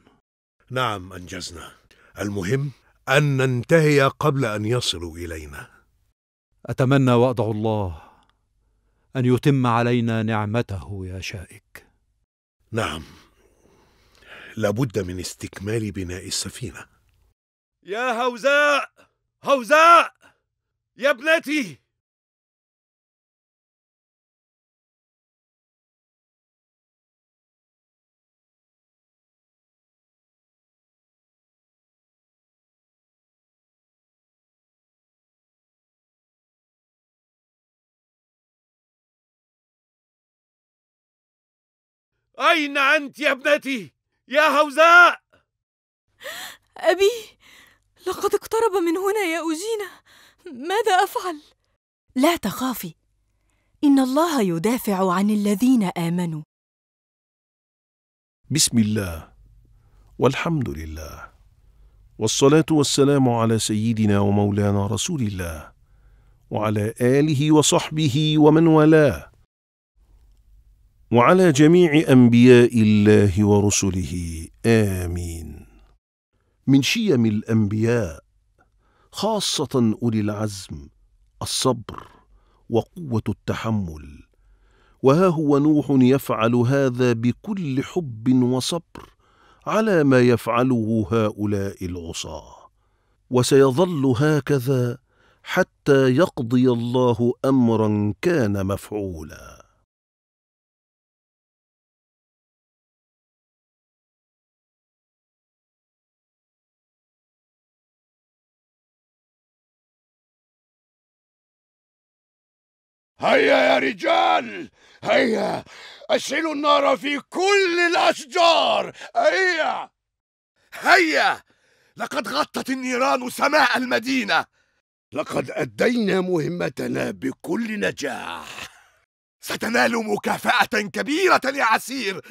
نعم انجزنا المهم ان ننتهي قبل ان يصلوا الينا اتمنى وادعو الله ان يتم علينا نعمته يا شائك نعم لابد من استكمال بناء السفينه يا هوزاء هوزاء يا ابنتي أين أنت يا ابنتي؟ يا هوزاء أبي لقد اقترب من هنا يا أوجينا ماذا أفعل؟ لا تخافي إن الله يدافع عن الذين آمنوا بسم الله والحمد لله والصلاة والسلام على سيدنا ومولانا رسول الله وعلى آله وصحبه ومن والاه وعلى جميع انبياء الله ورسله امين من شيم الانبياء خاصه اولي العزم الصبر وقوه التحمل وها هو نوح يفعل هذا بكل حب وصبر على ما يفعله هؤلاء العصاه وسيظل هكذا حتى يقضي الله امرا كان مفعولا هيا يا رجال هيا أشعلوا النار في كل الأشجار هيا هيا لقد غطت النيران سماء المدينة لقد أدينا مهمتنا بكل نجاح ستنال مكافأة كبيرة يا عسير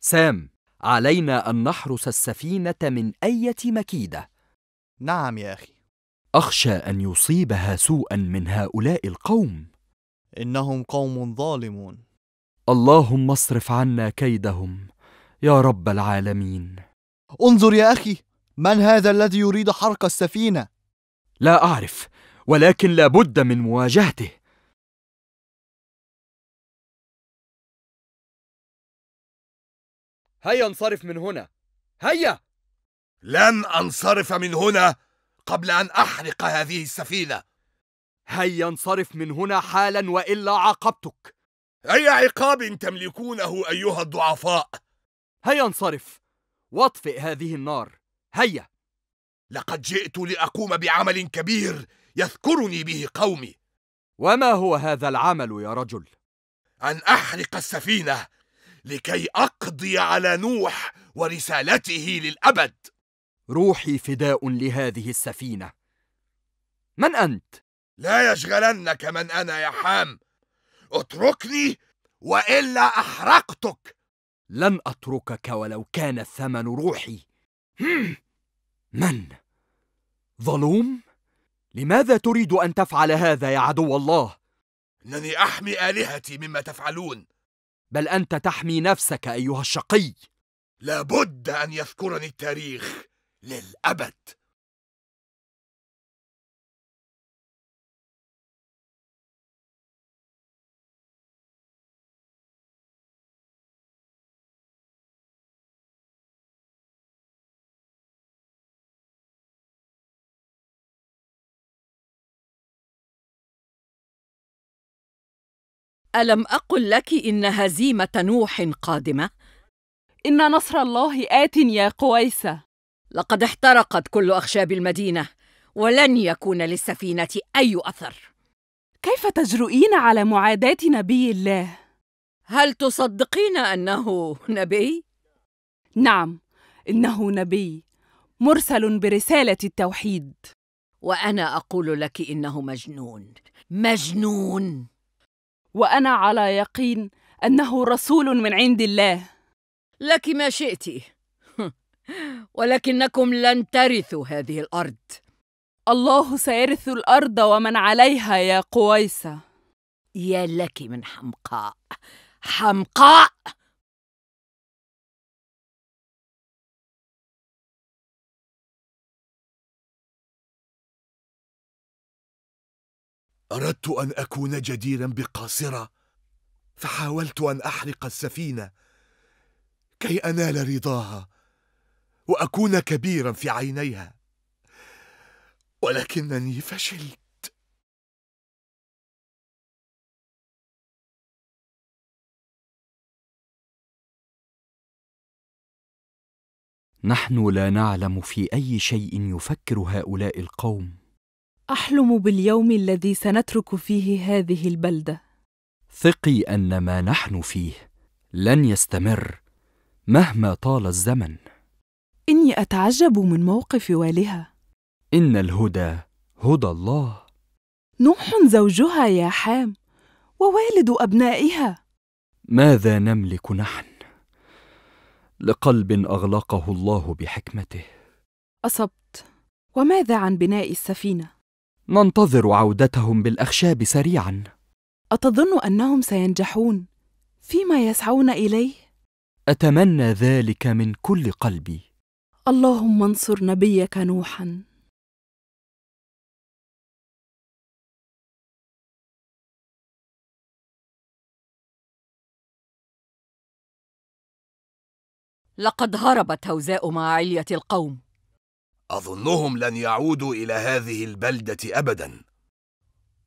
سام علينا أن نحرس السفينة من أية مكيدة نعم يا أخي أخشى أن يصيبها سوءا من هؤلاء القوم إنهم قوم ظالمون اللهم اصرف عنا كيدهم يا رب العالمين انظر يا أخي من هذا الذي يريد حرق السفينة؟ لا أعرف ولكن لا بد من مواجهته هيا انصرف من هنا هيا لن أنصرف من هنا قبل أن أحرق هذه السفينة هيا انصرف من هنا حالا وإلا عاقبتك أي عقاب تملكونه أيها الضعفاء هيا انصرف واطفئ هذه النار هيا لقد جئت لأقوم بعمل كبير يذكرني به قومي وما هو هذا العمل يا رجل أن أحرق السفينة لكي أقضي على نوح ورسالته للأبد روحي فداء لهذه السفينة من أنت؟ لا يشغلنك من أنا يا حام اتركني وإلا أحرقتك لن أتركك ولو كان الثمن روحي من؟ ظلوم؟ لماذا تريد أن تفعل هذا يا عدو الله؟ إنني أحمي آلهتي مما تفعلون بل أنت تحمي نفسك أيها الشقي لابد أن يذكرني التاريخ للأبد ألم أقل لك إن هزيمة نوح قادمة؟ إن نصر الله آت يا قويسة لقد احترقت كل اخشاب المدينه ولن يكون للسفينه اي اثر كيف تجرؤين على معاداه نبي الله هل تصدقين انه نبي نعم انه نبي مرسل برساله التوحيد وانا اقول لك انه مجنون مجنون وانا على يقين انه رسول من عند الله لك ما شئت ولكنكم لن ترثوا هذه الارض الله سيرث الارض ومن عليها يا قويسه يا لك من حمقاء حمقاء اردت ان اكون جديرا بقاصره فحاولت ان احرق السفينه كي انال رضاها واكون كبيرا في عينيها ولكنني فشلت نحن لا نعلم في اي شيء يفكر هؤلاء القوم احلم باليوم الذي سنترك فيه هذه البلده ثقي ان ما نحن فيه لن يستمر مهما طال الزمن إني أتعجب من موقف والها إن الهدى هدى الله نوح زوجها يا حام ووالد أبنائها ماذا نملك نحن لقلب أغلقه الله بحكمته أصبت وماذا عن بناء السفينة؟ ننتظر عودتهم بالأخشاب سريعا أتظن أنهم سينجحون فيما يسعون إليه؟ أتمنى ذلك من كل قلبي اللهم انصر نبيك نوحا لقد هربت هوزاء مع علية القوم أظنهم لن يعودوا إلى هذه البلدة أبداً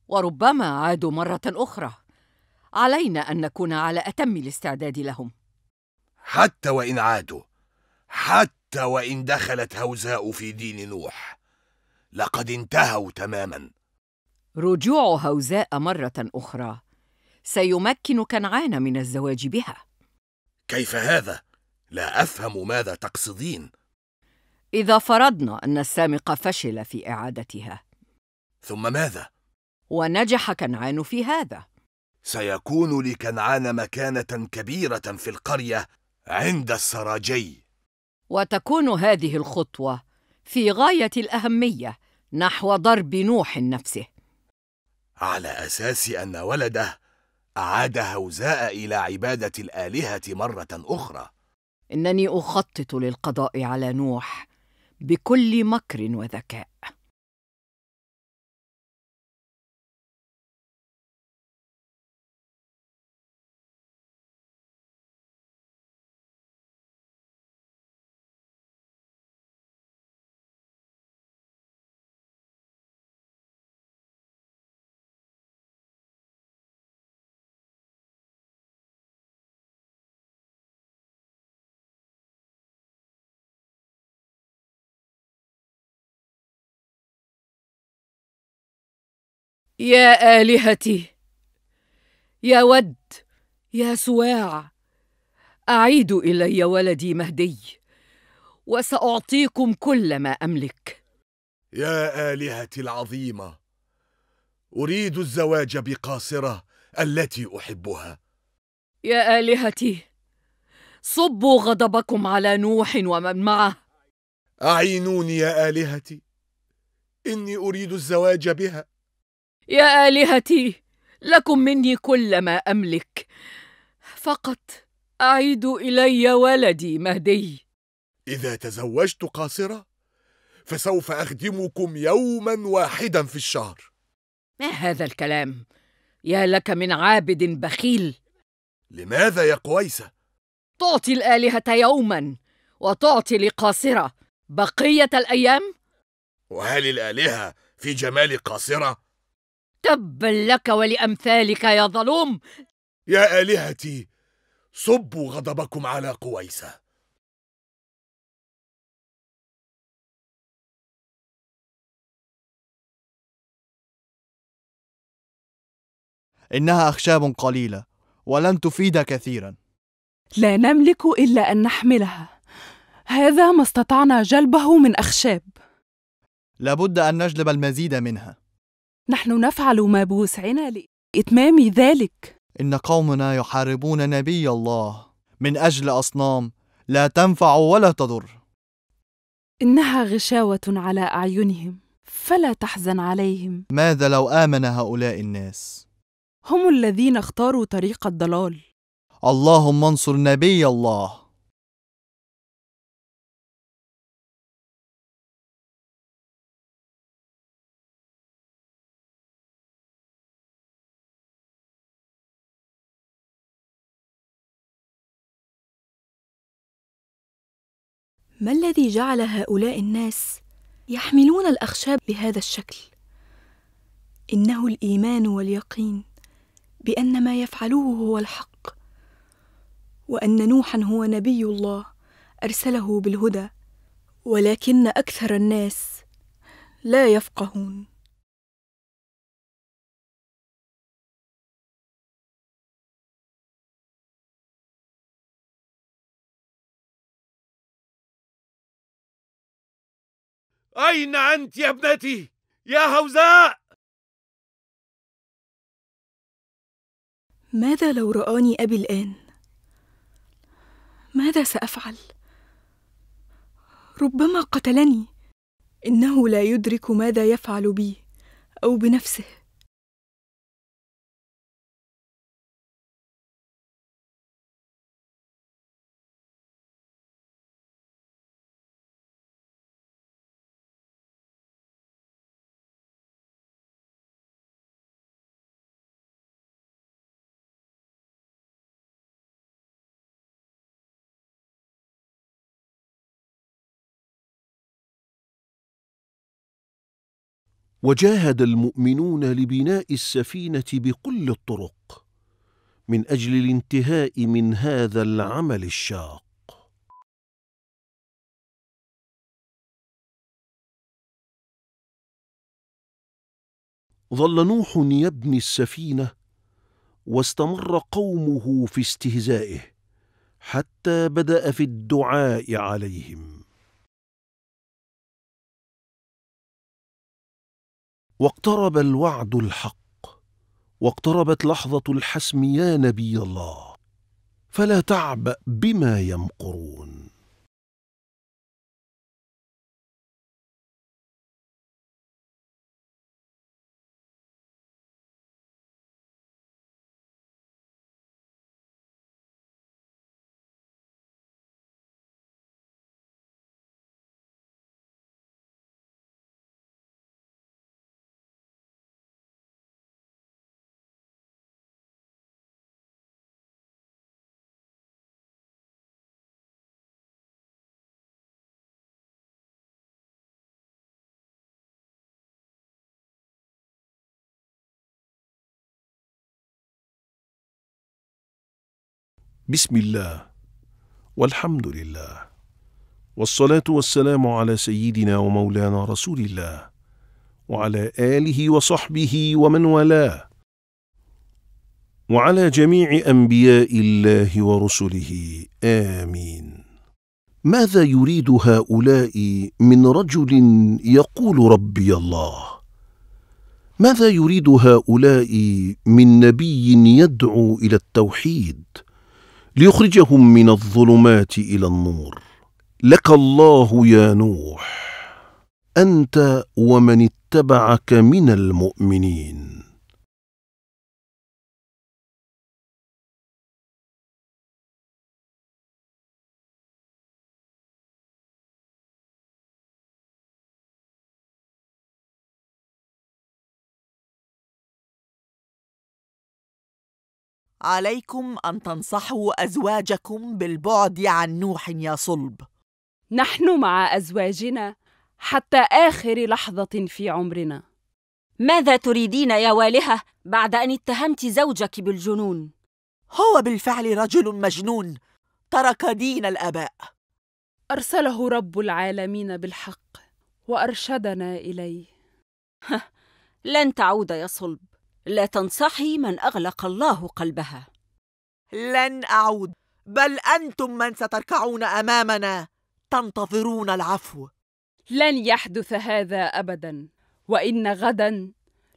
وربما عادوا مرة أخرى علينا أن نكون على أتم الاستعداد لهم حتى وإن عادوا حتى حتى وإن دخلت هوزاء في دين نوح لقد انتهوا تماما رجوع هوزاء مرة أخرى سيمكن كنعان من الزواج بها كيف هذا؟ لا أفهم ماذا تقصدين إذا فرضنا أن السامق فشل في إعادتها ثم ماذا؟ ونجح كنعان في هذا سيكون لكنعان مكانة كبيرة في القرية عند السراجي وتكون هذه الخطوه في غايه الاهميه نحو ضرب نوح نفسه على اساس ان ولده اعاد هوزاء الى عباده الالهه مره اخرى انني اخطط للقضاء على نوح بكل مكر وذكاء يا الهتي يا ود يا سواع اعيد الي ولدي مهدي وساعطيكم كل ما املك يا الهتي العظيمه اريد الزواج بقاصره التي احبها يا الهتي صبوا غضبكم على نوح ومن معه اعينوني يا الهتي اني اريد الزواج بها يا الهتي لكم مني كل ما املك فقط اعيد الي ولدي مهدي اذا تزوجت قاصره فسوف اخدمكم يوما واحدا في الشهر ما هذا الكلام يا لك من عابد بخيل لماذا يا قويسه تعطي الالهه يوما وتعطي لقاصره بقيه الايام وهل الالهه في جمال قاصره تبا لك ولأمثالك يا ظلوم يا آلهتي صبوا غضبكم على قويسة إنها أخشاب قليلة ولن تفيد كثيرا لا نملك إلا أن نحملها هذا ما استطعنا جلبه من أخشاب لابد أن نجلب المزيد منها نحن نفعل ما بوسعنا لإتمام ذلك إن قومنا يحاربون نبي الله من أجل أصنام لا تنفع ولا تضر إنها غشاوة على أعينهم فلا تحزن عليهم ماذا لو آمن هؤلاء الناس؟ هم الذين اختاروا طريق الضلال اللهم انصر نبي الله ما الذي جعل هؤلاء الناس يحملون الاخشاب بهذا الشكل انه الايمان واليقين بان ما يفعلوه هو الحق وان نوحا هو نبي الله ارسله بالهدى ولكن اكثر الناس لا يفقهون أين أنت يا ابنتي؟ يا هوزاء ماذا لو رآني أبي الآن؟ ماذا سأفعل؟ ربما قتلني إنه لا يدرك ماذا يفعل بي أو بنفسه وجاهد المؤمنون لبناء السفينه بكل الطرق من اجل الانتهاء من هذا العمل الشاق ظل نوح يبني السفينه واستمر قومه في استهزائه حتى بدا في الدعاء عليهم واقترب الوعد الحق واقتربت لحظة الحسم يا نبي الله فلا تعبأ بما يمقرون بسم الله والحمد لله والصلاة والسلام على سيدنا ومولانا رسول الله وعلى آله وصحبه ومن والاه وعلى جميع أنبياء الله ورسله آمين ماذا يريد هؤلاء من رجل يقول ربي الله ماذا يريد هؤلاء من نبي يدعو إلى التوحيد؟ ليخرجهم من الظلمات إلى النور لك الله يا نوح أنت ومن اتبعك من المؤمنين عليكم أن تنصحوا أزواجكم بالبعد عن نوح يا صلب نحن مع أزواجنا حتى آخر لحظة في عمرنا ماذا تريدين يا والهة بعد أن اتهمت زوجك بالجنون؟ هو بالفعل رجل مجنون ترك دين الآباء أرسله رب العالمين بالحق وأرشدنا إليه لن تعود يا صلب لا تنصحي من أغلق الله قلبها لن أعود بل أنتم من ستركعون أمامنا تنتظرون العفو لن يحدث هذا أبدا وإن غدا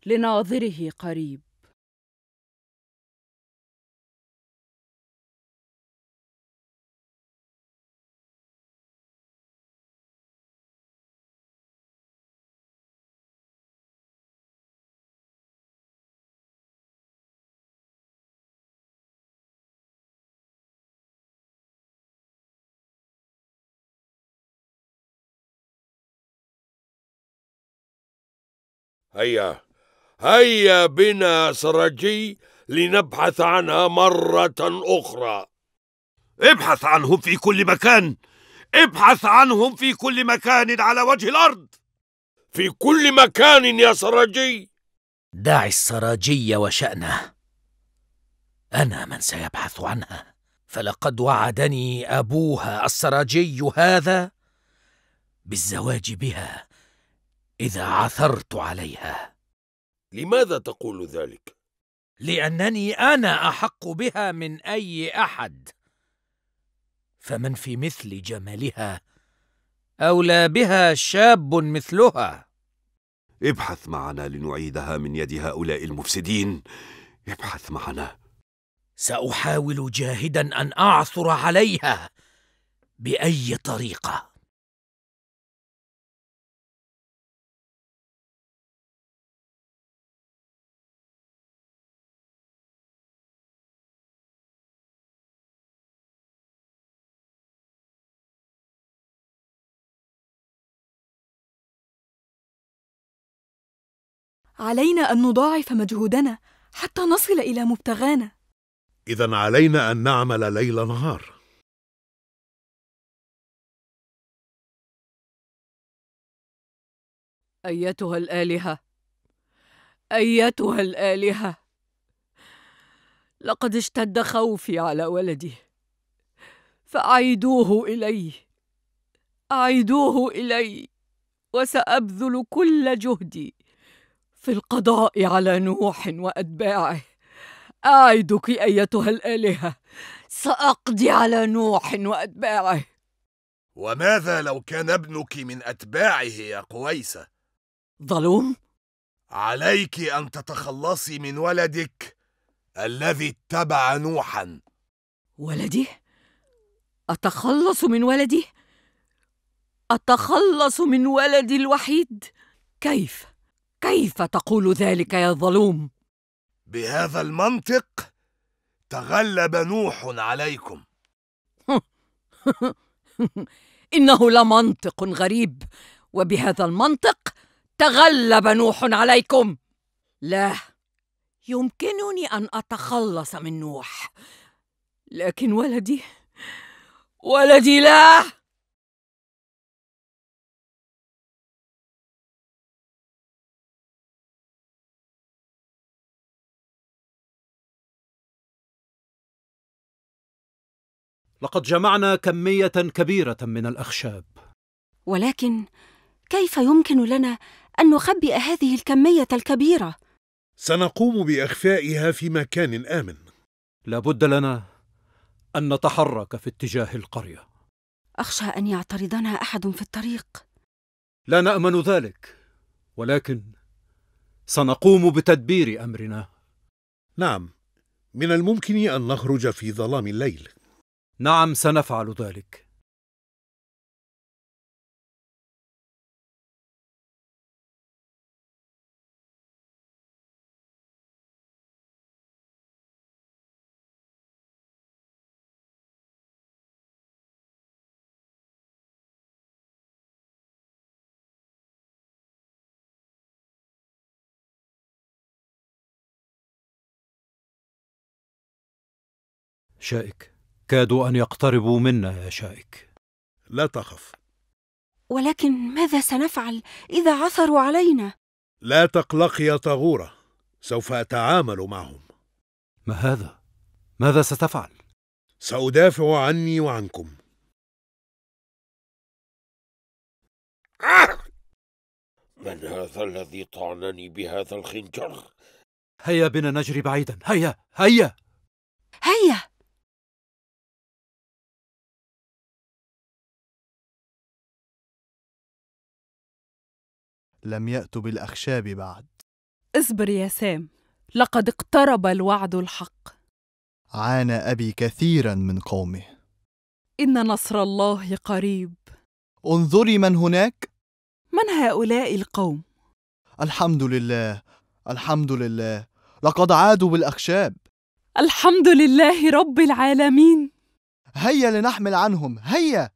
لناظره قريب هيا هيا بنا سرجي لنبحث عنها مرة أخرى ابحث عنهم في كل مكان ابحث عنهم في كل مكان على وجه الأرض في كل مكان يا سراجي دع السراجي وشأنه أنا من سيبحث عنها فلقد وعدني أبوها السراجي هذا بالزواج بها إذا عثرت عليها لماذا تقول ذلك؟ لأنني أنا أحق بها من أي أحد فمن في مثل جمالها أولى بها شاب مثلها ابحث معنا لنعيدها من يد هؤلاء المفسدين ابحث معنا سأحاول جاهدا أن أعثر عليها بأي طريقة علينا أن نضاعف مجهودنا حتى نصل إلى مبتغانا إذا علينا أن نعمل ليل نهار أيتها الآلهة أيتها الآلهة لقد اشتد خوفي على ولدي فأعيدوه إلي أعيدوه إلي وسأبذل كل جهدي في القضاء على نوح واتباعه اعدك ايتها الالهه ساقضي على نوح واتباعه وماذا لو كان ابنك من اتباعه يا قويسه ظلوم عليك ان تتخلصي من ولدك الذي اتبع نوحا ولدي اتخلص من ولدي اتخلص من ولدي الوحيد كيف كيف تقول ذلك يا ظلوم بهذا المنطق تغلب نوح عليكم انه لمنطق غريب وبهذا المنطق تغلب نوح عليكم لا يمكنني ان اتخلص من نوح لكن ولدي ولدي لا لقد جمعنا كميه كبيره من الاخشاب ولكن كيف يمكن لنا ان نخبئ هذه الكميه الكبيره سنقوم باخفائها في مكان امن لابد لنا ان نتحرك في اتجاه القريه اخشى ان يعترضنا احد في الطريق لا نامن ذلك ولكن سنقوم بتدبير امرنا نعم من الممكن ان نخرج في ظلام الليل نعم سنفعل ذلك شائك يكادوا أن يقتربوا منا يا شائك لا تخف ولكن ماذا سنفعل إذا عثروا علينا؟ لا تقلق يا طغورة سوف أتعامل معهم ما هذا؟ ماذا ستفعل؟ سأدافع عني وعنكم من هذا الذي طعنني بهذا الخنجر؟ هيا بنا نجري بعيدا هيا هيا هيا لم يأتوا بالأخشاب بعد اصبر يا سام لقد اقترب الوعد الحق عانى أبي كثيرا من قومه إن نصر الله قريب انظري من هناك من هؤلاء القوم؟ الحمد لله الحمد لله لقد عادوا بالأخشاب الحمد لله رب العالمين هيا لنحمل عنهم هيا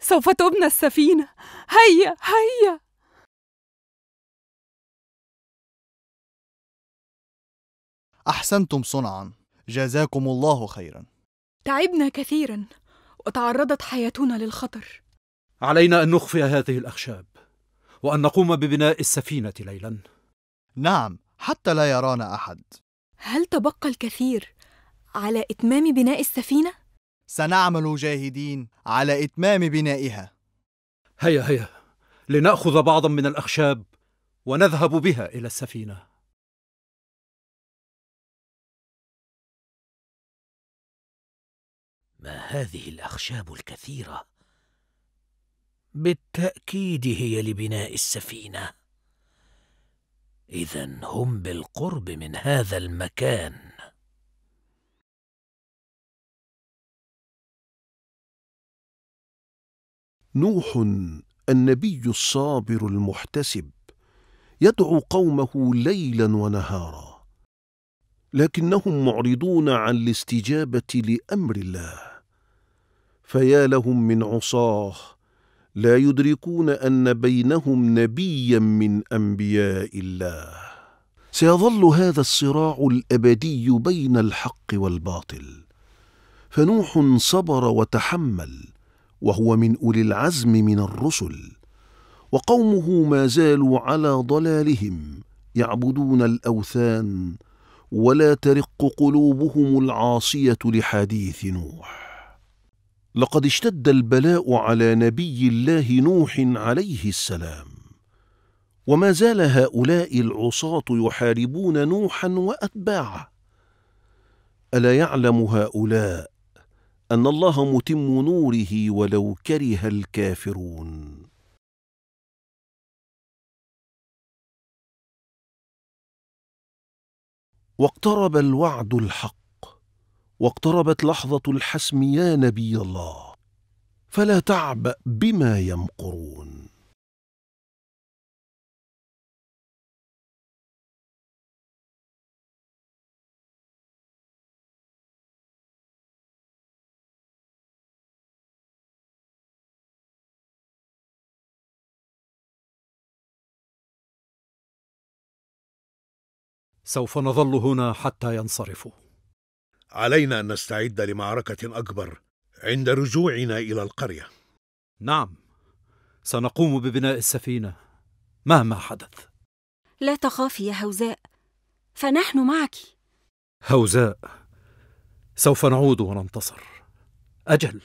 سوف تبنى السفينة هيا هيا أحسنتم صنعا جزاكم الله خيرا تعبنا كثيرا وتعرضت حياتنا للخطر علينا أن نخفي هذه الأخشاب وأن نقوم ببناء السفينة ليلا نعم حتى لا يرانا أحد هل تبقى الكثير على إتمام بناء السفينة؟ سنعمل جاهدين على إتمام بنائها هيا هيا لنأخذ بعضا من الأخشاب ونذهب بها إلى السفينة ما هذه الاخشاب الكثيره بالتاكيد هي لبناء السفينه اذا هم بالقرب من هذا المكان نوح النبي الصابر المحتسب يدعو قومه ليلا ونهارا لكنهم معرضون عن الاستجابه لامر الله فيا لهم من عصاه لا يدركون ان بينهم نبيا من انبياء الله سيظل هذا الصراع الابدي بين الحق والباطل فنوح صبر وتحمل وهو من اولي العزم من الرسل وقومه ما زالوا على ضلالهم يعبدون الاوثان ولا ترق قلوبهم العاصيه لحديث نوح لقد اشتد البلاء على نبي الله نوح عليه السلام وما زال هؤلاء العصاه يحاربون نوحا واتباعه الا يعلم هؤلاء ان الله متم نوره ولو كره الكافرون واقترب الوعد الحق واقتربت لحظة الحسم يا نبي الله فلا تعبأ بما يمقرون سوف نظل هنا حتى ينصرفوا علينا أن نستعد لمعركة أكبر عند رجوعنا إلى القرية نعم سنقوم ببناء السفينة مهما حدث لا تخافي يا هوزاء فنحن معك هوزاء سوف نعود وننتصر أجل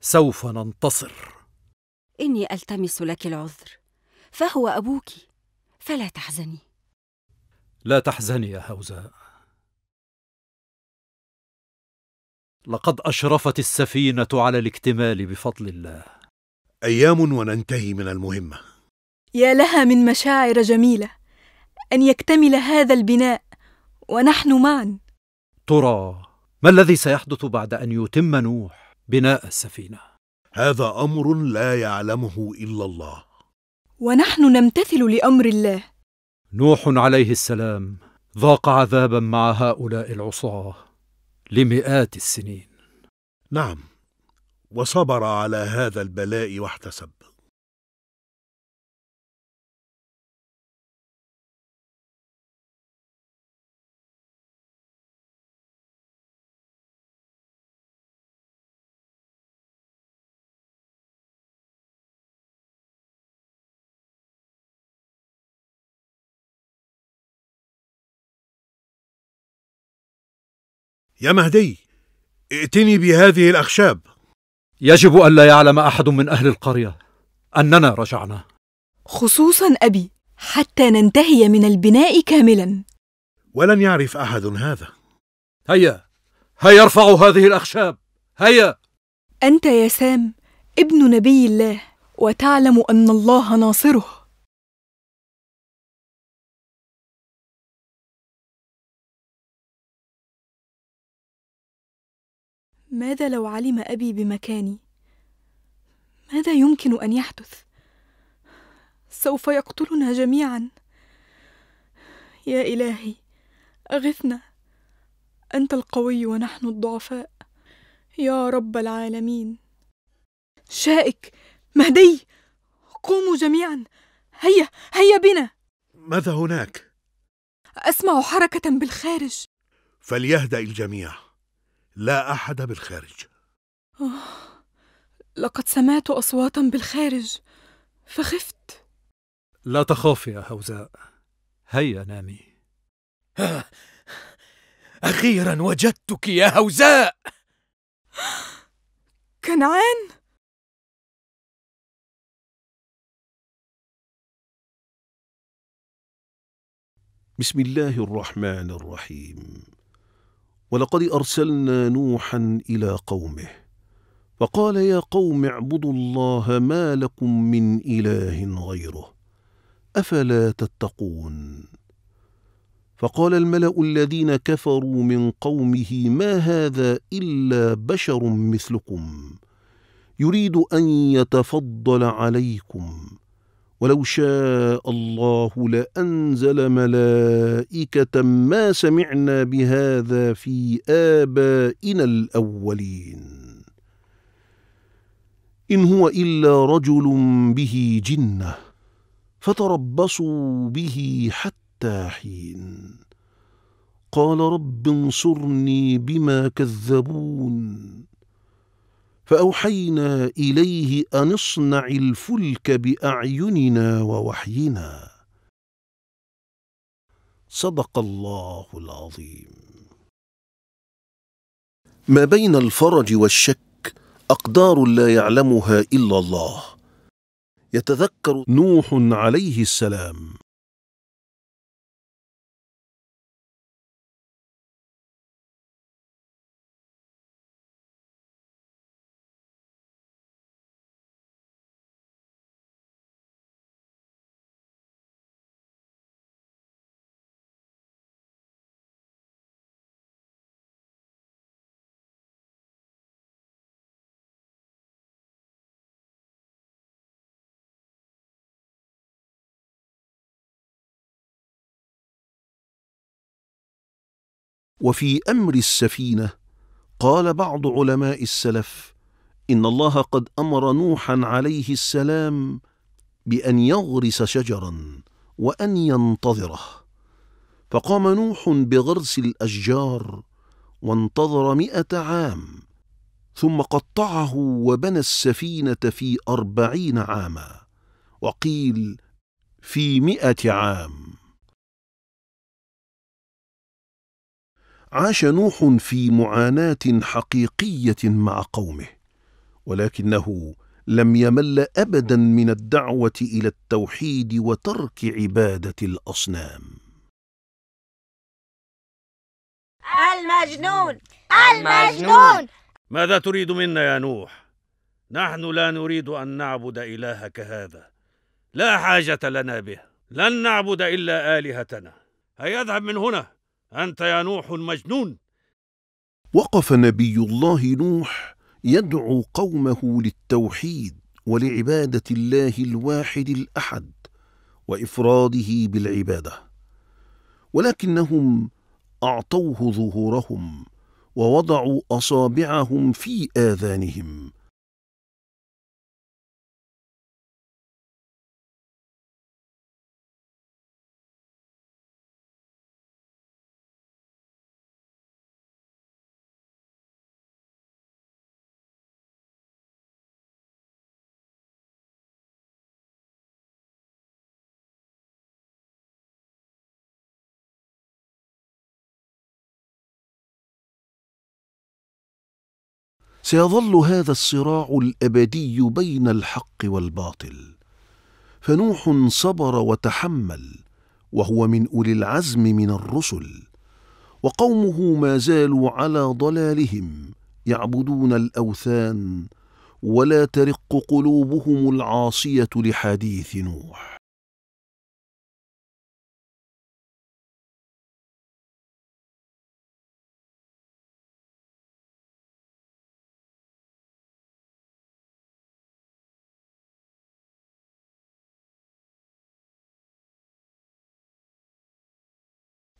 سوف ننتصر إني ألتمس لك العذر فهو أبوك فلا تحزني لا تحزني يا هوزاء لقد اشرفت السفينه على الاكتمال بفضل الله ايام وننتهي من المهمه يا لها من مشاعر جميله ان يكتمل هذا البناء ونحن معا ترى ما الذي سيحدث بعد ان يتم نوح بناء السفينه هذا امر لا يعلمه الا الله ونحن نمتثل لامر الله نوح عليه السلام ذاق عذابا مع هؤلاء العصاه لمئات السنين نعم وصبر على هذا البلاء واحتسب يا مهدي ائتني بهذه الأخشاب يجب ألا يعلم أحد من أهل القرية أننا رجعنا خصوصا أبي حتى ننتهي من البناء كاملا ولن يعرف أحد هذا هيا هيا ارفعوا هذه الأخشاب هيا أنت يا سام ابن نبي الله وتعلم أن الله ناصره ماذا لو علم أبي بمكاني؟ ماذا يمكن أن يحدث؟ سوف يقتلنا جميعا يا إلهي أغثنا أنت القوي ونحن الضعفاء يا رب العالمين شائك مهدي قوموا جميعا هيا هيا بنا ماذا هناك؟ أسمع حركة بالخارج فليهدأ الجميع لا أحد بالخارج أوه. لقد سمعت أصواتا بالخارج فخفت لا تخافي يا هوزاء هيا نامي آه، أخيرا وجدتك يا هوزاء كنعان بسم الله الرحمن الرحيم ولقد أرسلنا نوحا إلى قومه فقال يا قوم اعبدوا الله ما لكم من إله غيره أفلا تتقون فقال الملأ الذين كفروا من قومه ما هذا إلا بشر مثلكم يريد أن يتفضل عليكم ولو شاء الله لأنزل ملائكة ما سمعنا بهذا في آبائنا الأولين إن هو إلا رجل به جنة فتربصوا به حتى حين قال رب انصرني بما كذبون فأوحينا إليه أن اصنع الفلك بأعيننا ووحينا صدق الله العظيم ما بين الفرج والشك أقدار لا يعلمها إلا الله يتذكر نوح عليه السلام وفي أمر السفينة قال بعض علماء السلف إن الله قد أمر نوحا عليه السلام بأن يغرس شجرا وأن ينتظره فقام نوح بغرس الأشجار وانتظر مئة عام ثم قطعه وبنى السفينة في أربعين عاما وقيل في مئة عام عاش نوح في معاناه حقيقيه مع قومه ولكنه لم يمل ابدا من الدعوه الى التوحيد وترك عباده الاصنام المجنون المجنون ماذا تريد منا يا نوح نحن لا نريد ان نعبد الهك هذا لا حاجه لنا به لن نعبد الا الهتنا اذهب من هنا أنت يا نوح مجنون وقف نبي الله نوح يدعو قومه للتوحيد ولعبادة الله الواحد الأحد وإفراده بالعبادة ولكنهم أعطوه ظهورهم ووضعوا أصابعهم في آذانهم سيظل هذا الصراع الابدي بين الحق والباطل فنوح صبر وتحمل وهو من اولي العزم من الرسل وقومه ما زالوا على ضلالهم يعبدون الاوثان ولا ترق قلوبهم العاصيه لحديث نوح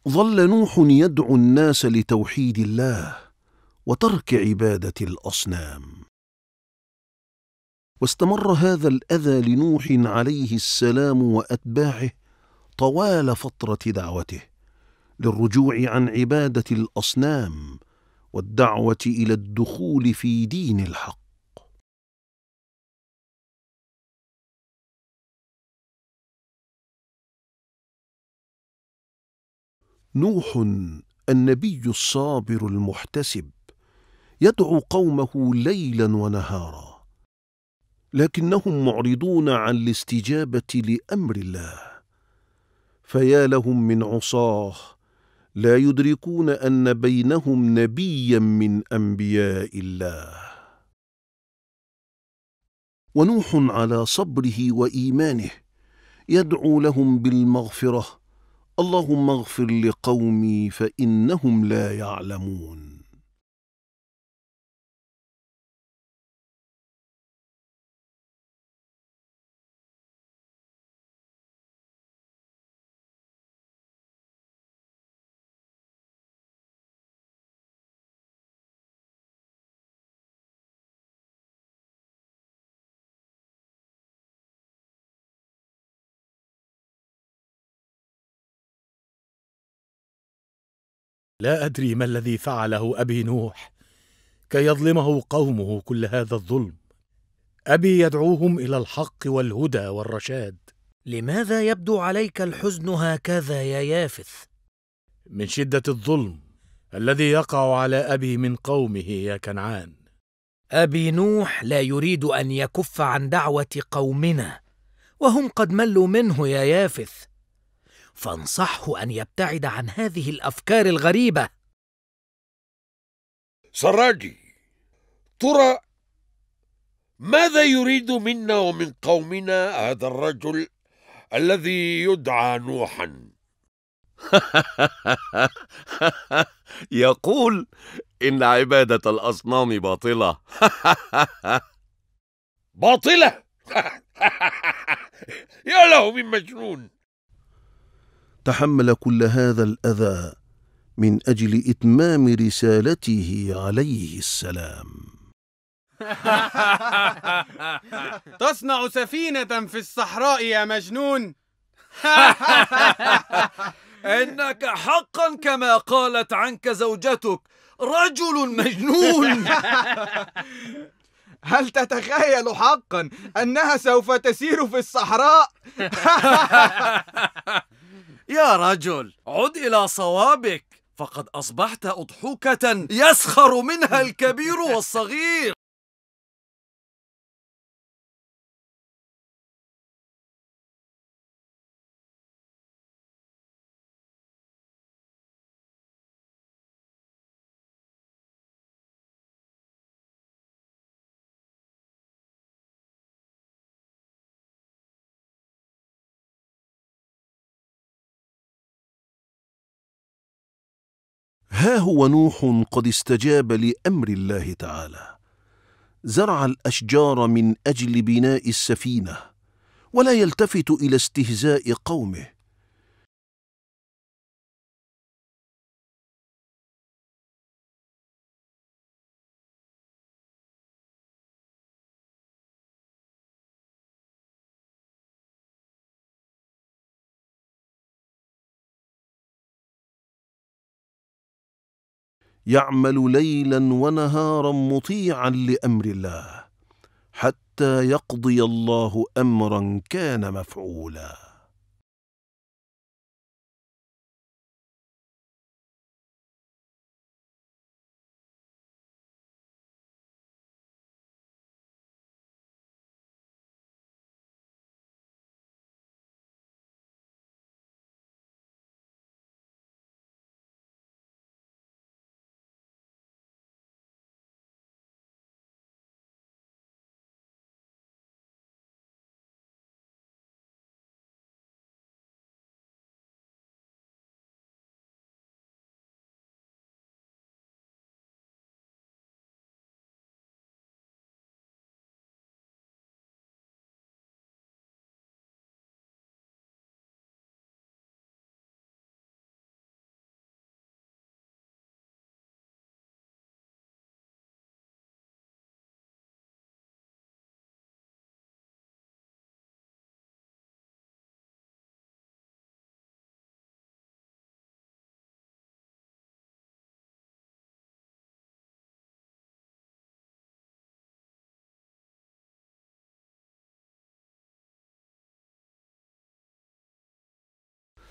ظل نوح يدعو الناس لتوحيد الله وترك عباده الاصنام واستمر هذا الاذى لنوح عليه السلام واتباعه طوال فتره دعوته للرجوع عن عباده الاصنام والدعوه الى الدخول في دين الحق نوح النبي الصابر المحتسب يدعو قومه ليلا ونهارا لكنهم معرضون عن الاستجابه لامر الله فيا لهم من عصاه لا يدركون ان بينهم نبيا من انبياء الله ونوح على صبره وايمانه يدعو لهم بالمغفره اللهم اغفر لقومي فانهم لا يعلمون لا أدري ما الذي فعله أبي نوح كي يظلمه قومه كل هذا الظلم أبي يدعوهم إلى الحق والهدى والرشاد لماذا يبدو عليك الحزن هكذا يا يافث؟ من شدة الظلم الذي يقع على أبي من قومه يا كنعان أبي نوح لا يريد أن يكف عن دعوة قومنا وهم قد ملوا منه يا يافث فانصحه ان يبتعد عن هذه الافكار الغريبه سراجي ترى ماذا يريد منا ومن قومنا هذا الرجل الذي يدعى نوحا يقول ان عباده الاصنام باطله باطله يا له من مجنون تحمل كل هذا الأذى من أجل إتمام رسالته عليه السلام تصنع سفينة في الصحراء يا مجنون إنك حقا كما قالت عنك زوجتك رجل مجنون هل تتخيل حقا أنها سوف تسير في الصحراء؟ يا رجل عد إلى صوابك فقد أصبحت أضحوكة يسخر منها الكبير والصغير ها هو نوح قد استجاب لامر الله تعالى زرع الاشجار من اجل بناء السفينه ولا يلتفت الى استهزاء قومه يعمل ليلا ونهارا مطيعا لامر الله حتى يقضي الله امرا كان مفعولا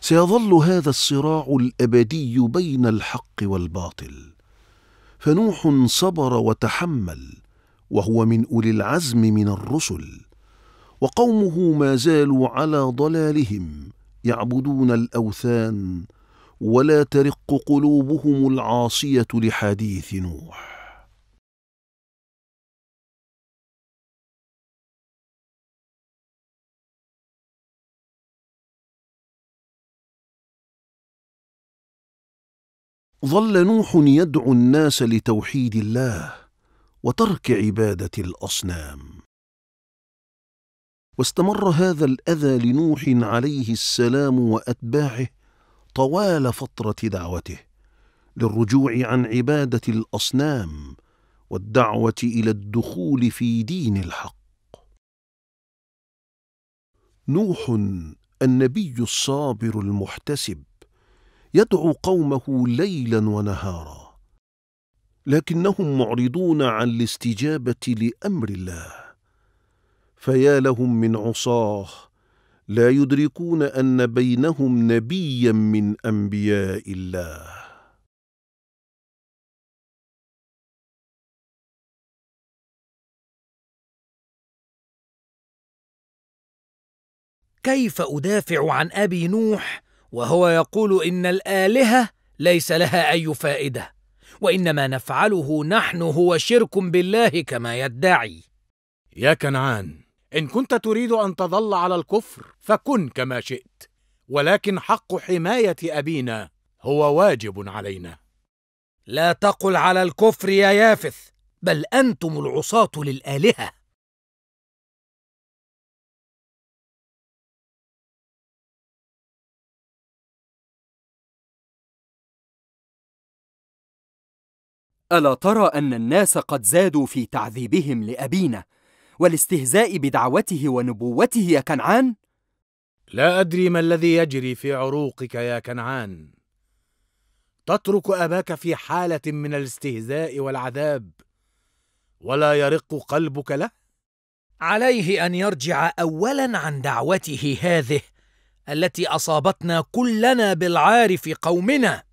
سيظل هذا الصراع الابدي بين الحق والباطل فنوح صبر وتحمل وهو من اولي العزم من الرسل وقومه ما زالوا على ضلالهم يعبدون الاوثان ولا ترق قلوبهم العاصيه لحديث نوح ظل نوح يدعو الناس لتوحيد الله وترك عباده الاصنام واستمر هذا الاذى لنوح عليه السلام واتباعه طوال فتره دعوته للرجوع عن عباده الاصنام والدعوه الى الدخول في دين الحق نوح النبي الصابر المحتسب يدعو قومه ليلا ونهارا لكنهم معرضون عن الاستجابه لامر الله فيا لهم من عصاه لا يدركون ان بينهم نبيا من انبياء الله كيف ادافع عن ابي نوح وهو يقول ان الالهه ليس لها اي فائده وانما نفعله نحن هو شرك بالله كما يدعي يا كنعان ان كنت تريد ان تظل على الكفر فكن كما شئت ولكن حق حمايه ابينا هو واجب علينا لا تقل على الكفر يا يافث بل انتم العصاه للالهه الا ترى ان الناس قد زادوا في تعذيبهم لابينا والاستهزاء بدعوته ونبوته يا كنعان لا ادري ما الذي يجري في عروقك يا كنعان تترك اباك في حاله من الاستهزاء والعذاب ولا يرق قلبك له عليه ان يرجع اولا عن دعوته هذه التي اصابتنا كلنا بالعار في قومنا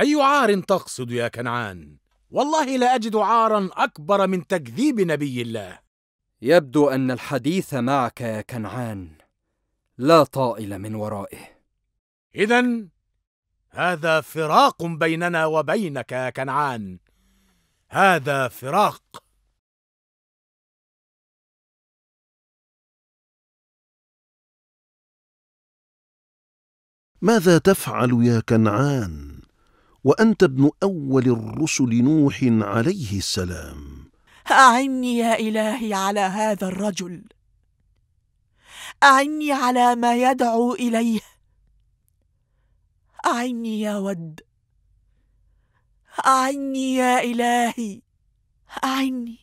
اي عار تقصد يا كنعان والله لا أجد عارا أكبر من تكذيب نبي الله يبدو أن الحديث معك يا كنعان لا طائل من ورائه إذا هذا فراق بيننا وبينك يا كنعان هذا فراق ماذا تفعل يا كنعان وأنت ابن أول الرسل نوح عليه السلام أعني يا إلهي على هذا الرجل أعني على ما يدعو إليه أعني يا ود أعني يا إلهي أعني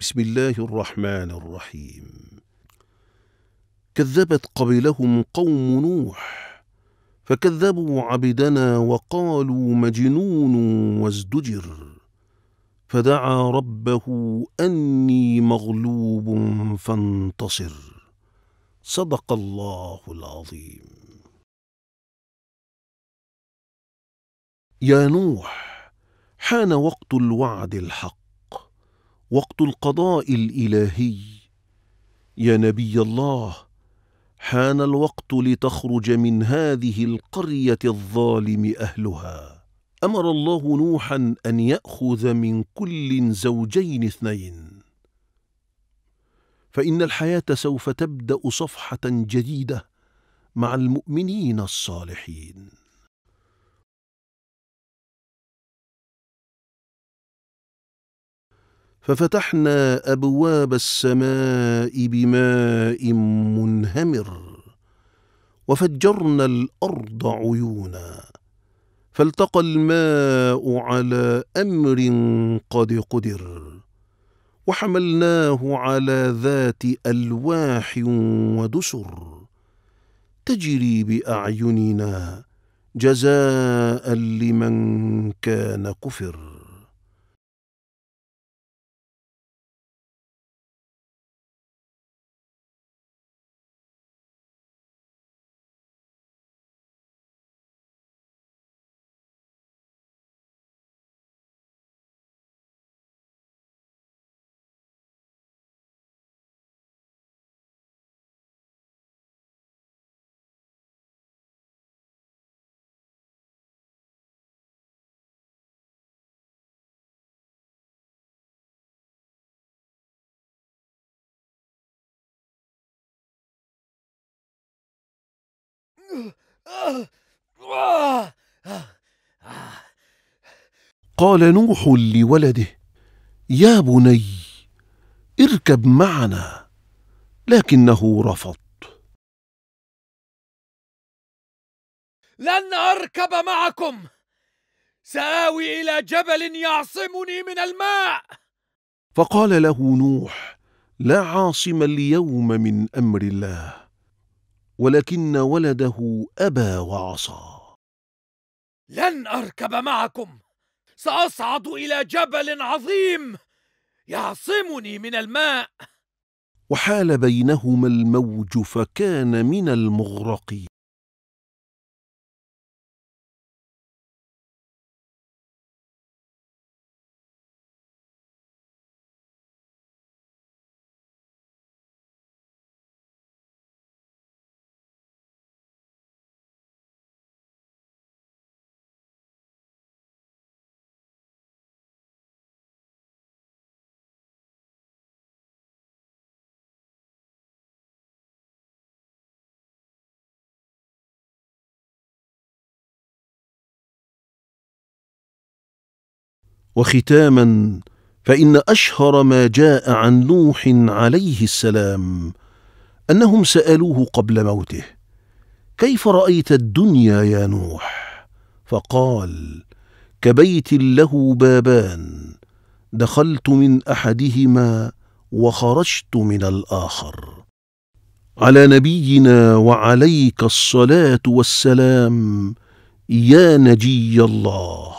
بسم الله الرحمن الرحيم كذبت قبلهم قوم نوح فكذبوا عبدنا وقالوا مجنون وازدجر فدعا ربه أني مغلوب فانتصر صدق الله العظيم يا نوح حان وقت الوعد الحق وقت القضاء الالهي يا نبي الله حان الوقت لتخرج من هذه القريه الظالم اهلها امر الله نوحا ان ياخذ من كل زوجين اثنين فان الحياه سوف تبدا صفحه جديده مع المؤمنين الصالحين ففتحنا أبواب السماء بماء منهمر وفجرنا الأرض عيونا فالتقى الماء على أمر قد قدر وحملناه على ذات ألواح ودسر تجري بأعيننا جزاء لمن كان كفر قال نوح لولده يا بني اركب معنا لكنه رفض لن اركب معكم ساوي الى جبل يعصمني من الماء فقال له نوح لا عاصم اليوم من امر الله ولكن ولده أبى وعصى لن أركب معكم سأصعد إلى جبل عظيم يعصمني من الماء وحال بينهما الموج فكان من المغرقين وختاما فان اشهر ما جاء عن نوح عليه السلام انهم سالوه قبل موته كيف رايت الدنيا يا نوح فقال كبيت له بابان دخلت من احدهما وخرجت من الاخر على نبينا وعليك الصلاه والسلام يا نجي الله